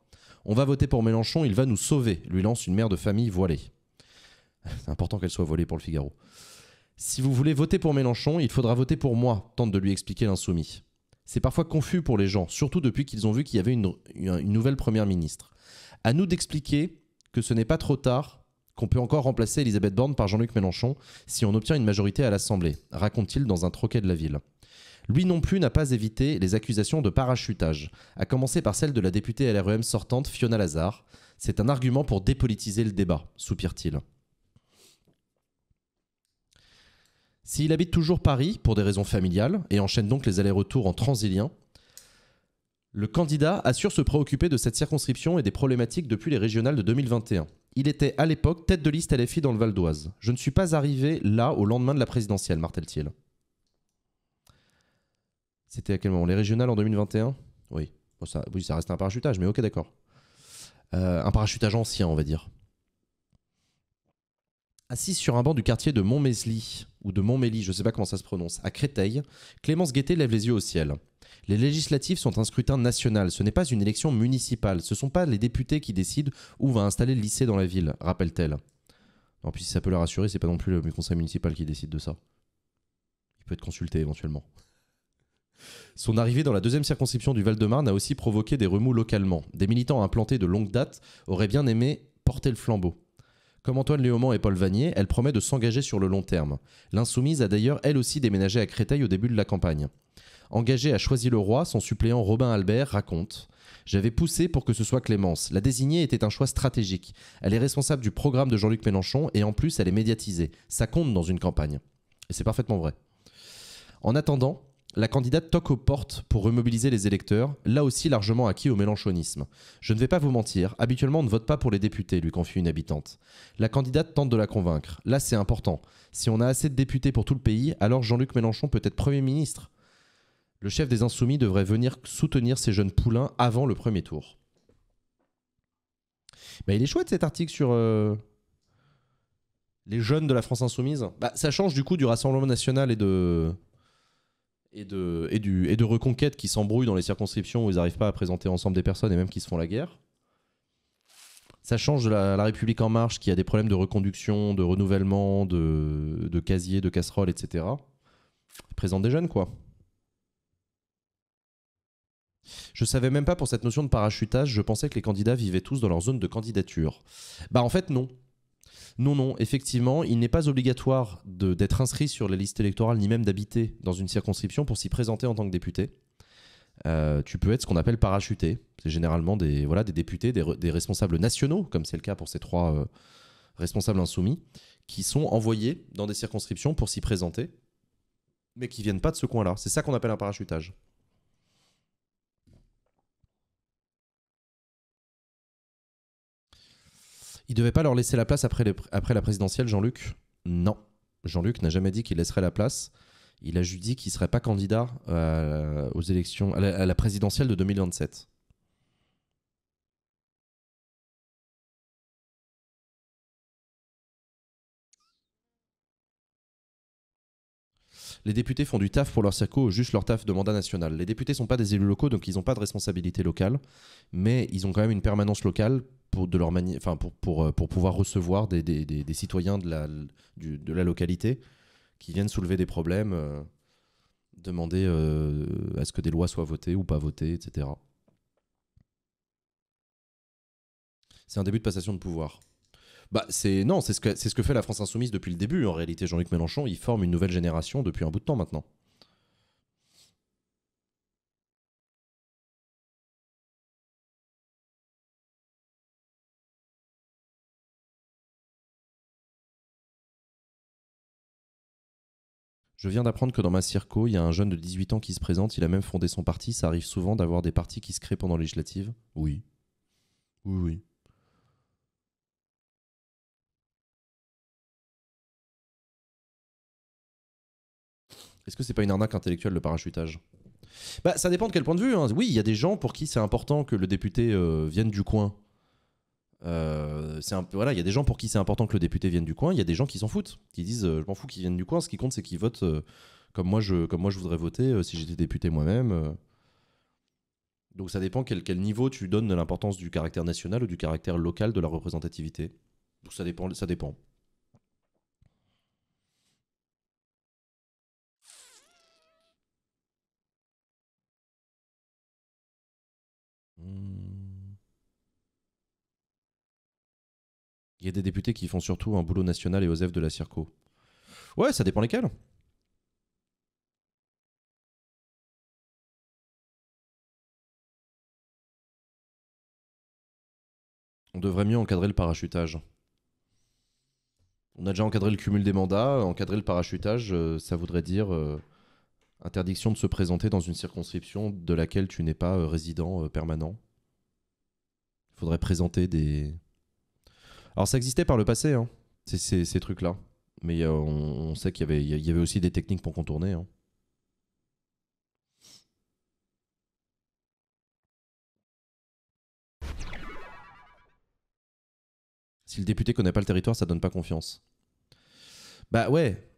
On va voter pour Mélenchon, il va nous sauver, lui lance une mère de famille voilée. [LAUGHS] C'est important qu'elle soit voilée pour le Figaro. Si vous voulez voter pour Mélenchon, il faudra voter pour moi, tente de lui expliquer l'insoumis. C'est parfois confus pour les gens, surtout depuis qu'ils ont vu qu'il y avait une, nouvelle première ministre. À nous d'expliquer que ce n'est pas trop tard, qu'on peut encore remplacer Elisabeth Borne par Jean-Luc Mélenchon si on obtient une majorité à l'Assemblée, raconte-t-il dans un troquet de la ville. Lui non plus n'a pas évité les accusations de parachutage, à commencer par celle de la députée LREM sortante Fiona Lazare. C'est un argument pour dépolitiser le débat, soupire-t-il. S'il habite toujours Paris pour des raisons familiales et enchaîne donc les allers-retours en transilien, le candidat assure se préoccuper de cette circonscription et des problématiques depuis les régionales de 2021. Il était à l'époque tête de liste à LFI dans le Val d'Oise. Je ne suis pas arrivé là au lendemain de la présidentielle, martel t il C'était à quel moment Les régionales en 2021 oui. ça, oui, ça reste un parachutage, mais ok, d'accord. Euh, un parachutage ancien, on va dire. Assise sur un banc du quartier de Montmézily, ou de Montmélie, je ne sais pas comment ça se prononce, à Créteil, Clémence Guettet lève les yeux au ciel. Les législatives sont un scrutin national, ce n'est pas une élection municipale, ce ne sont pas les députés qui décident où va installer le lycée dans la ville, rappelle-t-elle. En puis si ça peut la rassurer, c'est pas non plus le conseil municipal qui décide de ça. Il peut être consulté éventuellement. Son arrivée dans la deuxième circonscription du Val-de-Marne a aussi provoqué des remous localement. Des militants implantés de longue date auraient bien aimé porter le flambeau. Comme Antoine Léaumont et Paul Vanier, elle promet de s'engager sur le long terme. L'insoumise a d'ailleurs elle aussi déménagé à Créteil au début de la campagne. Engagée à Choisir le roi son suppléant Robin Albert raconte j'avais poussé pour que ce soit Clémence. La désignée était un choix stratégique. Elle est responsable du programme de Jean-Luc Mélenchon et en plus elle est médiatisée. Ça compte dans une campagne. Et c'est parfaitement vrai. En attendant, la candidate toque aux portes pour remobiliser les électeurs, là aussi largement acquis au mélanchonisme. Je ne vais pas vous mentir, habituellement on ne vote pas pour les députés, lui confie une habitante. La candidate tente de la convaincre. Là c'est important. Si on a assez de députés pour tout le pays, alors Jean-Luc Mélenchon peut être Premier ministre. Le chef des Insoumis devrait venir soutenir ces jeunes poulains avant le premier tour. Mais bah, il est chouette cet article sur euh, les jeunes de la France Insoumise. Bah, ça change du coup du Rassemblement National et de, et de, et, du, et de reconquête qui s'embrouillent dans les circonscriptions où ils n'arrivent pas à présenter ensemble des personnes et même qui se font la guerre. Ça change de la, la, République en marche qui a des problèmes de reconduction, de renouvellement, de, de casier, de casserole, etc. Ils présentent des jeunes, quoi. Je savais même pas pour cette notion de parachutage, je pensais que les candidats vivaient tous dans leur zone de candidature. Bah en fait non. Non, non, effectivement, il n'est pas obligatoire d'être inscrit sur la liste électorale ni même d'habiter dans une circonscription pour s'y présenter en tant que député. Euh, tu peux être ce qu'on appelle parachuté. C'est généralement des, voilà, des députés, des, responsables nationaux, comme c'est le cas pour ces trois euh, responsables insoumis, qui sont envoyés dans des circonscriptions pour s'y présenter, mais qui viennent pas de ce coin-là. C'est ça qu'on appelle un parachutage. Il ne devait pas leur laisser la place après, après la présidentielle, Jean-Luc Non. Jean-Luc n'a jamais dit qu'il laisserait la place. Il a juste dit qu'il ne serait pas candidat euh, aux élections, à la présidentielle de 2027. Les députés font du taf pour leur circo, juste leur taf de mandat national. Les députés ne sont pas des élus locaux, donc ils n'ont pas de responsabilité locale, mais ils ont quand même une permanence locale pour, de leur pour, euh, pour, pouvoir recevoir des, citoyens de la, de la localité qui viennent soulever des problèmes, euh, demander euh, à ce que des lois soient votées ou pas votées, etc. C'est un début de passation de pouvoir. Bah, non, c'est ce que c'est ce que fait la France insoumise depuis le début. En réalité, Jean-Luc Mélenchon, il forme une nouvelle génération depuis un bout de temps maintenant. Je viens d'apprendre que dans ma circo, il y a un jeune de 18 ans qui se présente, il a même fondé son parti, ça arrive souvent d'avoir des partis qui se créent pendant les législative Oui. Oui, oui. Est-ce que c'est pas une arnaque intellectuelle le parachutage bah, ça dépend de quel point de vue. Hein. Oui, il y a des gens pour qui c'est important que le député euh, vienne du coin. Euh, un, voilà, il y a des gens pour qui c'est important que le député vienne du coin. Il y a des gens qui s'en foutent, qui disent euh, je m'en fous qu'il viennent du coin. Ce qui compte, c'est qu'ils votent comme moi je, comme moi je voudrais voter si j'étais député moi-même. Donc ça dépend quel, quel niveau tu donnes de l'importance du caractère national ou du caractère local de la représentativité. Donc ça dépend, ça dépend. Hmm. Il y a des députés qui font surtout un boulot national et OSEF de la circo. Ouais, ça dépend lesquels. On devrait mieux encadrer le parachutage. On a déjà encadré le cumul des mandats, encadrer le parachutage, euh, ça voudrait dire euh, Interdiction de se présenter dans une circonscription de laquelle tu n'es pas euh, résident euh, permanent. Il faudrait présenter des... Alors ça existait par le passé, hein, ces, trucs-là. Mais euh, on, sait qu'il y avait, aussi des techniques pour contourner. Hein. Si le député connaît pas le territoire, ça donne pas confiance. Bah ouais,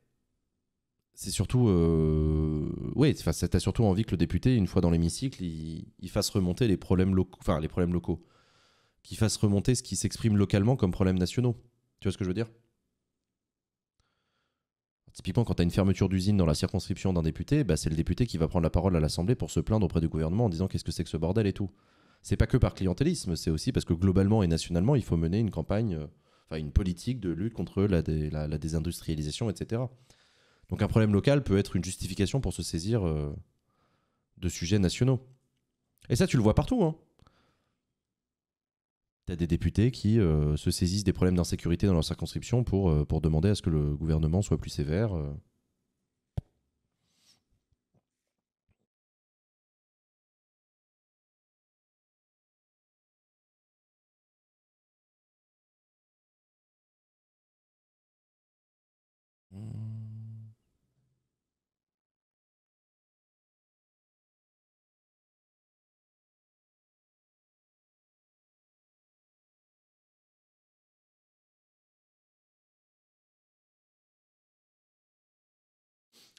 c'est surtout. Euh, oui, t'as surtout envie que le député, une fois dans l'hémicycle, il, fasse remonter les problèmes locaux. Enfin, les problèmes locaux. Qu'il fasse remonter ce qui s'exprime localement comme problèmes nationaux. Tu vois ce que je veux dire Typiquement, quand tu as une fermeture d'usine dans la circonscription d'un député, bah, c'est le député qui va prendre la parole à l'Assemblée pour se plaindre auprès du gouvernement en disant qu'est-ce que c'est que ce bordel et tout. C'est pas que par clientélisme, c'est aussi parce que globalement et nationalement, il faut mener une campagne, euh, enfin une politique de lutte contre la désindustrialisation, etc. Donc un problème local peut être une justification pour se saisir euh, de sujets nationaux. Et ça, tu le vois partout. Hein. Tu as des députés qui euh, se saisissent des problèmes d'insécurité dans leur circonscription pour, euh, pour demander à ce que le gouvernement soit plus sévère.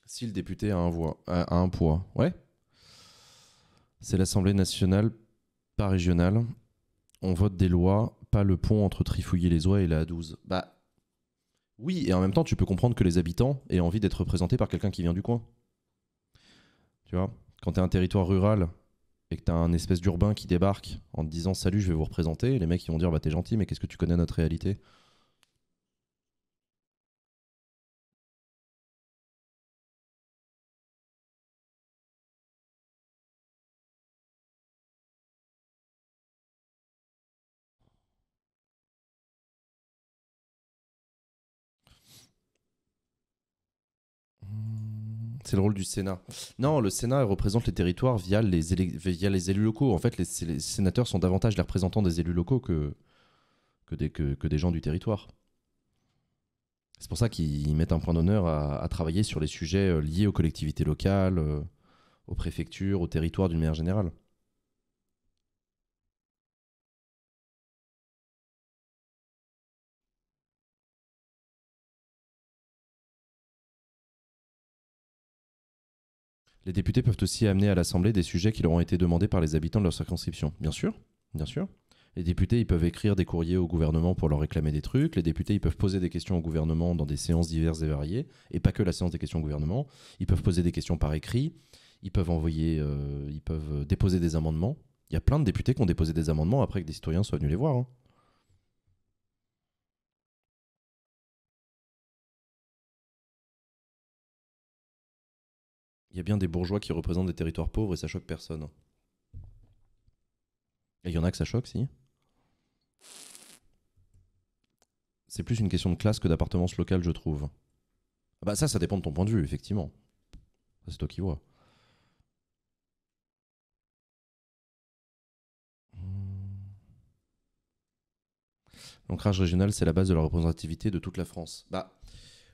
Si le député a un, voix, a un poids, ouais. C'est l'Assemblée nationale, pas régionale. On vote des lois, pas le pont entre Trifouiller les Oies et la A12. Bah oui, et en même temps, tu peux comprendre que les habitants aient envie d'être représentés par quelqu'un qui vient du coin. Tu vois, quand tu un territoire rural et que tu as un espèce d'urbain qui débarque en te disant salut, je vais vous représenter, les mecs ils vont dire bah t'es gentil, mais qu'est-ce que tu connais notre réalité C'est le rôle du Sénat. Non, le Sénat représente les territoires via les, via les élus locaux. En fait, les, sénateurs sont davantage les représentants des élus locaux que, que, des, que, des gens du territoire. C'est pour ça qu'ils mettent un point d'honneur à, à, travailler sur les sujets euh, liés aux collectivités locales, euh, aux préfectures, aux territoires d'une manière générale. Les députés peuvent aussi amener à l'Assemblée des sujets qui leur ont été demandés par les habitants de leur circonscription. Bien sûr, bien sûr. Les députés, ils peuvent écrire des courriers au gouvernement pour leur réclamer des trucs. Les députés, ils peuvent poser des questions au gouvernement dans des séances diverses et variées, et pas que la séance des questions au gouvernement. Ils peuvent poser des questions par écrit. Ils peuvent envoyer, euh, ils peuvent déposer des amendements. Il y a plein de députés qui ont déposé des amendements après que des citoyens soient venus les voir. Hein. il y a bien des bourgeois qui représentent des territoires pauvres et ça choque personne. Et il y en a que ça choque, si C'est plus une question de classe que d'appartenance locale, je trouve. Ah bah ça, ça dépend de ton point de vue, effectivement. C'est toi qui vois. L'ancrage régional, c'est la base de la représentativité de toute la France. Bah,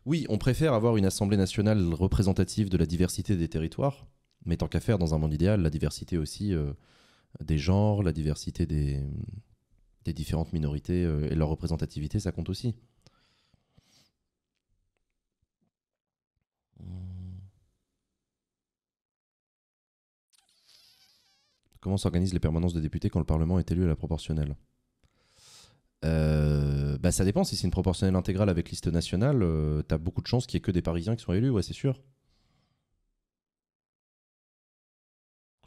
oui, on préfère avoir une Assemblée nationale représentative de la diversité des territoires, mais tant qu'à faire, dans un monde idéal, la diversité aussi euh, des genres, la diversité des, différentes minorités euh, et leur représentativité, ça compte aussi. Comment s'organisent les permanences des députés quand le Parlement est élu à la proportionnelle euh, bah ça dépend. Si c'est une proportionnelle intégrale avec liste nationale, tu euh, t'as beaucoup de chances qu'il n'y ait que des Parisiens qui soient élus, ouais, c'est sûr.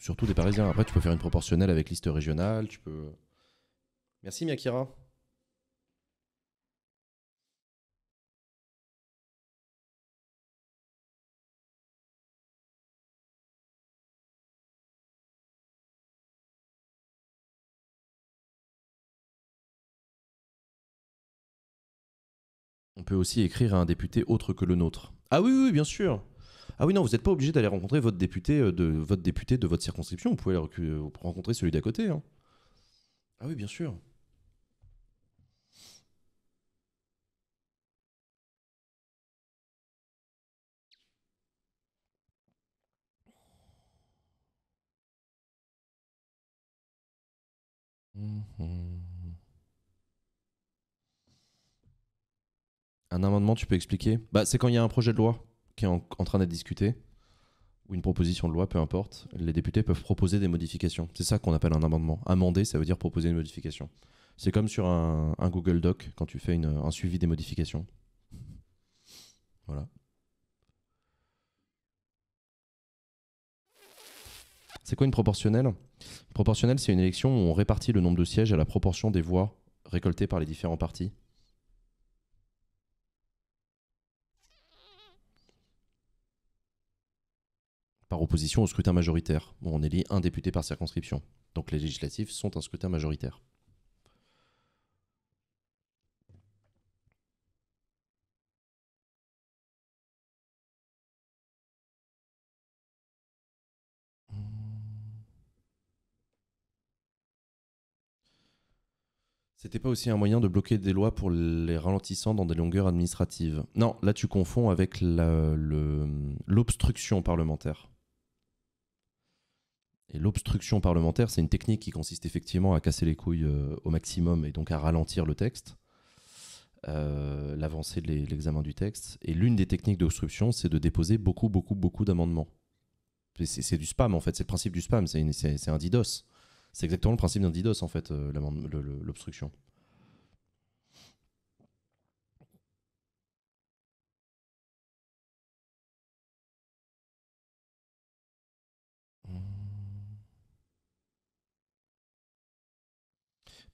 Surtout des Parisiens. Après, tu peux faire une proportionnelle avec liste régionale, tu peux. Merci Miyakira peut aussi écrire à un député autre que le nôtre. Ah oui, oui, bien sûr. Ah oui, non, vous n'êtes pas obligé d'aller rencontrer votre député, euh, de, votre député de votre circonscription. Vous pouvez euh, rencontrer celui d'à côté. Hein. Ah oui, bien sûr. Mmh Un amendement, tu peux expliquer bah, C'est quand il y a un projet de loi qui est en, train d'être discuté, ou une proposition de loi, peu importe, les députés peuvent proposer des modifications. C'est ça qu'on appelle un amendement. Amender, ça veut dire proposer une modification. C'est comme sur un, Google Doc quand tu fais un suivi des modifications. Voilà. C'est quoi une proportionnelle proportionnelle, c'est une élection où on répartit le nombre de sièges à la proportion des voix récoltées par les différents partis. opposition au scrutin majoritaire, on élit un député par circonscription. Donc les législatives sont un scrutin majoritaire. C'était pas aussi un moyen de bloquer des lois pour les ralentissant dans des longueurs administratives. Non, là tu confonds avec l'obstruction parlementaire l'obstruction parlementaire, c'est une technique qui consiste effectivement à casser les couilles euh, au maximum et donc à ralentir le texte, euh, l'avancée de l'examen du texte. Et l'une des techniques d'obstruction, c'est de déposer beaucoup, beaucoup, beaucoup d'amendements. C'est du spam en fait, c'est le principe du spam, c'est un DDoS. C'est exactement le principe d'un DDoS en fait, euh, l'obstruction.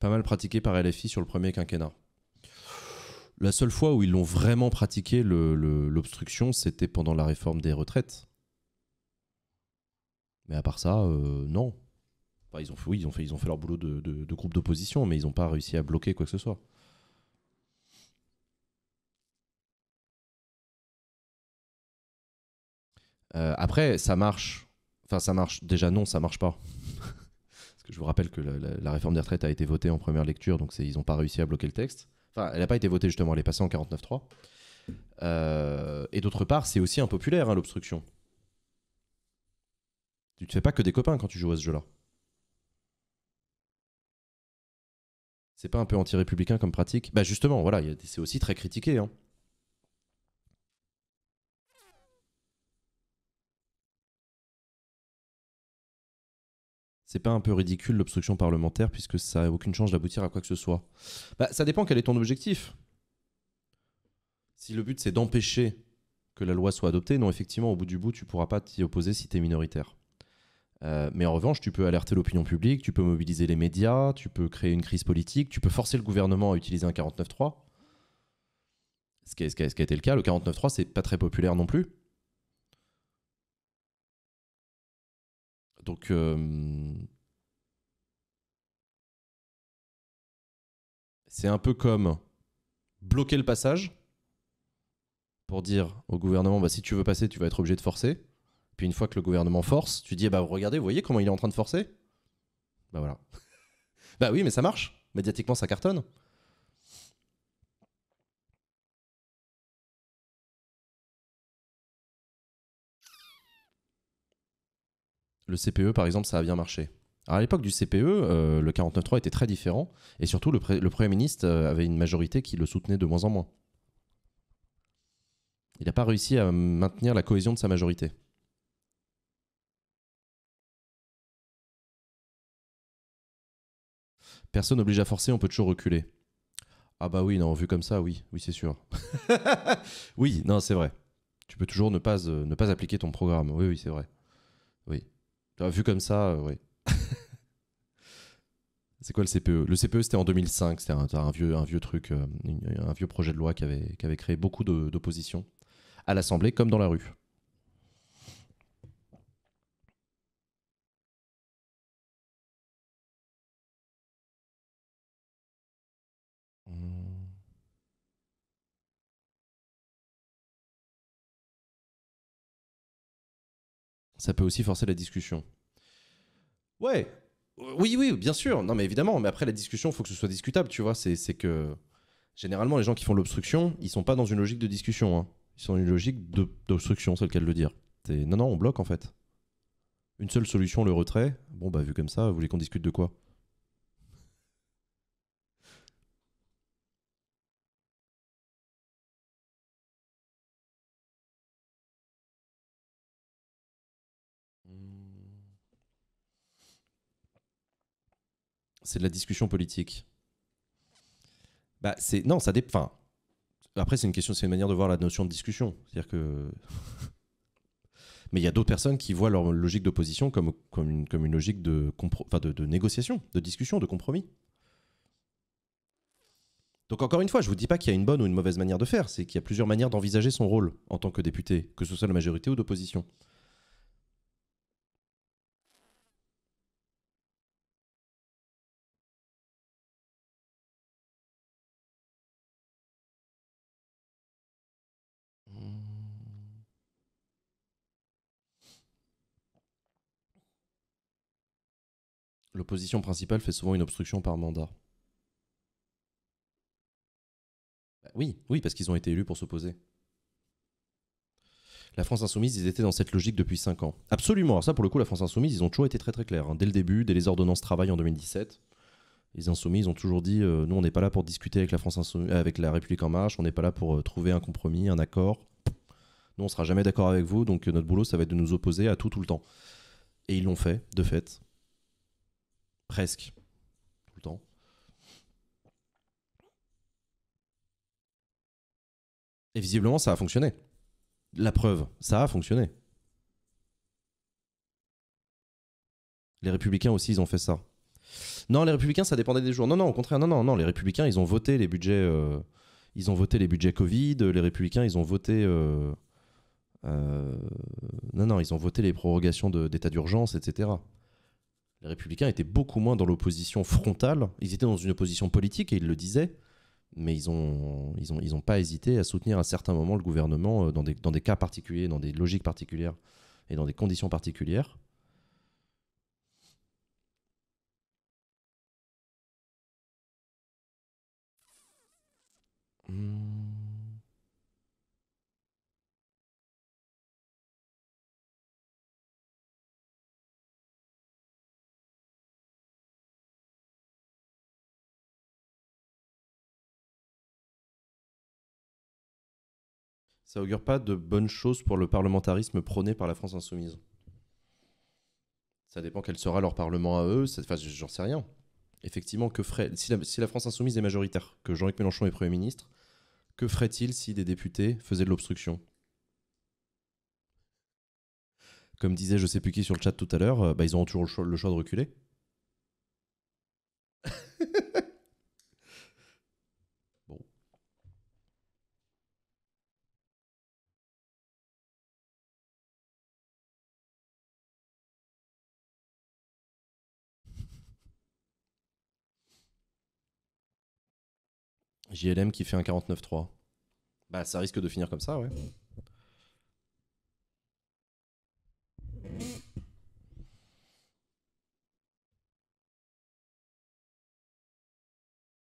pas mal pratiqué par LFI sur le premier quinquennat. La seule fois où ils l'ont vraiment pratiqué, l'obstruction, le, c'était pendant la réforme des retraites. Mais à part ça, euh, non. ils ont fait, ils ont fait, ils ont fait leur boulot de, groupe d'opposition, mais ils n'ont pas réussi à bloquer quoi que ce soit. Euh, après, ça marche. Enfin, ça marche. Déjà, non, ça marche pas. Parce que je vous rappelle que la, réforme des retraites a été votée en première lecture, donc ils n'ont pas réussi à bloquer le texte. Enfin, elle n'a pas été votée justement, elle est passée en 49.3. Euh, et d'autre part, c'est aussi impopulaire hein, l'obstruction. Tu te fais pas que des copains quand tu joues à ce jeu-là. C'est pas un peu anti-républicain comme pratique Bah justement, voilà, c'est aussi très critiqué. Hein. c'est pas un peu ridicule l'obstruction parlementaire puisque ça n'a aucune chance d'aboutir à quoi que ce soit bah, Ça dépend quel est ton objectif. Si le but c'est d'empêcher que la loi soit adoptée, non, effectivement, au bout du bout, tu pourras pas t'y opposer si tu es minoritaire. Euh, mais en revanche, tu peux alerter l'opinion publique, tu peux mobiliser les médias, tu peux créer une crise politique, tu peux forcer le gouvernement à utiliser un 49-3. Ce qui, a, a été le cas, le 49-3, c'est pas très populaire non plus. Donc. Euh, c'est un peu comme bloquer le passage pour dire au gouvernement bah, si tu veux passer, tu vas être obligé de forcer. Puis une fois que le gouvernement force, tu dis eh bah regardez, vous voyez comment il est en train de forcer Bah voilà. [LAUGHS] bah oui, mais ça marche. Médiatiquement, ça cartonne. le CPE, par exemple, ça a bien marché. à l'époque du CPE, euh, le 49.3 était très différent, et surtout le, Premier ministre euh, avait une majorité qui le soutenait de moins en moins. Il n'a pas réussi à maintenir la cohésion de sa majorité. Personne n'oblige à forcer, on peut toujours reculer. Ah bah oui, non, vu comme ça, oui, oui c'est sûr. [LAUGHS] oui, non, c'est vrai. Tu peux toujours ne pas, euh, ne pas appliquer ton programme. Oui, oui, c'est vrai. Oui vu comme ça, euh, oui. [LAUGHS] c'est quoi le CPE Le CPE, c'était en 2005. C'était un, vieux, un vieux truc, euh, un vieux projet de loi qui avait, qui avait créé beaucoup d'opposition à l'Assemblée comme dans la rue. ça peut aussi forcer la discussion. Ouais, oui, oui, bien sûr. Non, mais évidemment. Mais après, la discussion, il faut que ce soit discutable, tu vois. C'est que généralement, les gens qui font l'obstruction, ils sont pas dans une logique de discussion. Hein. Ils sont dans une logique d'obstruction, c'est le cas de le dire. Non, non, on bloque en fait. Une seule solution, le retrait. Bon, bah, vu comme ça, vous voulez qu'on discute de quoi c'est de la discussion politique. Bah, c'est non, ça dépend. après, c'est une question, c'est une manière de voir la notion de discussion. à dire que. [LAUGHS] Mais il y a d'autres personnes qui voient leur logique d'opposition comme, comme, une, comme une logique de, de, de, négociation, de discussion, de compromis. Donc, encore une fois, je ne vous dis pas qu'il y a une bonne ou une mauvaise manière de faire, c'est qu'il y a plusieurs manières d'envisager son rôle en tant que député, que ce soit la majorité ou d'opposition. L'opposition principale fait souvent une obstruction par mandat. Bah oui, oui, parce qu'ils ont été élus pour s'opposer. La France Insoumise, ils étaient dans cette logique depuis 5 ans. Absolument. Alors ça, pour le coup, la France Insoumise, ils ont toujours été très très clairs. Hein. Dès le début, dès les ordonnances travail en 2017, les Insoumis, ont toujours dit euh, nous, on n'est pas là pour discuter avec la France avec la République en marche. On n'est pas là pour euh, trouver un compromis, un accord. Nous, on sera jamais d'accord avec vous. Donc euh, notre boulot, ça va être de nous opposer à tout tout le temps. Et ils l'ont fait, de fait. Presque. Tout le temps. Et visiblement, ça a fonctionné. La preuve, ça a fonctionné. Les républicains aussi, ils ont fait ça. Non, les républicains, ça dépendait des jours. Non, non, au contraire, non, non, non. Les républicains, ils ont voté les budgets. Euh, ils ont voté les budgets Covid. Les républicains, ils ont voté. Euh, euh, non, non, ils ont voté les prorogations d'état d'urgence, etc les républicains étaient beaucoup moins dans l'opposition frontale. Ils étaient dans une opposition politique et ils le disaient, mais ils n'ont ils ont, ils pas hésité à soutenir à certains moments le gouvernement euh, dans des, dans des cas particuliers, dans des logiques particulières et dans des conditions particulières. Hmm. Ça augure pas de bonnes choses pour le parlementarisme prôné par la France insoumise. Ça dépend quel sera leur parlement à eux. j'en sais rien. Effectivement, que ferait si la, France insoumise est majoritaire, que Jean-Luc Mélenchon est premier ministre, que ferait-il si des députés faisaient de l'obstruction Comme disait je sais plus qui sur le chat tout à l'heure, euh, bah, ils auront toujours le choix de reculer. JLM qui fait un 49-3. Bah, ça risque de finir comme ça, ouais.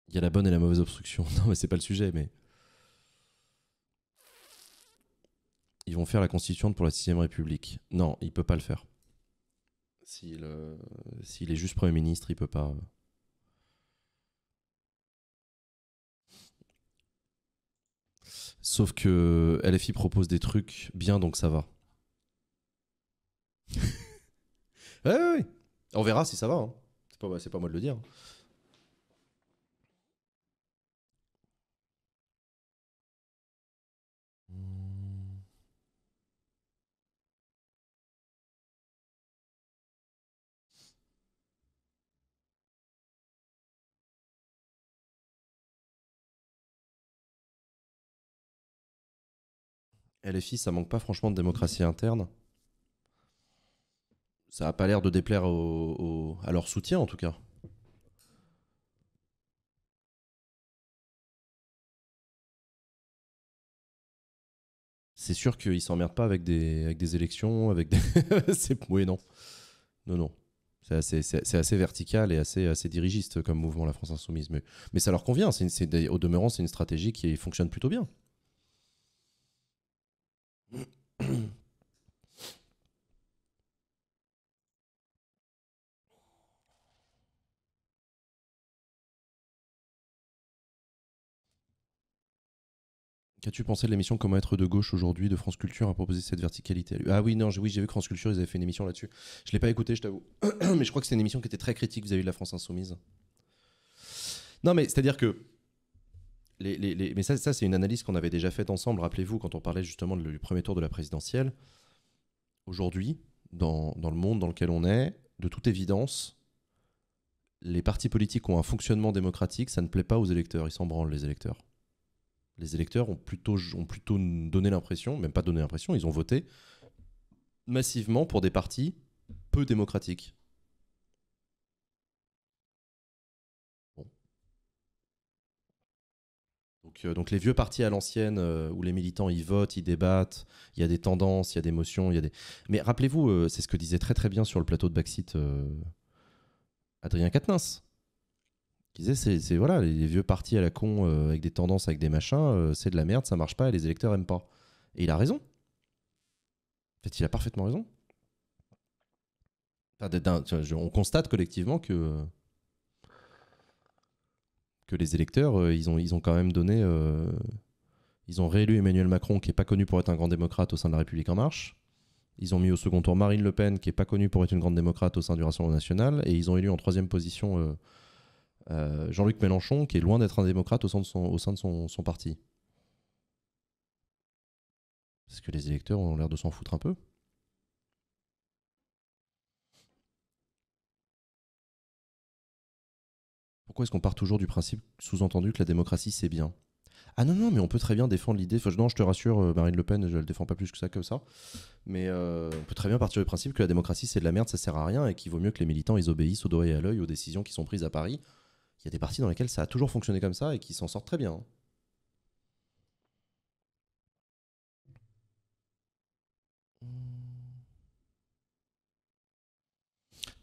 Il y a la bonne et la mauvaise obstruction. [LAUGHS] Non, mais c'est pas le sujet, mais. Ils vont faire la constituante pour la 6ème République. Non, il peut pas le faire. S'il euh, est juste Premier ministre, il peut pas. Euh, Sauf que LFI propose des trucs bien, donc ça va. ouais, ouais, On verra si ça va. Hein. C'est pas moi de le dire. Hein. LFI, ça manque pas franchement de démocratie interne. Ça a pas l'air de déplaire à leur soutien en tout cas. C'est sûr qu'ils s'emmerdent pas avec des, élections, avec des... [LAUGHS] c'est oui non, non non. C'est assez, vertical et assez, assez dirigiste comme mouvement la France insoumise, mais, ça leur convient. C'est au demeurant, c'est une stratégie qui fonctionne plutôt bien. [CLEARS THROAT] Qu'as-tu pensé de l'émission Comment être de gauche aujourd'hui de France Culture à proposer cette verticalité Ah oui, non, j'ai vu que France Culture, ils avaient fait une émission là-dessus. Je ne l'ai pas écouté, je t'avoue. [CLEARS THROAT] mais je crois que c'est une émission qui était très critique vis à -vis de la France Insoumise. Non, mais c'est-à-dire que mais ça, c'est une analyse qu'on avait déjà faite ensemble, rappelez-vous, quand on parlait justement du premier tour de la présidentielle. Aujourd'hui, dans, le monde dans lequel on est, de toute évidence, les partis politiques ont un fonctionnement démocratique, ça ne plaît pas aux électeurs, ils s'en branlent les électeurs. Les électeurs ont plutôt, ont plutôt donné l'impression, même pas donné l'impression, ils ont voté massivement pour des partis peu démocratiques. Euh, donc, les vieux partis à l'ancienne, euh, où les militants, ils votent, ils débattent, il y a des tendances, il y a des motions, il y a des... Mais rappelez-vous, euh, c'est ce que disait très très bien sur le plateau de Baxit Adrien Quatennens. Il disait, c'est voilà, les, vieux partis à la con, avec des tendances, avec des machins, c'est de la merde, ça marche pas, et les électeurs aiment pas. Et il a raison. En fait, il a parfaitement raison. on constate collectivement que que les électeurs, euh, ils, ont, ils ont quand même donné. Euh, ils ont réélu Emmanuel Macron, qui n'est pas connu pour être un grand démocrate au sein de la République En Marche. Ils ont mis au second tour Marine Le Pen, qui n'est pas connue pour être une grande démocrate au sein du Rassemblement national. Et ils ont élu en troisième position euh, Jean-Luc Mélenchon, qui est loin d'être un démocrate au sein de son, au sein de son parti. Parce que les électeurs ont l'air de s'en foutre un peu. pourquoi est-ce qu'on part toujours du principe sous-entendu que la démocratie c'est bien ah non, non, mais on peut très bien défendre l'idée. je te rassure, euh, Marine Le Pen, je ne le défends pas plus que ça, que ça. Mais euh, on peut très bien partir du principe que la démocratie, c'est de la merde, ça sert à rien, et qu'il vaut mieux que les militants, ils obéissent au doigt et à l'œil aux décisions qui sont prises à Paris. Il y a des partis dans lesquels ça a toujours fonctionné comme ça et qui s'en sortent très bien. Hein.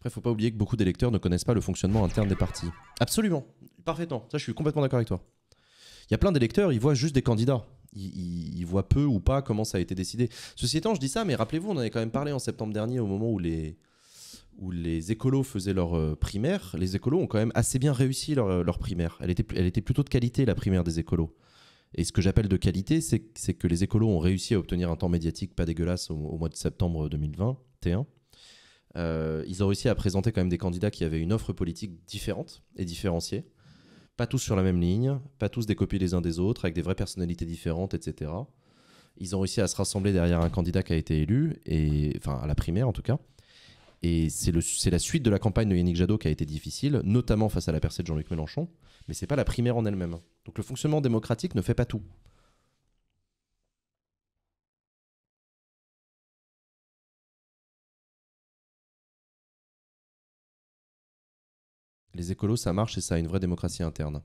ne faut pas oublier que beaucoup d'électeurs ne connaissent pas le fonctionnement interne des partis. Absolument, parfaitement. Ça, je suis complètement d'accord avec toi. Il y a plein d'électeurs, ils voient juste des candidats. Ils, voient peu ou pas comment ça a été décidé. Ceci étant, je dis ça, mais rappelez-vous, on en avait quand même parlé en septembre dernier au moment où les, où les écolos faisaient leur euh, primaire. Les écolos ont quand même assez bien réussi euh, leur, primaire. Elle était, elle était plutôt de qualité, la primaire des écolos. Et ce que j'appelle de qualité, c'est que les écolos ont réussi à obtenir un temps médiatique pas dégueulasse au, mois de septembre 2020. T1. Euh, ils ont réussi à présenter quand même des candidats qui avaient une offre politique différente et différenciée. Pas tous sur la même ligne, pas tous des copies les uns des autres, avec des vraies personnalités différentes, etc. Ils ont réussi à se rassembler derrière un candidat qui a été élu, et, enfin à la primaire en tout cas. Et c'est la suite de la campagne de Yannick Jadot qui a été difficile, notamment face à la percée de Jean-Luc Mélenchon, mais c'est pas la primaire en elle-même. Donc le fonctionnement démocratique ne fait pas tout. les écolos, ça marche et ça a une vraie démocratie interne.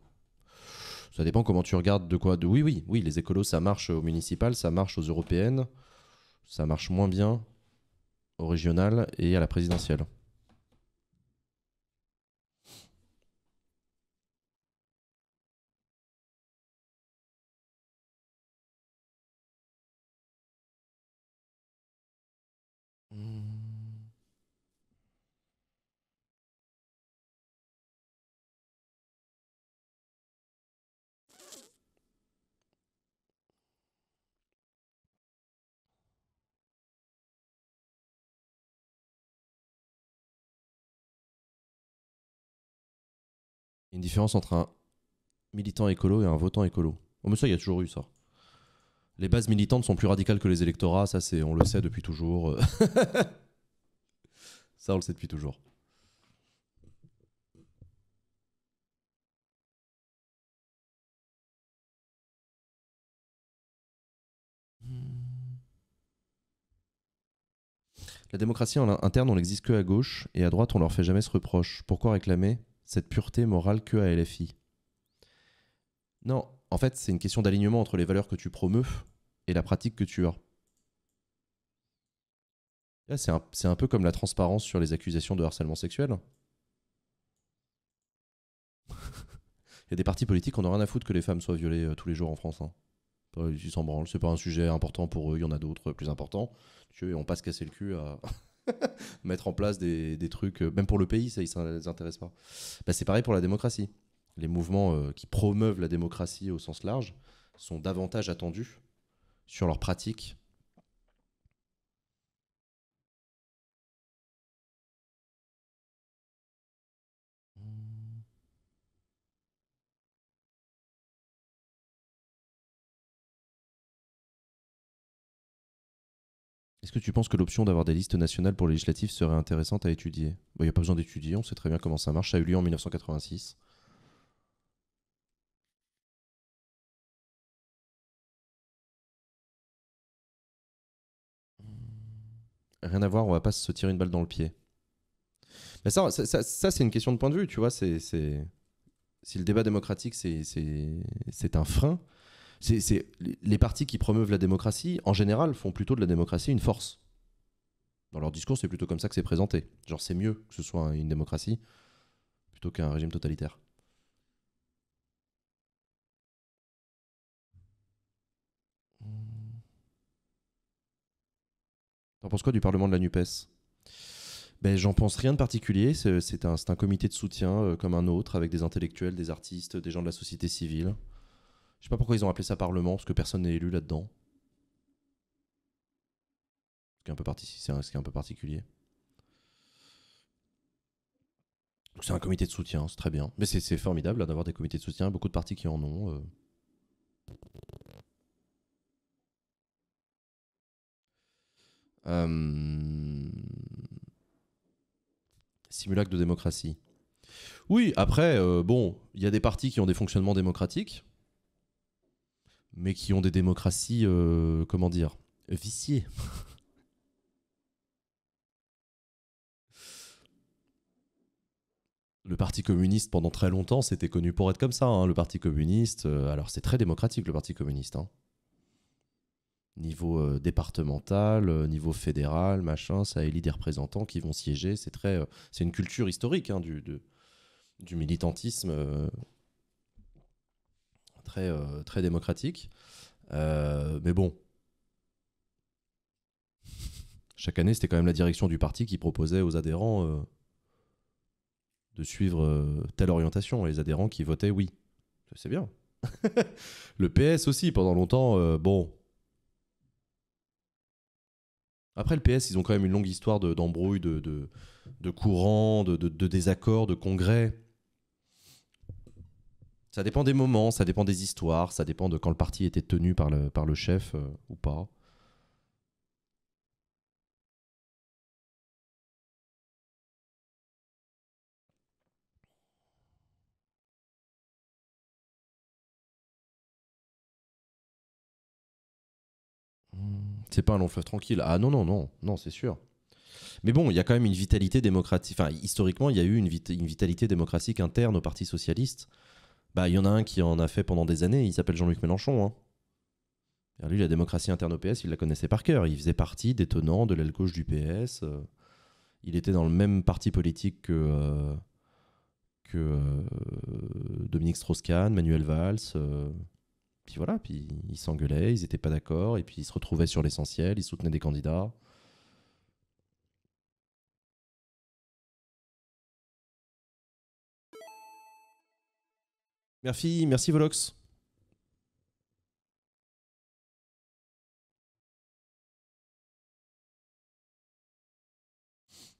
Ça dépend comment tu regardes de quoi. De... Oui, oui, oui, les écolos, ça marche aux municipales, ça marche aux européennes, ça marche moins bien aux régionales et à la présidentielle. différence entre un militant écolo et un votant écolo. Oh, mais ça, il y a toujours eu ça. Les bases militantes sont plus radicales que les électorats, ça c'est, on le sait depuis toujours. [LAUGHS] ça, on le sait depuis toujours. La démocratie en interne, on n'existe que à gauche, et à droite, on leur fait jamais ce reproche. Pourquoi réclamer cette pureté morale que à LFI. Non, en fait, c'est une question d'alignement entre les valeurs que tu promeus et la pratique que tu as. c'est un, peu comme la transparence sur les accusations de harcèlement sexuel. [LAUGHS] Il y a des partis politiques, on n'a rien à foutre que les femmes soient violées euh, tous les jours en France. Hein. Ils s'en branlent, c'est pas un sujet important pour eux, il y en a d'autres plus importants. tu on passe casser le cul à. [LAUGHS] [LAUGHS] mettre en place des, trucs, euh, même pour le pays, ça, ne les intéresse pas. Bah, c'est pareil pour la démocratie. Les mouvements euh, qui promeuvent la démocratie au sens large sont davantage attendus sur leurs pratiques Est-ce que tu penses que l'option d'avoir des listes nationales pour les législatives serait intéressante à étudier Il n'y a pas besoin d'étudier, on sait très bien comment ça marche. Ça a eu lieu en 1986. Rien à voir, on va pas se tirer une balle dans le pied. ça, c'est une question de point de vue, tu vois. c'est... Si le débat démocratique, c'est un frein, c'est les partis qui promeuvent la démocratie, en général, font plutôt de la démocratie une force. Dans leur discours, c'est plutôt comme ça que c'est présenté. Genre, c'est mieux que ce soit une démocratie plutôt qu'un régime totalitaire. T'en penses quoi du Parlement de la NUPES ben, J'en pense rien de particulier. C'est un, comité de soutien euh, comme un autre, avec des intellectuels, des artistes, des gens de la société civile. Je sais pas pourquoi ils ont appelé ça Parlement, parce que personne n'est élu là-dedans. C'est un, est un peu particulier. C'est un comité de soutien, c'est très bien. Mais c'est formidable d'avoir des comités de soutien, beaucoup de partis qui en ont. Simulac euh. hum. Simulacre de démocratie. Oui, après, euh, bon, il y a des partis qui ont des fonctionnements démocratiques mais qui ont des démocraties, euh, comment dire, viciées. [LAUGHS] le Parti communiste, pendant très longtemps, c'était connu pour être comme ça. Hein. le Parti communiste, euh, alors c'est très démocratique le Parti communiste. Hein. Niveau euh, départemental, niveau fédéral, machin, ça élit des représentants qui vont siéger. C'est très, c'est une culture historique hein, du, du militantisme très, euh, très démocratique. Euh, mais bon, chaque année, c'était quand même la direction du parti qui proposait aux adhérents euh, de suivre telle orientation, et les adhérents qui votaient oui. C'est bien. [LAUGHS] le PS aussi, pendant longtemps, bon. Après le PS, ils ont quand même une longue histoire d'embrouilles, de, de, de courants, de, de désaccords, de congrès. Ça dépend des moments, ça dépend des histoires, ça dépend de quand le parti était tenu par le, par le chef euh, ou pas. Hmm, c'est pas un long fleuve tranquille. Ah non, non, non, non, c'est sûr. Mais bon, il y a quand même une vitalité démocratique. Enfin, historiquement, il y a eu une vitalité démocratique interne au Parti socialiste. Bah, il y en a un qui en a fait pendant des années, il s'appelle Jean-Luc Mélenchon. Hein. Lui, la démocratie interne au PS, il la connaissait par cœur. Il faisait partie détonnant de l'aile gauche du PS. Euh. Il était dans le même parti politique que, euh, que euh, Dominique Strauss-Kahn, Manuel Valls. puis voilà, puis ils s'engueulaient, ils n'étaient pas d'accord, et puis ils se retrouvaient sur l'essentiel, ils soutenaient des candidats. Merci, merci Volox.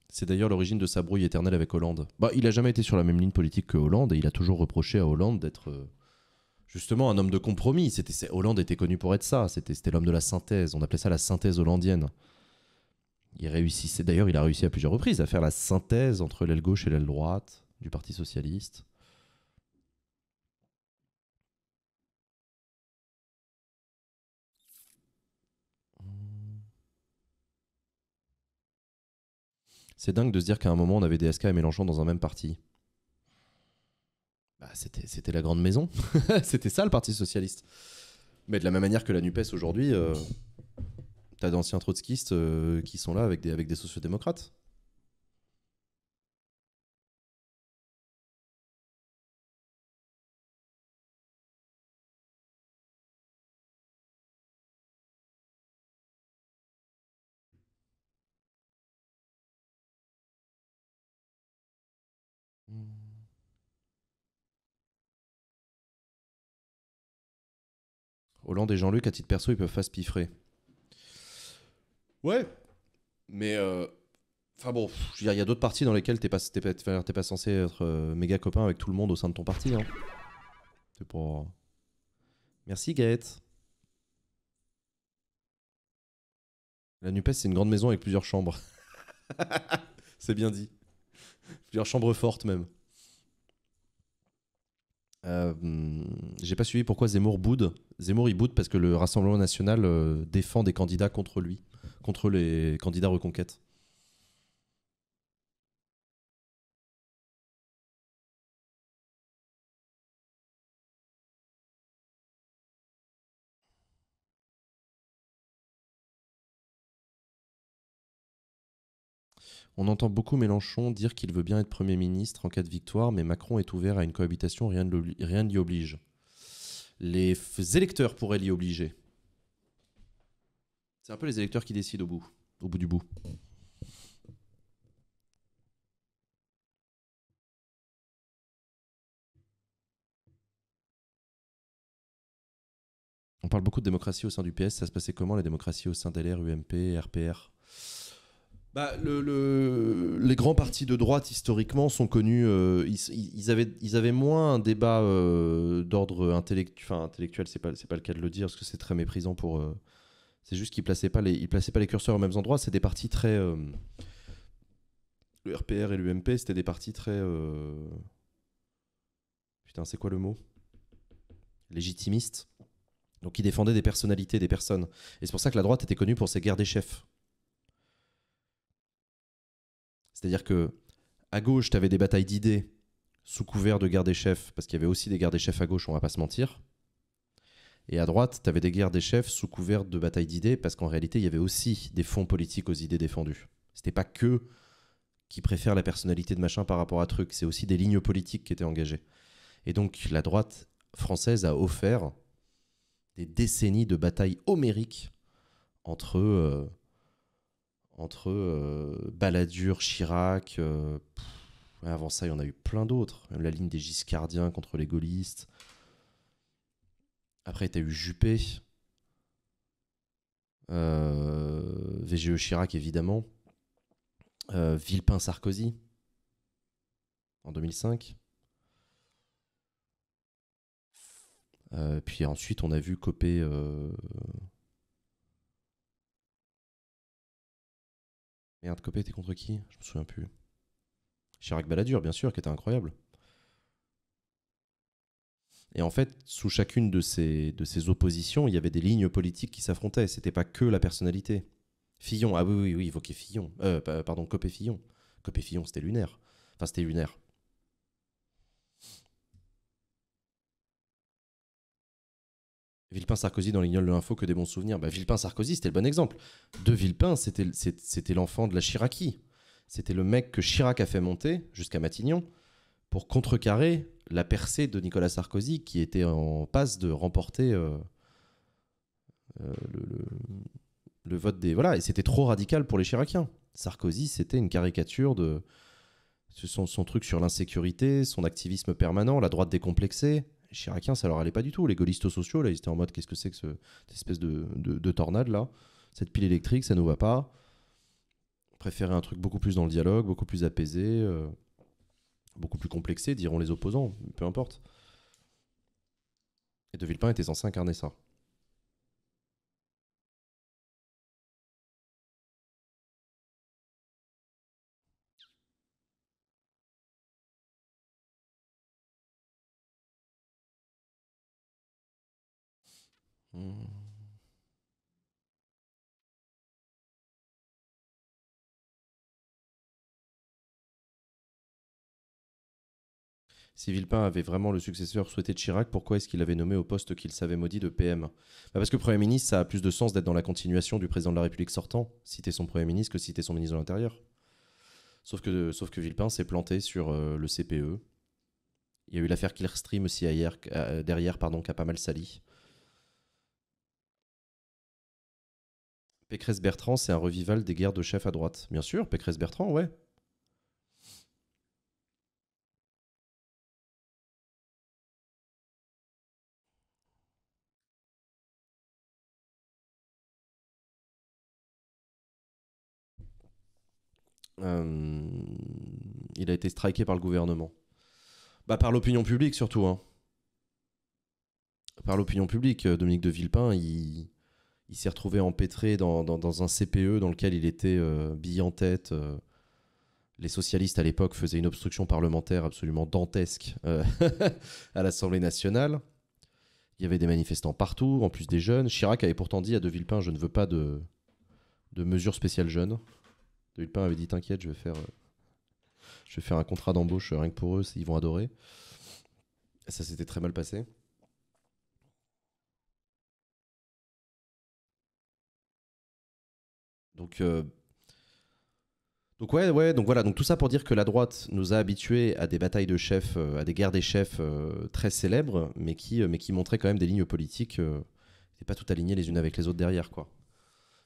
C'est d'ailleurs l'origine de sa brouille éternelle avec Hollande. Bah, il n'a jamais été sur la même ligne politique que Hollande et il a toujours reproché à Hollande d'être euh, justement un homme de compromis. C'était Hollande était connu pour être ça. C'était l'homme de la synthèse. On appelait ça la synthèse hollandienne. Il réussissait d'ailleurs, il a réussi à plusieurs reprises à faire la synthèse entre l'aile gauche et l'aile droite du Parti socialiste. C'est dingue de se dire qu'à un moment, on avait DSK et Mélenchon dans un même parti. Bah, c'était la grande maison. [LAUGHS] c'était ça le Parti Socialiste. Mais de la même manière que la NUPES aujourd'hui, euh, t'as d'anciens trotskistes euh, qui sont là avec des, avec des sociodémocrates. Hollande et Jean-Luc, à titre perso, ils peuvent pas se piffrer. Ouais. Mais. Euh, enfin bon, il y a d'autres parties dans lesquelles t'es pas, t'es pas, pas, censé être euh, méga copain avec tout le monde au sein de ton parti. Hein. C'est pour. Euh, Merci Gaët. La NUPES, c'est une grande maison avec plusieurs chambres. [LAUGHS] c'est bien dit. Plusieurs chambres fortes même. Euh, j'ai pas suivi pourquoi Zemmour boude. Zemmour il boude parce que le Rassemblement national euh, défend des candidats contre lui, contre les candidats reconquêtes On entend beaucoup Mélenchon dire qu'il veut bien être Premier ministre en cas de victoire, mais Macron est ouvert à une cohabitation, rien ne l'y oblige. Les électeurs pourraient l'y obliger. C'est un peu les électeurs qui décident au bout, au bout du bout. On parle beaucoup de démocratie au sein du PS, ça se passait comment la démocratie au sein d'LR, UMP, RPR bah, le, les grands partis de droite historiquement sont connus. Euh, ils, avaient, moins un débat euh, d'ordre intellectuel. C'est pas, pas le cas de le dire parce que c'est très méprisant pour. Euh, c'est juste qu'ils ne les, plaçaient pas les curseurs aux mêmes endroits. C'est des partis très. le RPR et l'UMP, c'était des partis très. Putain, c'est quoi le mot Légitimistes. Donc ils défendaient des personnalités, des personnes. Et c'est pour ça que la droite était connue pour ses guerres des chefs. C'est-à-dire que à gauche, tu avais des batailles d'idées sous couvert de guerres des chefs, parce qu'il y avait aussi des guerres des chefs à gauche, on va pas se mentir. Et à droite, tu avais des guerres des chefs sous couvert de batailles d'idées, parce qu'en réalité, il y avait aussi des fonds politiques aux idées défendues. C'était pas que qui préfèrent la personnalité de machin par rapport à truc, c'est aussi des lignes politiques qui étaient engagées. Et donc la droite française a offert des décennies de batailles homériques entre euh, entre euh, Balladur, Chirac, euh, avant ça, il y en a eu plein d'autres. La ligne des Giscardiens contre les gaullistes. Après, tu as eu Juppé. Euh, VGE Chirac, évidemment. Villepin-Sarkozy, en 2005. puis ensuite, on a vu Copé... Merde, Copé était contre qui Je me souviens plus. Chirac baladur bien sûr, qui était incroyable. Et en fait, sous chacune de ces, de ces oppositions, il y avait des lignes politiques qui s'affrontaient. C'était pas que la personnalité. Fillon, ah oui, oui, oui, évoquait Fillon. Euh, pardon, Copé Fillon. Copé Fillon, c'était lunaire. Enfin, c'était lunaire. Villepin Sarkozy dans l'ignoble de l'info que des bons souvenirs. Bah, Villepin Sarkozy, c'était le bon exemple. De Villepin, c'était l'enfant de la Chiraki. C'était le mec que Chirac a fait monter jusqu'à Matignon pour contrecarrer la percée de Nicolas Sarkozy qui était en passe de remporter euh, euh, le, vote des. Voilà, et c'était trop radical pour les Chiraciens. Sarkozy, c'était une caricature de. Son, son truc sur l'insécurité, son activisme permanent, la droite décomplexée, Chiracien, hein, ça leur allait pas du tout. Les gaullistes sociaux, là, ils étaient en mode qu'est-ce que c'est que cette espèce de, tornade là Cette pile électrique, ça nous va pas. Préférer un truc beaucoup plus dans le dialogue, beaucoup plus apaisé, euh, beaucoup plus complexé, diront les opposants, peu importe. Et De Villepin était censé incarner ça. Hmm. Si Villepin avait vraiment le successeur souhaité de Chirac, pourquoi est-ce qu'il avait nommé au poste qu'il savait maudit de PM bah, Parce que Premier ministre, ça a plus de sens d'être dans la continuation du président de la République sortant, citer son Premier ministre que citer son ministre de l'Intérieur. Sauf que, sauf que Villepin s'est planté sur euh, le CPE. Il y a eu l'affaire Killstream aussi derrière, pardon, qui a pas mal sali. Pécresse-Bertrand, c'est un revival des guerres de chefs à droite. Bien sûr, Pécresse-Bertrand, ouais. Euh, il a été striké par le gouvernement. Bah, par l'opinion publique surtout. Hein. Par l'opinion publique, euh, Dominique de Villepin, il, il s'est retrouvé empêtré dans, un CPE dans lequel il était euh, en tête. Euh. les socialistes à l'époque faisaient une obstruction parlementaire absolument dantesque euh, [LAUGHS] à l'Assemblée nationale. Il y avait des manifestants partout, en plus des jeunes. Chirac avait pourtant dit à De Villepin Je ne veux pas de, mesures spéciales jeunes. De Villepin avait dit T'inquiète, euh, je, vais faire, un contrat d'embauche rien que pour eux, ils vont adorer. ça s'était très mal passé. Donc, euh, donc ouais, ouais, donc voilà. Donc tout ça pour dire que la droite nous a habitués à des batailles de chefs, euh, à des guerres des chefs euh, très célèbres, mais qui, mais qui montraient quand même des lignes politiques qui n'étaient pas tout alignées les unes avec les autres derrière, quoi.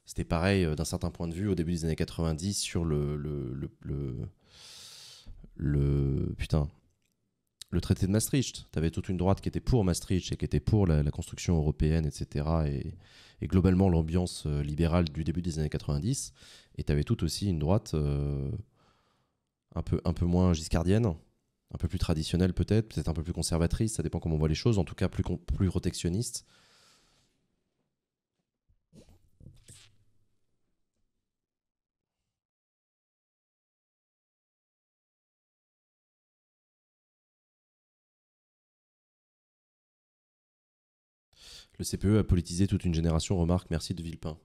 C'était pareil d'un certain point de vue au début des années 90 sur le, le, le, le, le... putain le traité de Maastricht. Tu avais toute une droite qui était pour Maastricht et qui était pour la, construction européenne, etc. Et, globalement l'ambiance euh, libérale du début des années 90. Et tu avais toute aussi une droite euh, un, peu, un peu moins giscardienne, un peu plus traditionnelle peut-être, peut-être un peu plus conservatrice, ça dépend comment on voit les choses, en tout cas plus protectionniste. Le CPE a politisé toute une génération, remarque, merci de Villepin.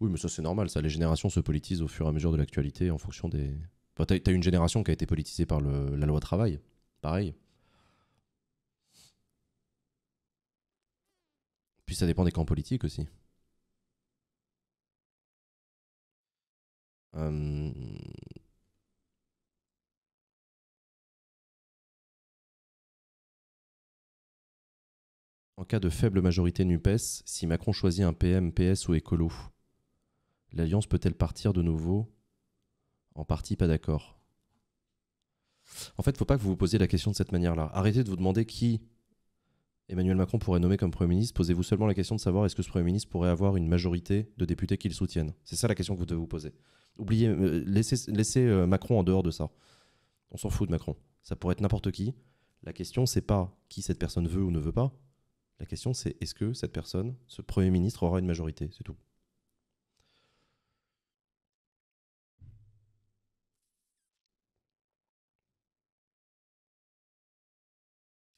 Oui, mais ça c'est normal, ça. Les générations se politisent au fur et à mesure de l'actualité en fonction des. Enfin, t'as, une génération qui a été politisée par la loi travail, pareil. Puis ça dépend des camps politiques aussi. Hum, En cas de faible majorité NUPES, si Macron choisit un PM, PS ou écolo, l'alliance peut-elle partir de nouveau En partie, pas d'accord. En fait, il ne faut pas que vous vous posiez la question de cette manière-là. Arrêtez de vous demander qui Emmanuel Macron pourrait nommer comme Premier ministre. Posez-vous seulement la question de savoir est-ce que ce Premier ministre pourrait avoir une majorité de députés qui le soutiennent. C'est ça la question que vous devez vous poser. Oubliez, euh, laissez, euh, Macron en dehors de ça. On s'en fout de Macron. Ça pourrait être n'importe qui. La question, c'est pas qui cette personne veut ou ne veut pas. La question, c'est est-ce que cette personne, ce Premier ministre, aura une majorité C'est tout.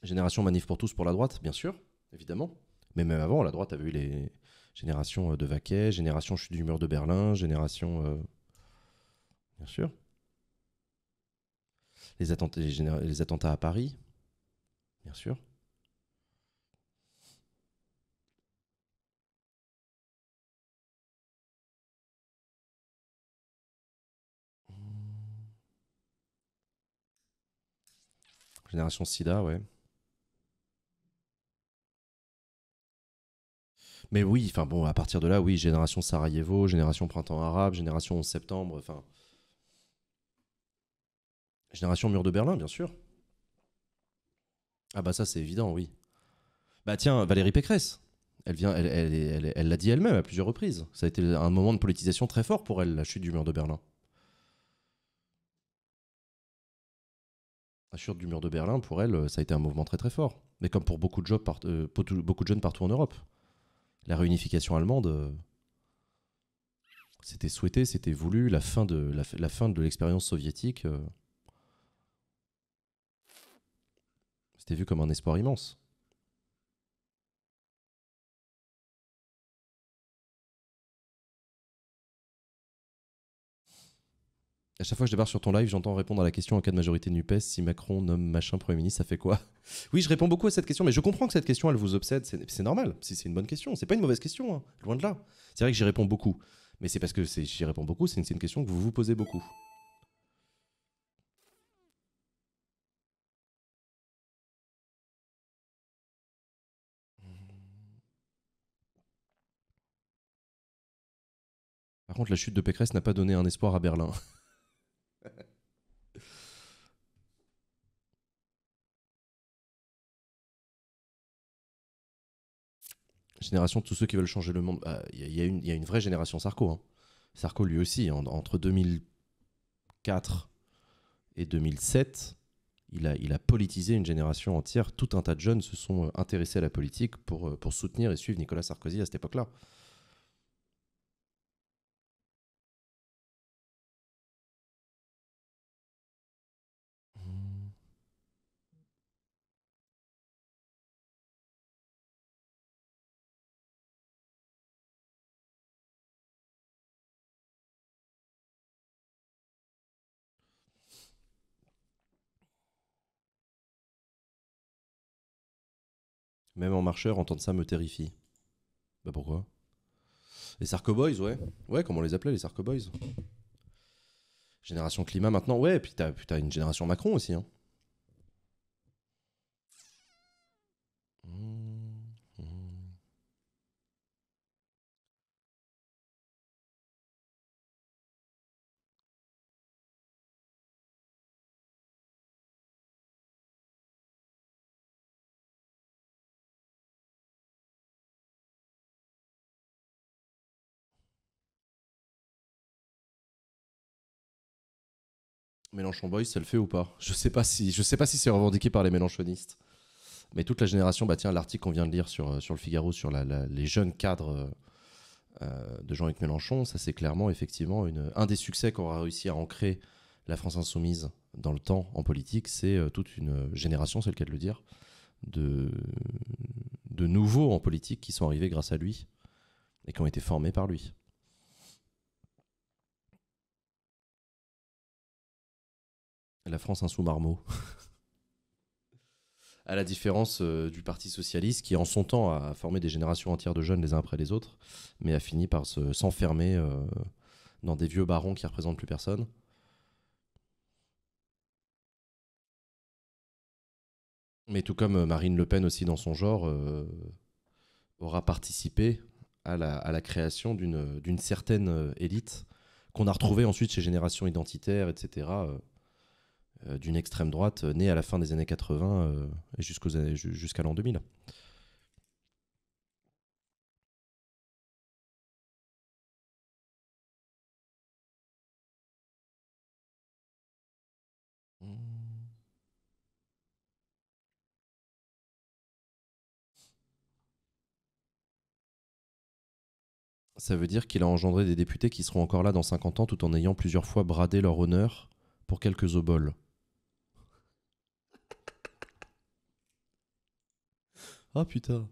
Génération Manif pour tous pour la droite, bien sûr, évidemment. Mais même avant, la droite avait eu les générations euh, de Vaquet, génération chute du mur de Berlin, génération. Euh, bien sûr. les attentats à Paris, bien sûr. Génération Sida, ouais. Mais oui, enfin bon, à partir de là, oui, Génération Sarajevo, Génération Printemps Arabe, Génération Septembre, enfin. Génération Mur de Berlin, bien sûr. Ah bah ça, c'est évident, oui. Bah tiens, Valérie Pécresse, elle vient, elle l'a elle, dit elle-même à plusieurs reprises. Ça a été un moment de politisation très fort pour elle, la chute du mur de Berlin. La chute du mur de Berlin, pour elle, euh, ça a été un mouvement très très fort. Mais comme pour beaucoup de, jobs euh, beaucoup de jeunes partout en Europe. La réunification allemande, euh, c'était souhaité, c'était voulu. La fin de, la, fin de l'expérience soviétique, c'était vu comme un espoir immense. À chaque fois que je débarque sur ton live, j'entends répondre à la question en cas de majorité de NUPES, si Macron nomme machin Premier ministre, ça fait quoi [LAUGHS] Oui, je réponds beaucoup à cette question, mais je comprends que cette question, elle vous obsède, c'est normal, si c'est une bonne question, c'est pas une mauvaise question, hein. loin de là. C'est vrai que j'y réponds beaucoup, mais c'est parce que j'y réponds beaucoup, c'est une, une question que vous vous posez beaucoup. Par contre, la chute de Pécresse n'a pas donné un espoir à Berlin. [LAUGHS] génération, de tous ceux qui veulent changer le monde, bah, il y, a une vraie génération Sarko. Hein. Sarko lui aussi, entre 2004 et 2007, il a, politisé une génération entière. Tout un tas de jeunes se sont euh, intéressés à la politique pour, euh, pour soutenir et suivre Nicolas Sarkozy à cette époque-là. Même en marcheur, entendre ça me terrifie. Bah pourquoi Les Sarco ouais. Ouais, comment on les appelait, les Sarco Boys Génération climat maintenant, ouais, et puis t'as, une génération Macron aussi. Hein. Mmh. Mélenchon Boys, ça le fait ou pas Je sais pas si, je sais pas si c'est revendiqué par les Mélenchonistes. Mais toute la génération, bah tiens, l'article qu'on vient de lire sur, euh, sur le Figaro sur les jeunes cadres euh, euh, de Jean-Luc Mélenchon, ça c'est clairement effectivement une, un des succès qu'aura réussi à ancrer la France insoumise dans le temps en politique, c'est toute une génération, c'est le cas de le dire, de, de nouveaux en politique qui sont arrivés grâce à lui et qui ont été formés par lui. La France sous Marmot. [LAUGHS] à la différence euh, du Parti Socialiste qui, en son temps, a formé des générations entières de jeunes les uns après les autres, mais a fini par s'enfermer euh, dans des vieux barons qui représentent plus personne. Mais tout comme euh, Marine Le Pen aussi dans son genre aura participé à la, à la création d'une certaine élite qu'on a retrouvée ensuite chez Génération Identitaire, etc. Euh, d'une extrême droite euh, née à la fin des années 80 euh, et jusqu'à l'an 2000. Ça veut dire qu'il a engendré des députés qui seront encore là dans 50 ans tout en ayant plusieurs fois bradé leur honneur pour quelques oboles. Oh putain.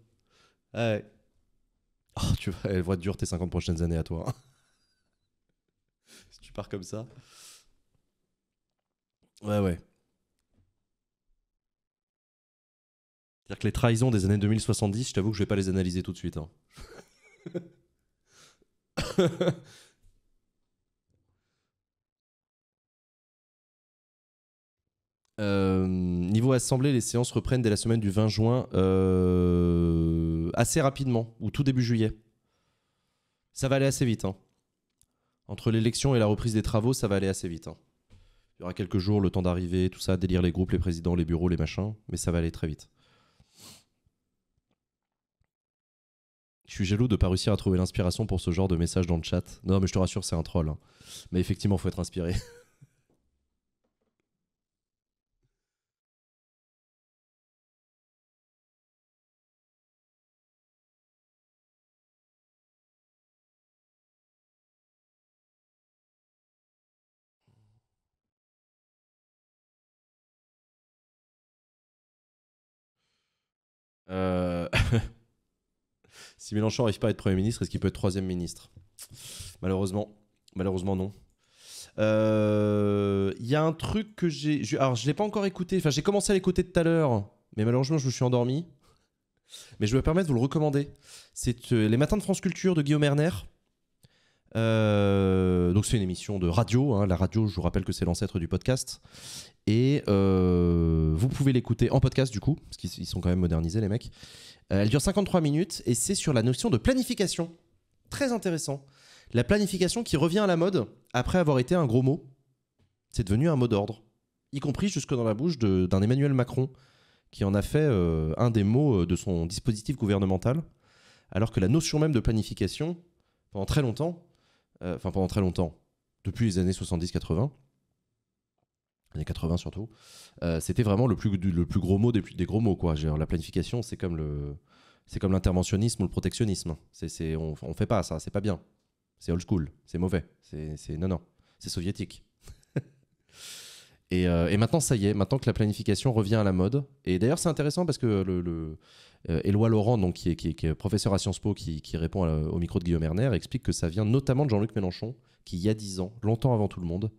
Oh, tu vas, elle va te tes 50 prochaines années à toi. Hein. [LAUGHS] si tu pars comme ça. Ouais, ouais. C'est-à-dire que les trahisons des années 2070, je t'avoue que je vais pas les analyser tout de suite. Hein. [LAUGHS] Euh, niveau assemblée, les séances reprennent dès la semaine du 20 juin, euh, assez rapidement, ou tout début juillet. Ça va aller assez vite. Hein. Entre l'élection et la reprise des travaux, ça va aller assez vite. Hein. Il y aura quelques jours, le temps d'arriver, tout ça, délire les groupes, les présidents, les bureaux, les machins, mais ça va aller très vite. Je suis jaloux de pas réussir à trouver l'inspiration pour ce genre de message dans le chat. Non, mais je te rassure, c'est un troll. Hein. Mais effectivement, faut être inspiré. [LAUGHS] Si Mélenchon n'arrive pas à être Premier ministre, est-ce qu'il peut être troisième ministre Malheureusement, malheureusement non. Il euh, y a un truc que j'ai. Alors, je ne l'ai pas encore écouté. Enfin, j'ai commencé à l'écouter tout à l'heure, mais malheureusement, je me suis endormi. Mais je me permets de vous le recommander. C'est euh, Les Matins de France Culture de Guillaume Erner. Euh, donc c'est une émission de radio. Hein. La radio, je vous rappelle que c'est l'ancêtre du podcast. Et euh, vous pouvez l'écouter en podcast du coup, parce qu'ils sont quand même modernisés les mecs. Euh, elle dure 53 minutes et c'est sur la notion de planification. Très intéressant. La planification qui revient à la mode après avoir été un gros mot. C'est devenu un mot d'ordre, y compris jusque dans la bouche d'un Emmanuel Macron qui en a fait un des mots de son dispositif gouvernemental, alors que la notion même de planification, pendant très longtemps, euh, enfin pendant très longtemps, depuis les années 70-80, années 80 surtout, euh, c'était vraiment le plus, le plus gros mot des, des gros mots. Quoi. Genre, la planification, c'est comme le. C'est comme l'interventionnisme ou le protectionnisme. C'est, on, ne fait pas ça, c'est pas bien. C'est old school, c'est mauvais, c'est, non, non, c'est soviétique. [LAUGHS] Euh, et, maintenant, ça y est, maintenant que la planification revient à la mode. Et d'ailleurs, c'est intéressant parce que le, euh, Éloi Laurent, donc, qui, est, professeur à Sciences Po, qui, répond au micro de Guillaume Erner, explique que ça vient notamment de Jean-Luc Mélenchon, qui, il y a dix ans, longtemps avant tout le monde,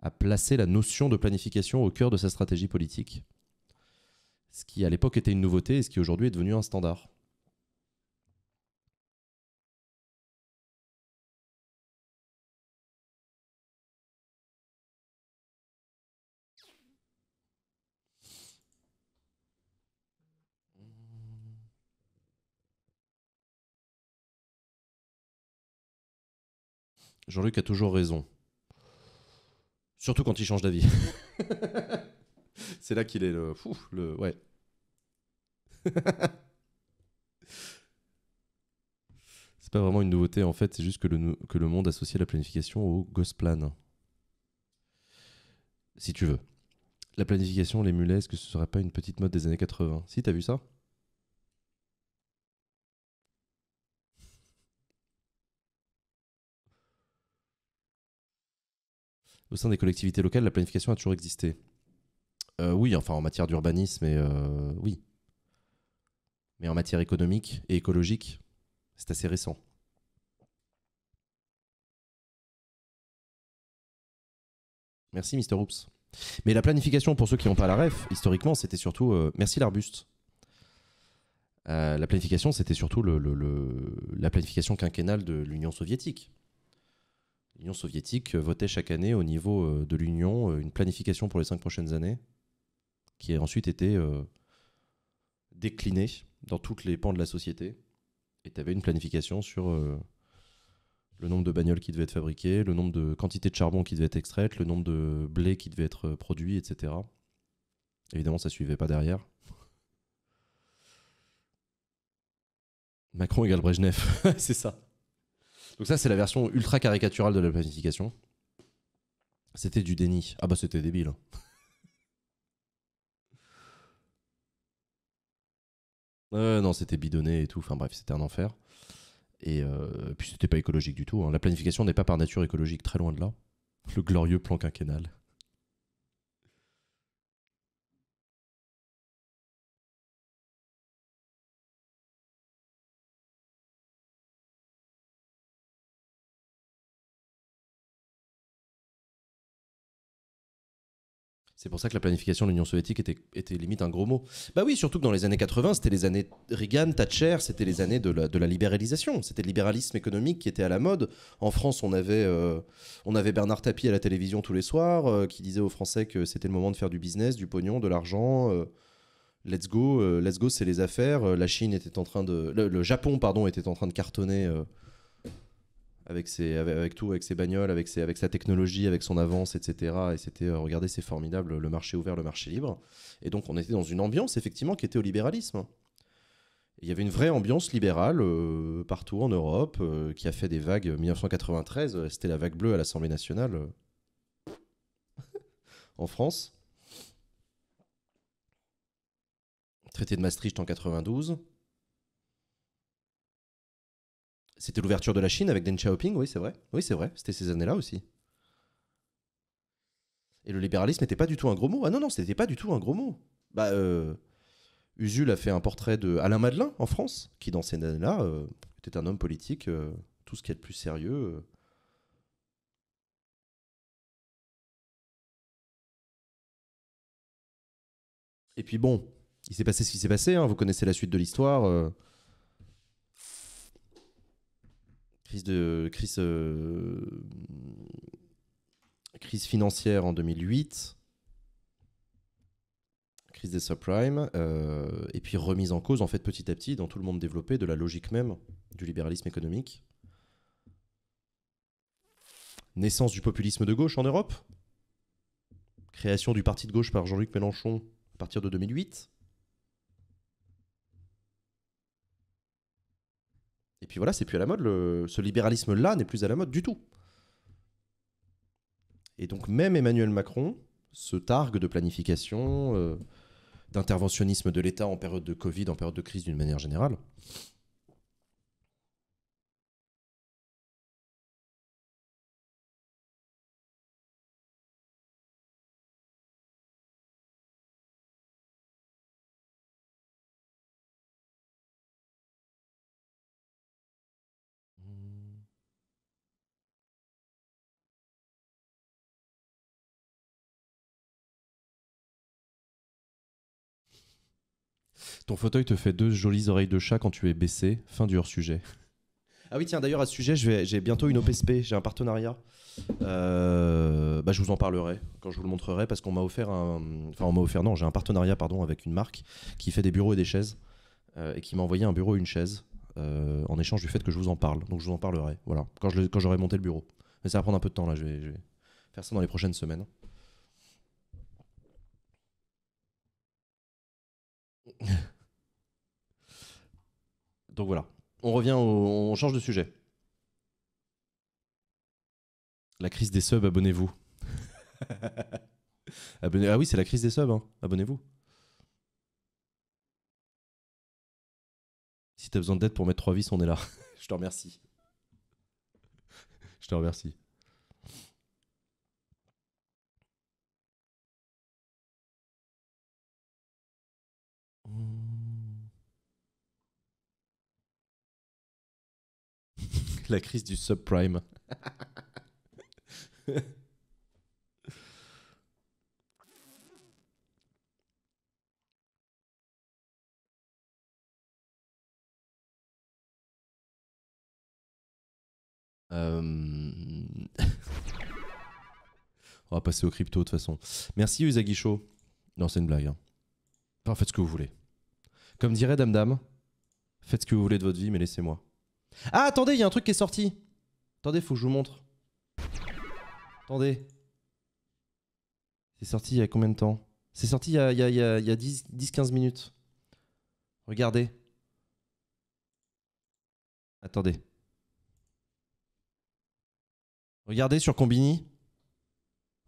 a placé la notion de planification au cœur de sa stratégie politique. Ce qui, à l'époque, était une nouveauté et ce qui, aujourd'hui, est devenu un standard. Jean-Luc a toujours raison. Surtout quand il change d'avis. [LAUGHS] C'est là qu'il est le. Fou, le ouais. [LAUGHS] c'est pas vraiment une nouveauté en fait, c'est juste que le, que le monde associe la planification au Gosplan. Si tu veux. La planification, les mulets, est-ce que ce serait pas une petite mode des années 80 Si, t'as vu ça au sein des collectivités locales, la planification a toujours existé. Euh, oui, enfin en matière d'urbanisme, euh, oui. Mais en matière économique et écologique, c'est assez récent. Merci Mister Oops. Mais la planification, pour ceux qui n'ont pas la ref, historiquement, c'était surtout... Euh, merci l'arbuste. la planification, c'était surtout la planification quinquennale de l'Union soviétique l'Union soviétique euh, votait chaque année au niveau euh, de l'Union euh, une planification pour les cinq prochaines années, qui a ensuite été déclinée dans toutes les pans de la société. Et tu avais une planification sur le nombre de bagnoles qui devaient être fabriquées, le nombre de quantités de charbon qui devait être extraites, le nombre de blé qui devait être produit, etc. Évidemment, ça ne suivait pas derrière. [LAUGHS] Macron égale Brejnev, [LAUGHS] c'est ça. Donc ça, c'est la version ultra caricaturale de la planification. C'était du déni. Ah bah c'était débile. Hein. non, c'était bidonné et tout. Enfin bref, c'était un enfer. Et, euh, puis c'était pas écologique du tout. Hein. La planification n'est pas par nature écologique, très loin de là. Le glorieux plan quinquennal. C'est pour ça que la planification de l'Union soviétique était, était, limite un gros mot. Bah oui, surtout que dans les années 80, c'était les années Reagan, Thatcher, c'était les années de la, libéralisation. C'était le libéralisme économique qui était à la mode. En France, on avait, euh, on avait Bernard Tapie à la télévision tous les soirs euh, qui disait aux Français que c'était le moment de faire du business, du pognon, de l'argent. Euh, let's go, let's go, c'est les affaires. la Chine était en train de, le, le, Japon, pardon, était en train de cartonner avec, ses, avec, tout, avec ses bagnoles, avec, ses, avec sa technologie, avec son avance, etc. Et c'était, euh, regardez, c'est formidable, le marché ouvert, le marché libre. Et donc on était dans une ambiance, effectivement, qui était au libéralisme. Il y avait une vraie ambiance libérale euh, partout en Europe euh, qui a fait des vagues. 1993, c'était la vague bleue à l'Assemblée nationale en France. Traité de Maastricht en 92. C'était l'ouverture de la Chine avec Deng Xiaoping, oui, c'est vrai. Oui, c'est vrai. C'était ces années-là aussi. Et le libéralisme n'était pas du tout un gros mot. Ah non, non, c'était pas du tout un gros mot. Bah, euh, Usul a fait un portrait de Alain Madelin en France, qui dans ces années-là euh, était un homme politique, euh, tout ce qui est de plus sérieux. Et puis bon, il s'est passé ce qui s'est passé, hein. vous connaissez la suite de l'histoire. crise, de, crise, euh, crise financière en 2008, crise des subprimes, euh, et puis remise en cause, en fait, petit à petit, dans tout le monde développé, de la logique même du libéralisme économique. Naissance du populisme de gauche en Europe. Création du parti de gauche par Jean-Luc Mélenchon à partir de 2008. Et puis voilà, c'est plus à la mode. ce libéralisme-là n'est plus à la mode du tout. Et donc même Emmanuel Macron se targue de planification, euh, d'interventionnisme de l'État en période de Covid, en période de crise d'une manière générale. Ton fauteuil te fait deux jolies oreilles de chat quand tu es baissé. Fin du hors-sujet. Ah oui, tiens, d'ailleurs, à ce sujet, j'ai bientôt une OPSP, j'ai un partenariat. Euh, bah, je vous en parlerai quand je vous le montrerai parce qu'on m'a offert un. Enfin, on m'a offert, non, j'ai un partenariat, pardon, avec une marque qui fait des bureaux et des chaises euh, et qui m'a envoyé un bureau et une chaise euh, en échange du fait que je vous en parle. Donc, je vous en parlerai, voilà, quand j'aurai monté le bureau. Mais ça va prendre un peu de temps, là, je vais faire ça dans les prochaines semaines. Donc voilà, on revient, au, on change de sujet. La crise des subs, abonnez-vous. [LAUGHS] ah oui, c'est la crise des subs, hein. abonnez-vous. Si t'as besoin d'aide pour mettre trois vis, on est là. [LAUGHS] Je te remercie. Je te remercie. Hmm. la crise du subprime. [LAUGHS] Euh, [LAUGHS] on va passer au crypto de toute façon. Merci Show Non, c'est une blague. Hein. faites ce que vous voulez. Comme dirait Dame Dame, faites ce que vous voulez de votre vie, mais laissez-moi. Ah, attendez, il y a un truc qui est sorti. Attendez, faut que je vous montre. Attendez. C'est sorti il y a combien de temps C'est sorti il y a, 10-15 minutes. Regardez. Attendez. Regardez sur Combini.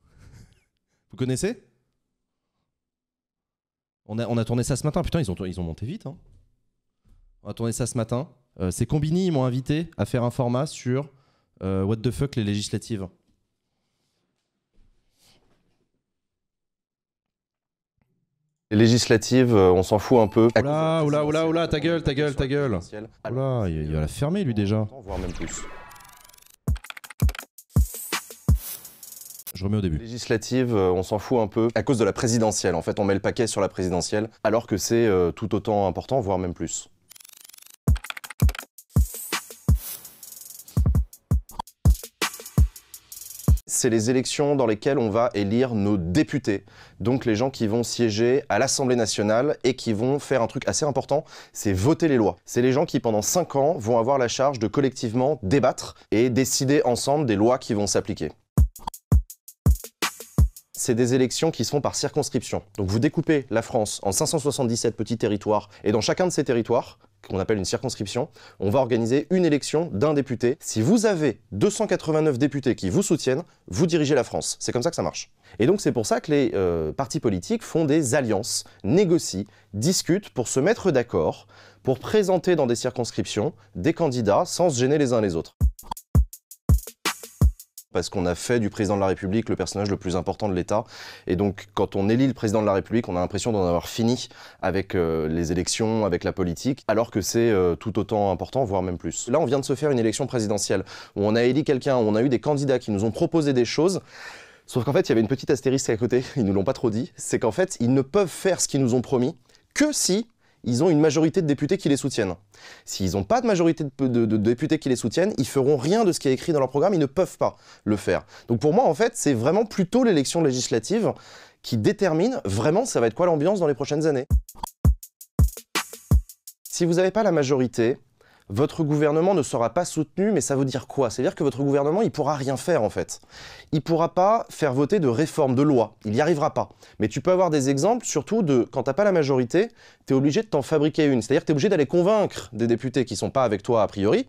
[LAUGHS] Vous connaissez on a, on a tourné ça ce matin. Putain, ils ont, ils ont monté vite. Hein. On a tourné ça ce matin. Euh, c'est Combini, ils m'ont invité à faire un format sur euh, What the fuck les législatives. Les législatives, euh, on s'en fout un peu. Oula, oula, oula, oula, ta gueule, ta gueule, ta gueule. Oula, il, va la fermer lui déjà. je remets au début. législatives, on s'en fout un peu à cause de la présidentielle. En fait, on met le paquet sur la présidentielle alors que c'est tout autant important, voire même plus. c'est les élections dans lesquelles on va élire nos députés, donc les gens qui vont siéger à l'Assemblée nationale et qui vont faire un truc assez important, c'est voter les lois. C'est les gens qui pendant 5 ans vont avoir la charge de collectivement débattre et décider ensemble des lois qui vont s'appliquer c'est des élections qui sont par circonscription. Donc vous découpez la France en 577 petits territoires, et dans chacun de ces territoires, qu'on appelle une circonscription, on va organiser une élection d'un député. Si vous avez 289 députés qui vous soutiennent, vous dirigez la France. C'est comme ça que ça marche. Et donc c'est pour ça que les euh, partis politiques font des alliances, négocient, discutent pour se mettre d'accord, pour présenter dans des circonscriptions des candidats sans se gêner les uns les autres parce qu'on a fait du président de la République le personnage le plus important de l'État. Et donc, quand on élit le président de la République, on a l'impression d'en avoir fini avec euh, les élections, avec la politique, alors que c'est euh, tout autant important, voire même plus. Là, on vient de se faire une élection présidentielle où on a élu quelqu'un, on a eu des candidats qui nous ont proposé des choses. Sauf qu'en fait, il y avait une petite astérisque à côté, ils ne nous l'ont pas trop dit, c'est qu'en fait, ils ne peuvent faire ce qu'ils nous ont promis que si ils ont une majorité de députés qui les soutiennent. S'ils n'ont pas de majorité de, députés qui les soutiennent, ils feront rien de ce qui est écrit dans leur programme, ils ne peuvent pas le faire. Donc pour moi, en fait, c'est vraiment plutôt l'élection législative qui détermine vraiment ça va être quoi l'ambiance dans les prochaines années. Si vous n'avez pas la majorité, votre gouvernement ne sera pas soutenu, mais ça veut dire quoi C'est-à-dire que votre gouvernement, il pourra rien faire en fait. Il pourra pas faire voter de réformes, de loi. Il n'y arrivera pas. Mais tu peux avoir des exemples, surtout de quand n'as pas la majorité, tu es obligé de t'en fabriquer une. C'est-à-dire que tu es obligé d'aller convaincre des députés qui ne sont pas avec toi a priori,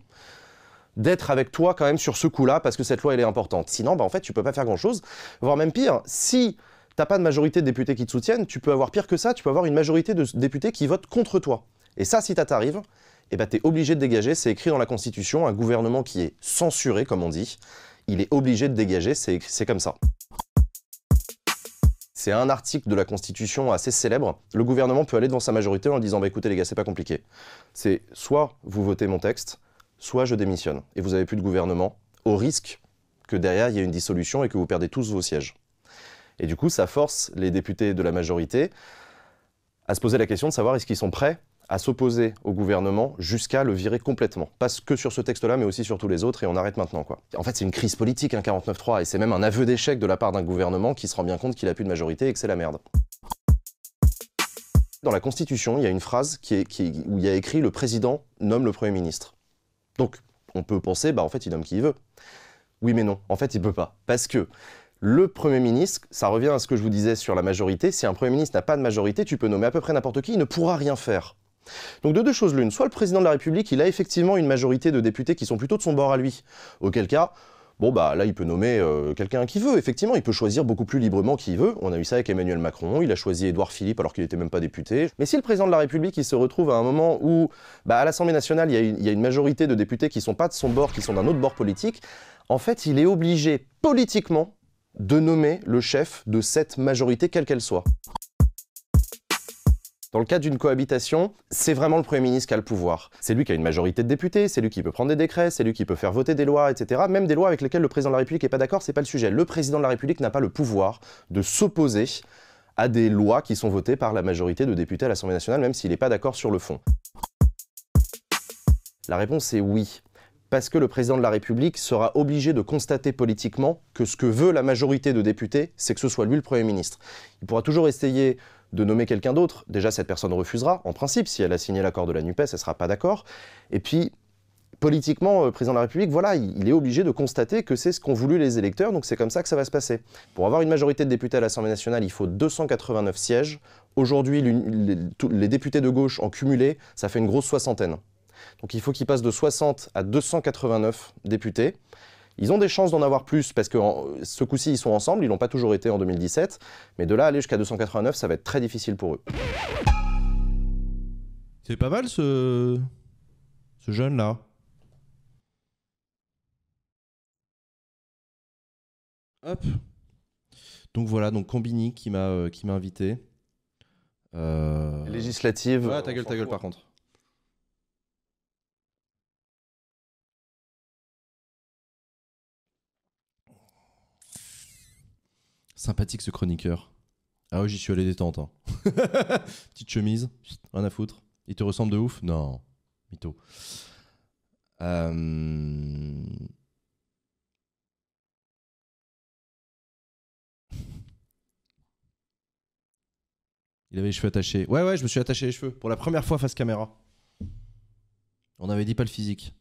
d'être avec toi quand même sur ce coup-là, parce que cette loi, elle est importante. Sinon, bah, en fait, tu ne peux pas faire grand-chose. Voire même pire, si tu t'as pas de majorité de députés qui te soutiennent, tu peux avoir pire que ça, tu peux avoir une majorité de députés qui votent contre toi. Et ça, si ça t'arrive, et eh ben, tu es obligé de dégager, c'est écrit dans la Constitution, un gouvernement qui est censuré, comme on dit, il est obligé de dégager, c'est comme ça. C'est un article de la Constitution assez célèbre. Le gouvernement peut aller devant sa majorité en disant bah, écoutez les gars, c'est pas compliqué. C'est soit vous votez mon texte, soit je démissionne et vous avez plus de gouvernement, au risque que derrière il y ait une dissolution et que vous perdez tous vos sièges. Et du coup, ça force les députés de la majorité à se poser la question de savoir est-ce qu'ils sont prêts à s'opposer au gouvernement jusqu'à le virer complètement. Pas que sur ce texte-là, mais aussi sur tous les autres, et on arrête maintenant. Quoi. En fait, c'est une crise politique, un hein, 49-3, et c'est même un aveu d'échec de la part d'un gouvernement qui se rend bien compte qu'il n'a plus de majorité et que c'est la merde. Dans la Constitution, il y a une phrase qui est, où il y a écrit « le président nomme le Premier ministre ». Donc, on peut penser, bah en fait, il nomme qui il veut. Oui, mais non, en fait, il ne peut pas. Parce que le Premier ministre, ça revient à ce que je vous disais sur la majorité, si un Premier ministre n'a pas de majorité, tu peux nommer à peu près n'importe qui, il ne pourra rien faire. Donc de deux choses l'une, soit le président de la République, il a effectivement une majorité de députés qui sont plutôt de son bord à lui, auquel cas, bon bah là il peut nommer euh, quelqu'un qui veut, effectivement, il peut choisir beaucoup plus librement qui veut, on a eu ça avec Emmanuel Macron, il a choisi Édouard Philippe alors qu'il n'était même pas député, mais si le président de la République il se retrouve à un moment où, bah, à l'Assemblée nationale, il y, a une, il y a une majorité de députés qui sont pas de son bord, qui sont d'un autre bord politique, en fait il est obligé politiquement de nommer le chef de cette majorité, quelle qu'elle soit. Dans le cas d'une cohabitation, c'est vraiment le Premier ministre qui a le pouvoir. C'est lui qui a une majorité de députés, c'est lui qui peut prendre des décrets, c'est lui qui peut faire voter des lois, etc. Même des lois avec lesquelles le président de la République n'est pas d'accord, c'est pas le sujet. Le président de la République n'a pas le pouvoir de s'opposer à des lois qui sont votées par la majorité de députés à l'Assemblée nationale, même s'il n'est pas d'accord sur le fond. La réponse est oui parce que le président de la République sera obligé de constater politiquement que ce que veut la majorité de députés, c'est que ce soit lui le Premier ministre. Il pourra toujours essayer de nommer quelqu'un d'autre. Déjà, cette personne refusera, en principe, si elle a signé l'accord de la NUPES, elle ne sera pas d'accord. Et puis, politiquement, le euh, président de la République, voilà, il est obligé de constater que c'est ce qu'ont voulu les électeurs, donc c'est comme ça que ça va se passer. Pour avoir une majorité de députés à l'Assemblée nationale, il faut 289 sièges. Aujourd'hui, les députés de gauche en cumulé, ça fait une grosse soixantaine. Donc il faut qu'il passe de 60 à 289 députés. Ils ont des chances d'en avoir plus parce que ce coup-ci, ils sont ensemble, ils n'ont pas toujours été en 2017, mais de là aller jusqu'à 289, ça va être très difficile pour eux. C'est pas mal ce, ce jeune-là. Hop. Donc voilà, donc Combini qui m'a euh, qui m'a invité. Euh, Législative. Ouais, ta gueule, ta gueule par contre. Sympathique ce chroniqueur. Ah oui, j'y suis allé détente. Hein. [LAUGHS] Petite chemise, rien à foutre. Il te ressemble de ouf Non, mytho. Euh. Il avait les cheveux attachés. Ouais, ouais, je me suis attaché les cheveux pour la première fois face caméra. On avait dit pas le physique.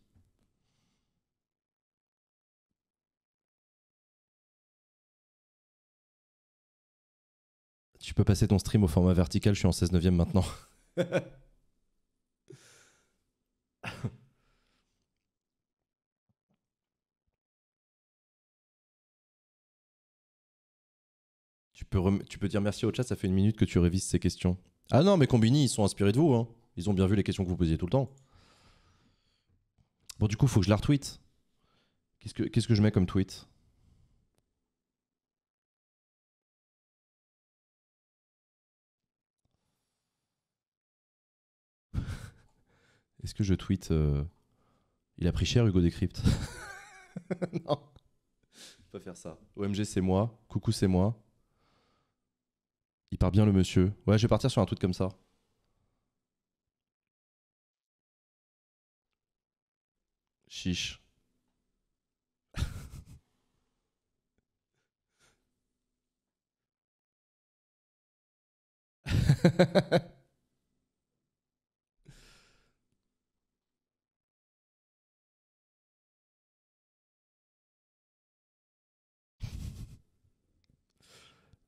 peux passer ton stream au format vertical, je suis en 16 neuvième maintenant. [LAUGHS] tu, peux tu peux dire merci au chat, ça fait une minute que tu révises ces questions. Ah non, mais Combini, ils sont inspirés de vous. Hein. Ils ont bien vu les questions que vous posiez tout le temps. Bon, du coup, faut que je la retweet. Qu'est-ce qu'est-ce que je mets comme tweet Est-ce que je tweet euh, Il a pris cher Hugo Décrypte [LAUGHS] Non. pas faire ça. OMG, c'est moi. Coucou, c'est moi. Il part bien le monsieur. Ouais, je vais partir sur un tweet comme ça. Chiche. [LAUGHS]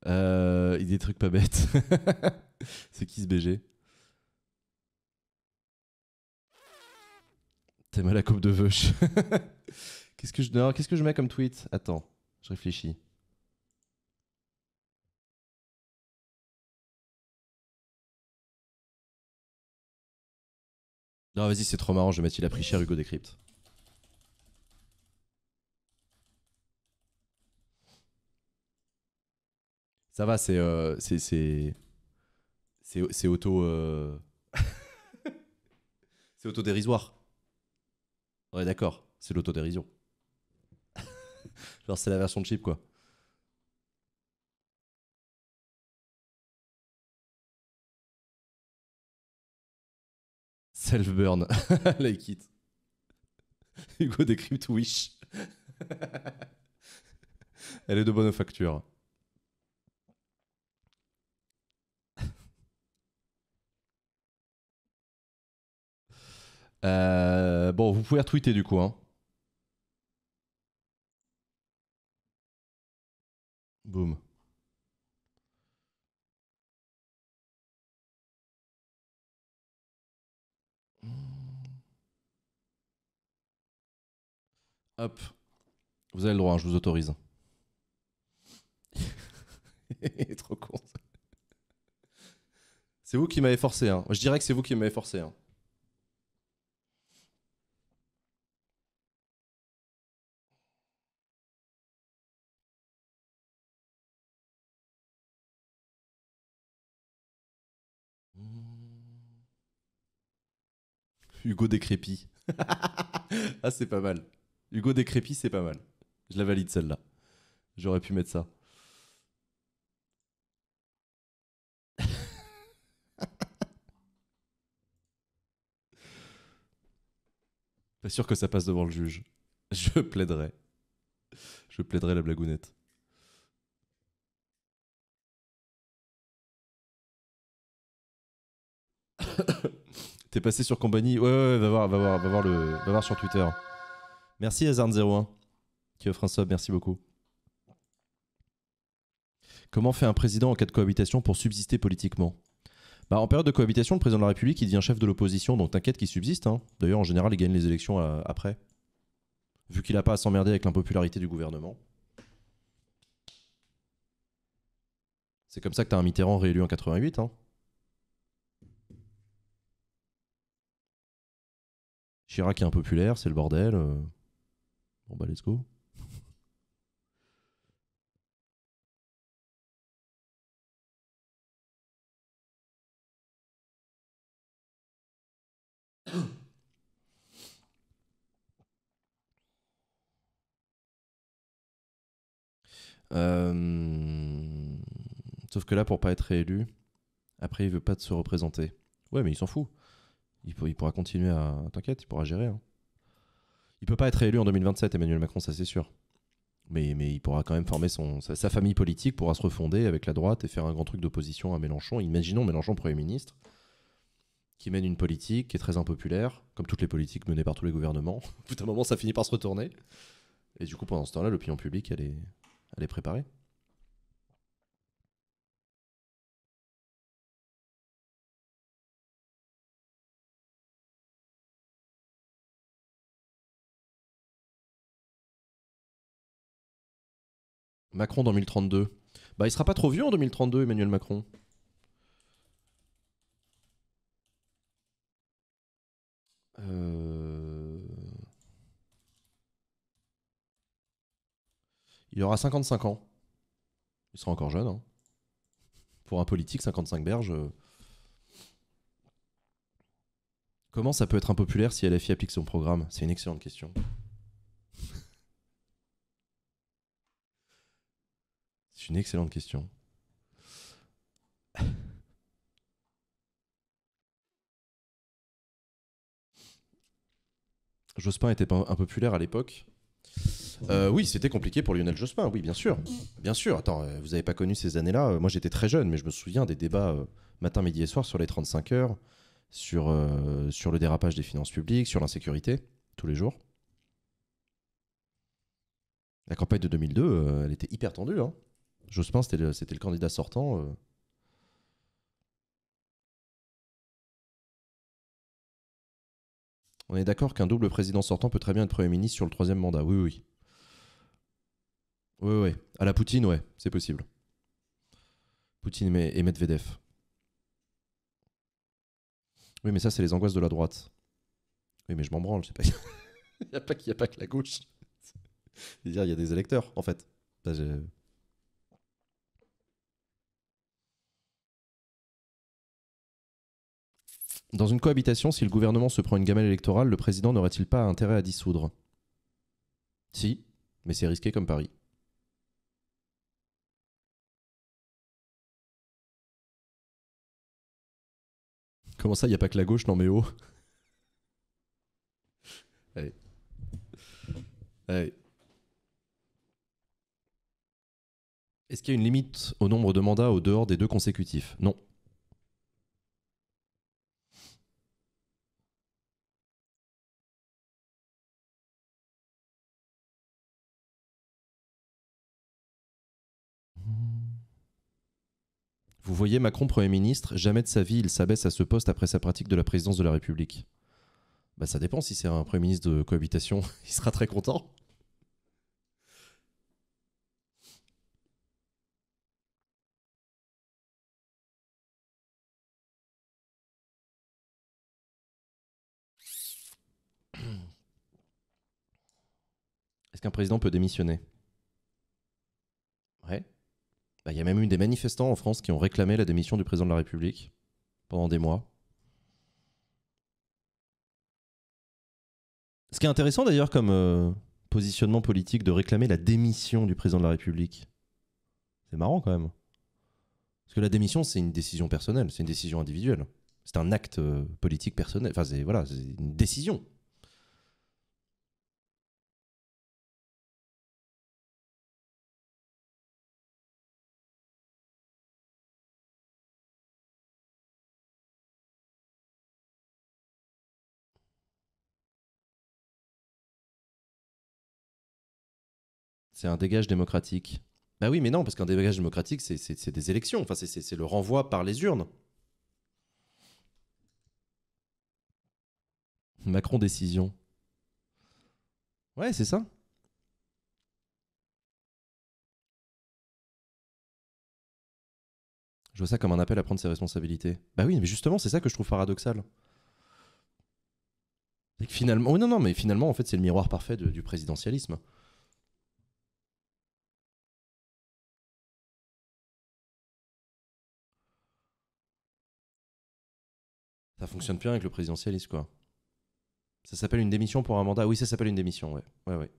Euh, il y des trucs pas bêtes. [LAUGHS] c'est qui ce BG T'aimes à la coupe de veuche. [LAUGHS] qu'est-ce que je qu'est-ce que je mets comme tweet Attends, je réfléchis. Non, vas-y, c'est trop marrant, je vais mettre il a pris cher Hugo Décrypte. Ça va, c'est. Euh, c'est, c'est, auto. dérisoire euh, [LAUGHS] c'est autodérisoire. Ouais, d'accord, c'est l'autodérision. [LAUGHS] Genre, c'est la version de chip, quoi. Self-burn. [LAUGHS] like it. Hugo décrypte Wish. Elle est de bonne facture. Euh, bon, vous pouvez retweeter du coup. Hein. Boum. Hop. Vous avez le droit, hein, je vous autorise. [LAUGHS] trop con. C'est vous qui m'avez forcé. Hein. Je dirais que c'est vous qui m'avez forcé. Hein. Hugo Décrépit. [LAUGHS] ah, c'est pas mal. Hugo Décrépit, c'est pas mal. Je la valide celle-là. J'aurais pu mettre ça. [LAUGHS] Pas sûr que ça passe devant le juge. Je plaiderai. Je plaiderai la blagounette. [COUGHS] T'es passé sur Compagnie. Ouais, ouais, va voir, le, voir sur Twitter. Merci Hazard01 qui offre un sub, merci beaucoup. Comment fait un président en cas de cohabitation pour subsister politiquement bah, En période de cohabitation, le président de la République, il devient chef de l'opposition, donc t'inquiète qu'il subsiste. Hein. D'ailleurs, en général, il gagne les élections euh, après. Vu qu'il n'a pas à s'emmerder avec l'impopularité du gouvernement. C'est comme ça que t'as un Mitterrand réélu en 88. Hein. Chirac est impopulaire, c'est le bordel. Euh. Bon bah let's go. [COUGHS] Euh, sauf que là, pour pas être réélu, après, il veut pas de se représenter. Ouais, mais il s'en fout. Il, pourra continuer à. T'inquiète, il pourra gérer. Il hein. Il peut pas être élu en 2027, Emmanuel Macron, ça c'est sûr. Mais, mais, il pourra quand même former son, sa, famille politique, pourra se refonder avec la droite et faire un grand truc d'opposition à Mélenchon. Imaginons Mélenchon Premier ministre, qui mène une politique qui est très impopulaire, comme toutes les politiques menées par tous les gouvernements. Tout à un moment, ça finit par se retourner. Et du coup, pendant ce temps-là, l'opinion publique, elle est préparée. Macron dans 2032. Bah, il sera pas trop vieux en 2032, Emmanuel Macron. Euh. Il aura 55 ans. Il sera encore jeune. Hein. Pour un politique, 55 berges. Euh. Comment ça peut être impopulaire si LFI applique son programme C'est une excellente question. une excellente question. [LAUGHS] Jospin était impopulaire à l'époque. Euh, oui, c'était compliqué pour Lionel Jospin, oui, bien sûr. Bien sûr, attends, euh, vous n'avez pas connu ces années-là. Euh, moi, j'étais très jeune, mais je me souviens des débats matin, midi et soir sur les 35 heures, sur, sur le dérapage des finances publiques, sur l'insécurité, tous les jours. La campagne de 2002, elle était hyper tendue. Hein. Jospin, c'était le, candidat sortant. Euh. On est d'accord qu'un double président sortant peut très bien être Premier ministre sur le troisième mandat. Oui, oui, oui. Oui, À la Poutine, ouais, c'est possible. Poutine et Medvedev. Oui, mais ça, c'est les angoisses de la droite. Oui, mais je m'en branle, pas. Il [LAUGHS] n'y a, pas a pas que la gauche. C'est-à-dire, [LAUGHS] il y a des électeurs, en fait. Dans une cohabitation, si le gouvernement se prend une gamelle électorale, le président n'aurait-il pas intérêt à dissoudre Si, mais c'est risqué comme pari. Comment ça, il n'y a pas que la gauche, non mais oh Allez. Allez. Est-ce qu'il y a une limite au nombre de mandats au dehors des deux consécutifs Non. Vous voyez Macron Premier ministre, jamais de sa vie il s'abaisse à ce poste après sa pratique de la présidence de la République. Bah ça dépend, si c'est un Premier ministre de cohabitation, [LAUGHS] il sera très content. Est-ce qu'un président peut démissionner bah, il y a même eu des manifestants en France qui ont réclamé la démission du président de la République pendant des mois. Ce qui est intéressant d'ailleurs comme euh, positionnement politique de réclamer la démission du président de la République. C'est marrant quand même. Parce que la démission, c'est une décision personnelle, c'est une décision individuelle. C'est un acte euh, politique personnel. Enfin, c'est une décision C'est un dégage démocratique. Bah oui, mais non, parce qu'un dégage démocratique, c'est des élections. Enfin, c'est le renvoi par les urnes. Macron décision. Ouais, c'est ça. Je vois ça comme un appel à prendre ses responsabilités. Bah oui, mais justement, c'est ça que je trouve paradoxal. Et finalement, oh non, non, mais finalement, en fait, c'est le miroir parfait du présidentialisme. fonctionne bien avec le présidentialisme, quoi. Ça s'appelle une démission pour un mandat. Oui, ça s'appelle une démission, ouais. Ouais, ouais.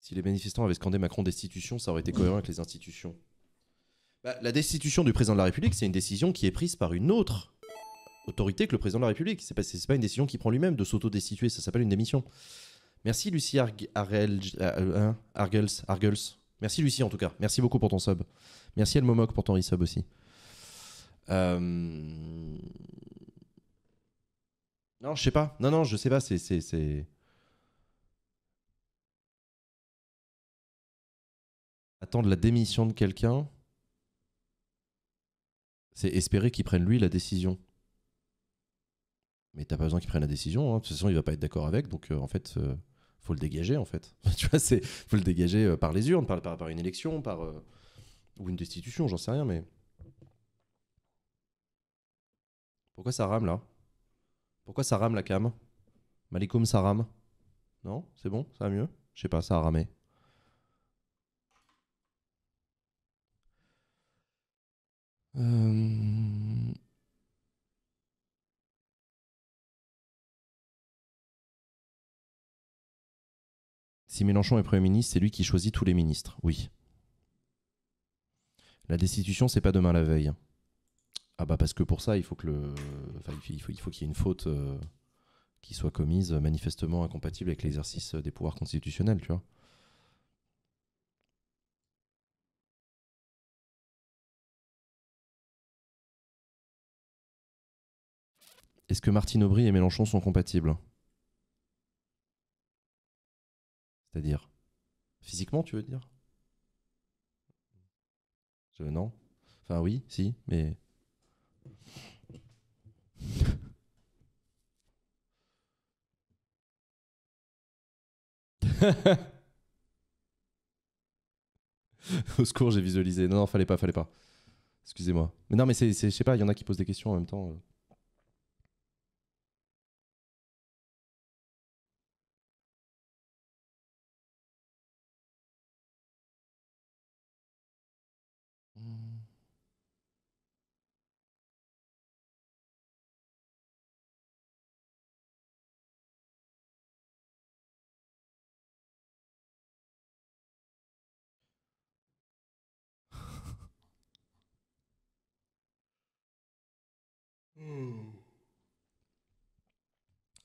Si les manifestants avaient scandé Macron destitution, ça aurait été cohérent avec les institutions. Bah, la destitution du président de la République, c'est une décision qui est prise par une autre autorité que le président de la République. C'est pas, pas une décision qu'il prend lui-même de s'auto-destituer, ça s'appelle une démission. Merci Lucie euh, euh, hein, Argels, Merci Lucie en tout cas. Merci beaucoup pour ton sub. Merci El Momoc pour ton resub aussi. Euh, non, je sais pas. Non, non, je sais pas. C'est. c'est, Attendre la démission de quelqu'un, c'est espérer qu'il prenne lui la décision. Mais t'as pas besoin qu'il prenne la décision. Hein. De toute façon, il va pas être d'accord avec. Donc, euh, en fait. Euh, faut le dégager en fait. [LAUGHS] tu vois, c'est faut le dégager euh, par les urnes, par, une élection, par euh, ou une destitution, j'en sais rien, mais pourquoi ça rame là Pourquoi ça rame la cam Malikoum, ça rame Non, c'est bon, ça va mieux. Je sais pas, ça a ramé. Euh, Si Mélenchon est Premier ministre, c'est lui qui choisit tous les ministres. Oui. La destitution, c'est pas demain la veille. Ah bah parce que pour ça, il faut que le, il faut, qu'il y ait une faute euh, qui soit commise manifestement incompatible avec l'exercice des pouvoirs constitutionnels, tu vois. Est-ce que Martine Aubry et Mélenchon sont compatibles C'est-à-dire Physiquement, tu veux dire Non Enfin, oui, si, mais. [LAUGHS] Au secours, j'ai visualisé. Non, non, fallait pas, fallait pas. Excusez-moi. Mais non, mais c'est, je sais pas, il y en a qui posent des questions en même temps. Euh.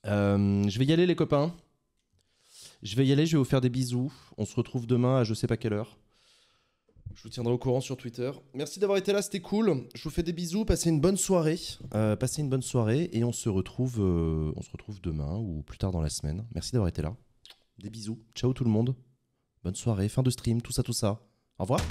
Euh, je vais y aller, les copains. Je vais y aller, je vais vous faire des bisous. On se retrouve demain à je sais pas quelle heure. Je vous tiendrai au courant sur Twitter. Merci d'avoir été là, c'était cool. Je vous fais des bisous, passez une bonne soirée. Euh, passez une bonne soirée et on se, retrouve, euh, on se retrouve demain ou plus tard dans la semaine. Merci d'avoir été là. Des bisous. Ciao tout le monde. Bonne soirée, fin de stream, tout ça, tout ça. Au revoir.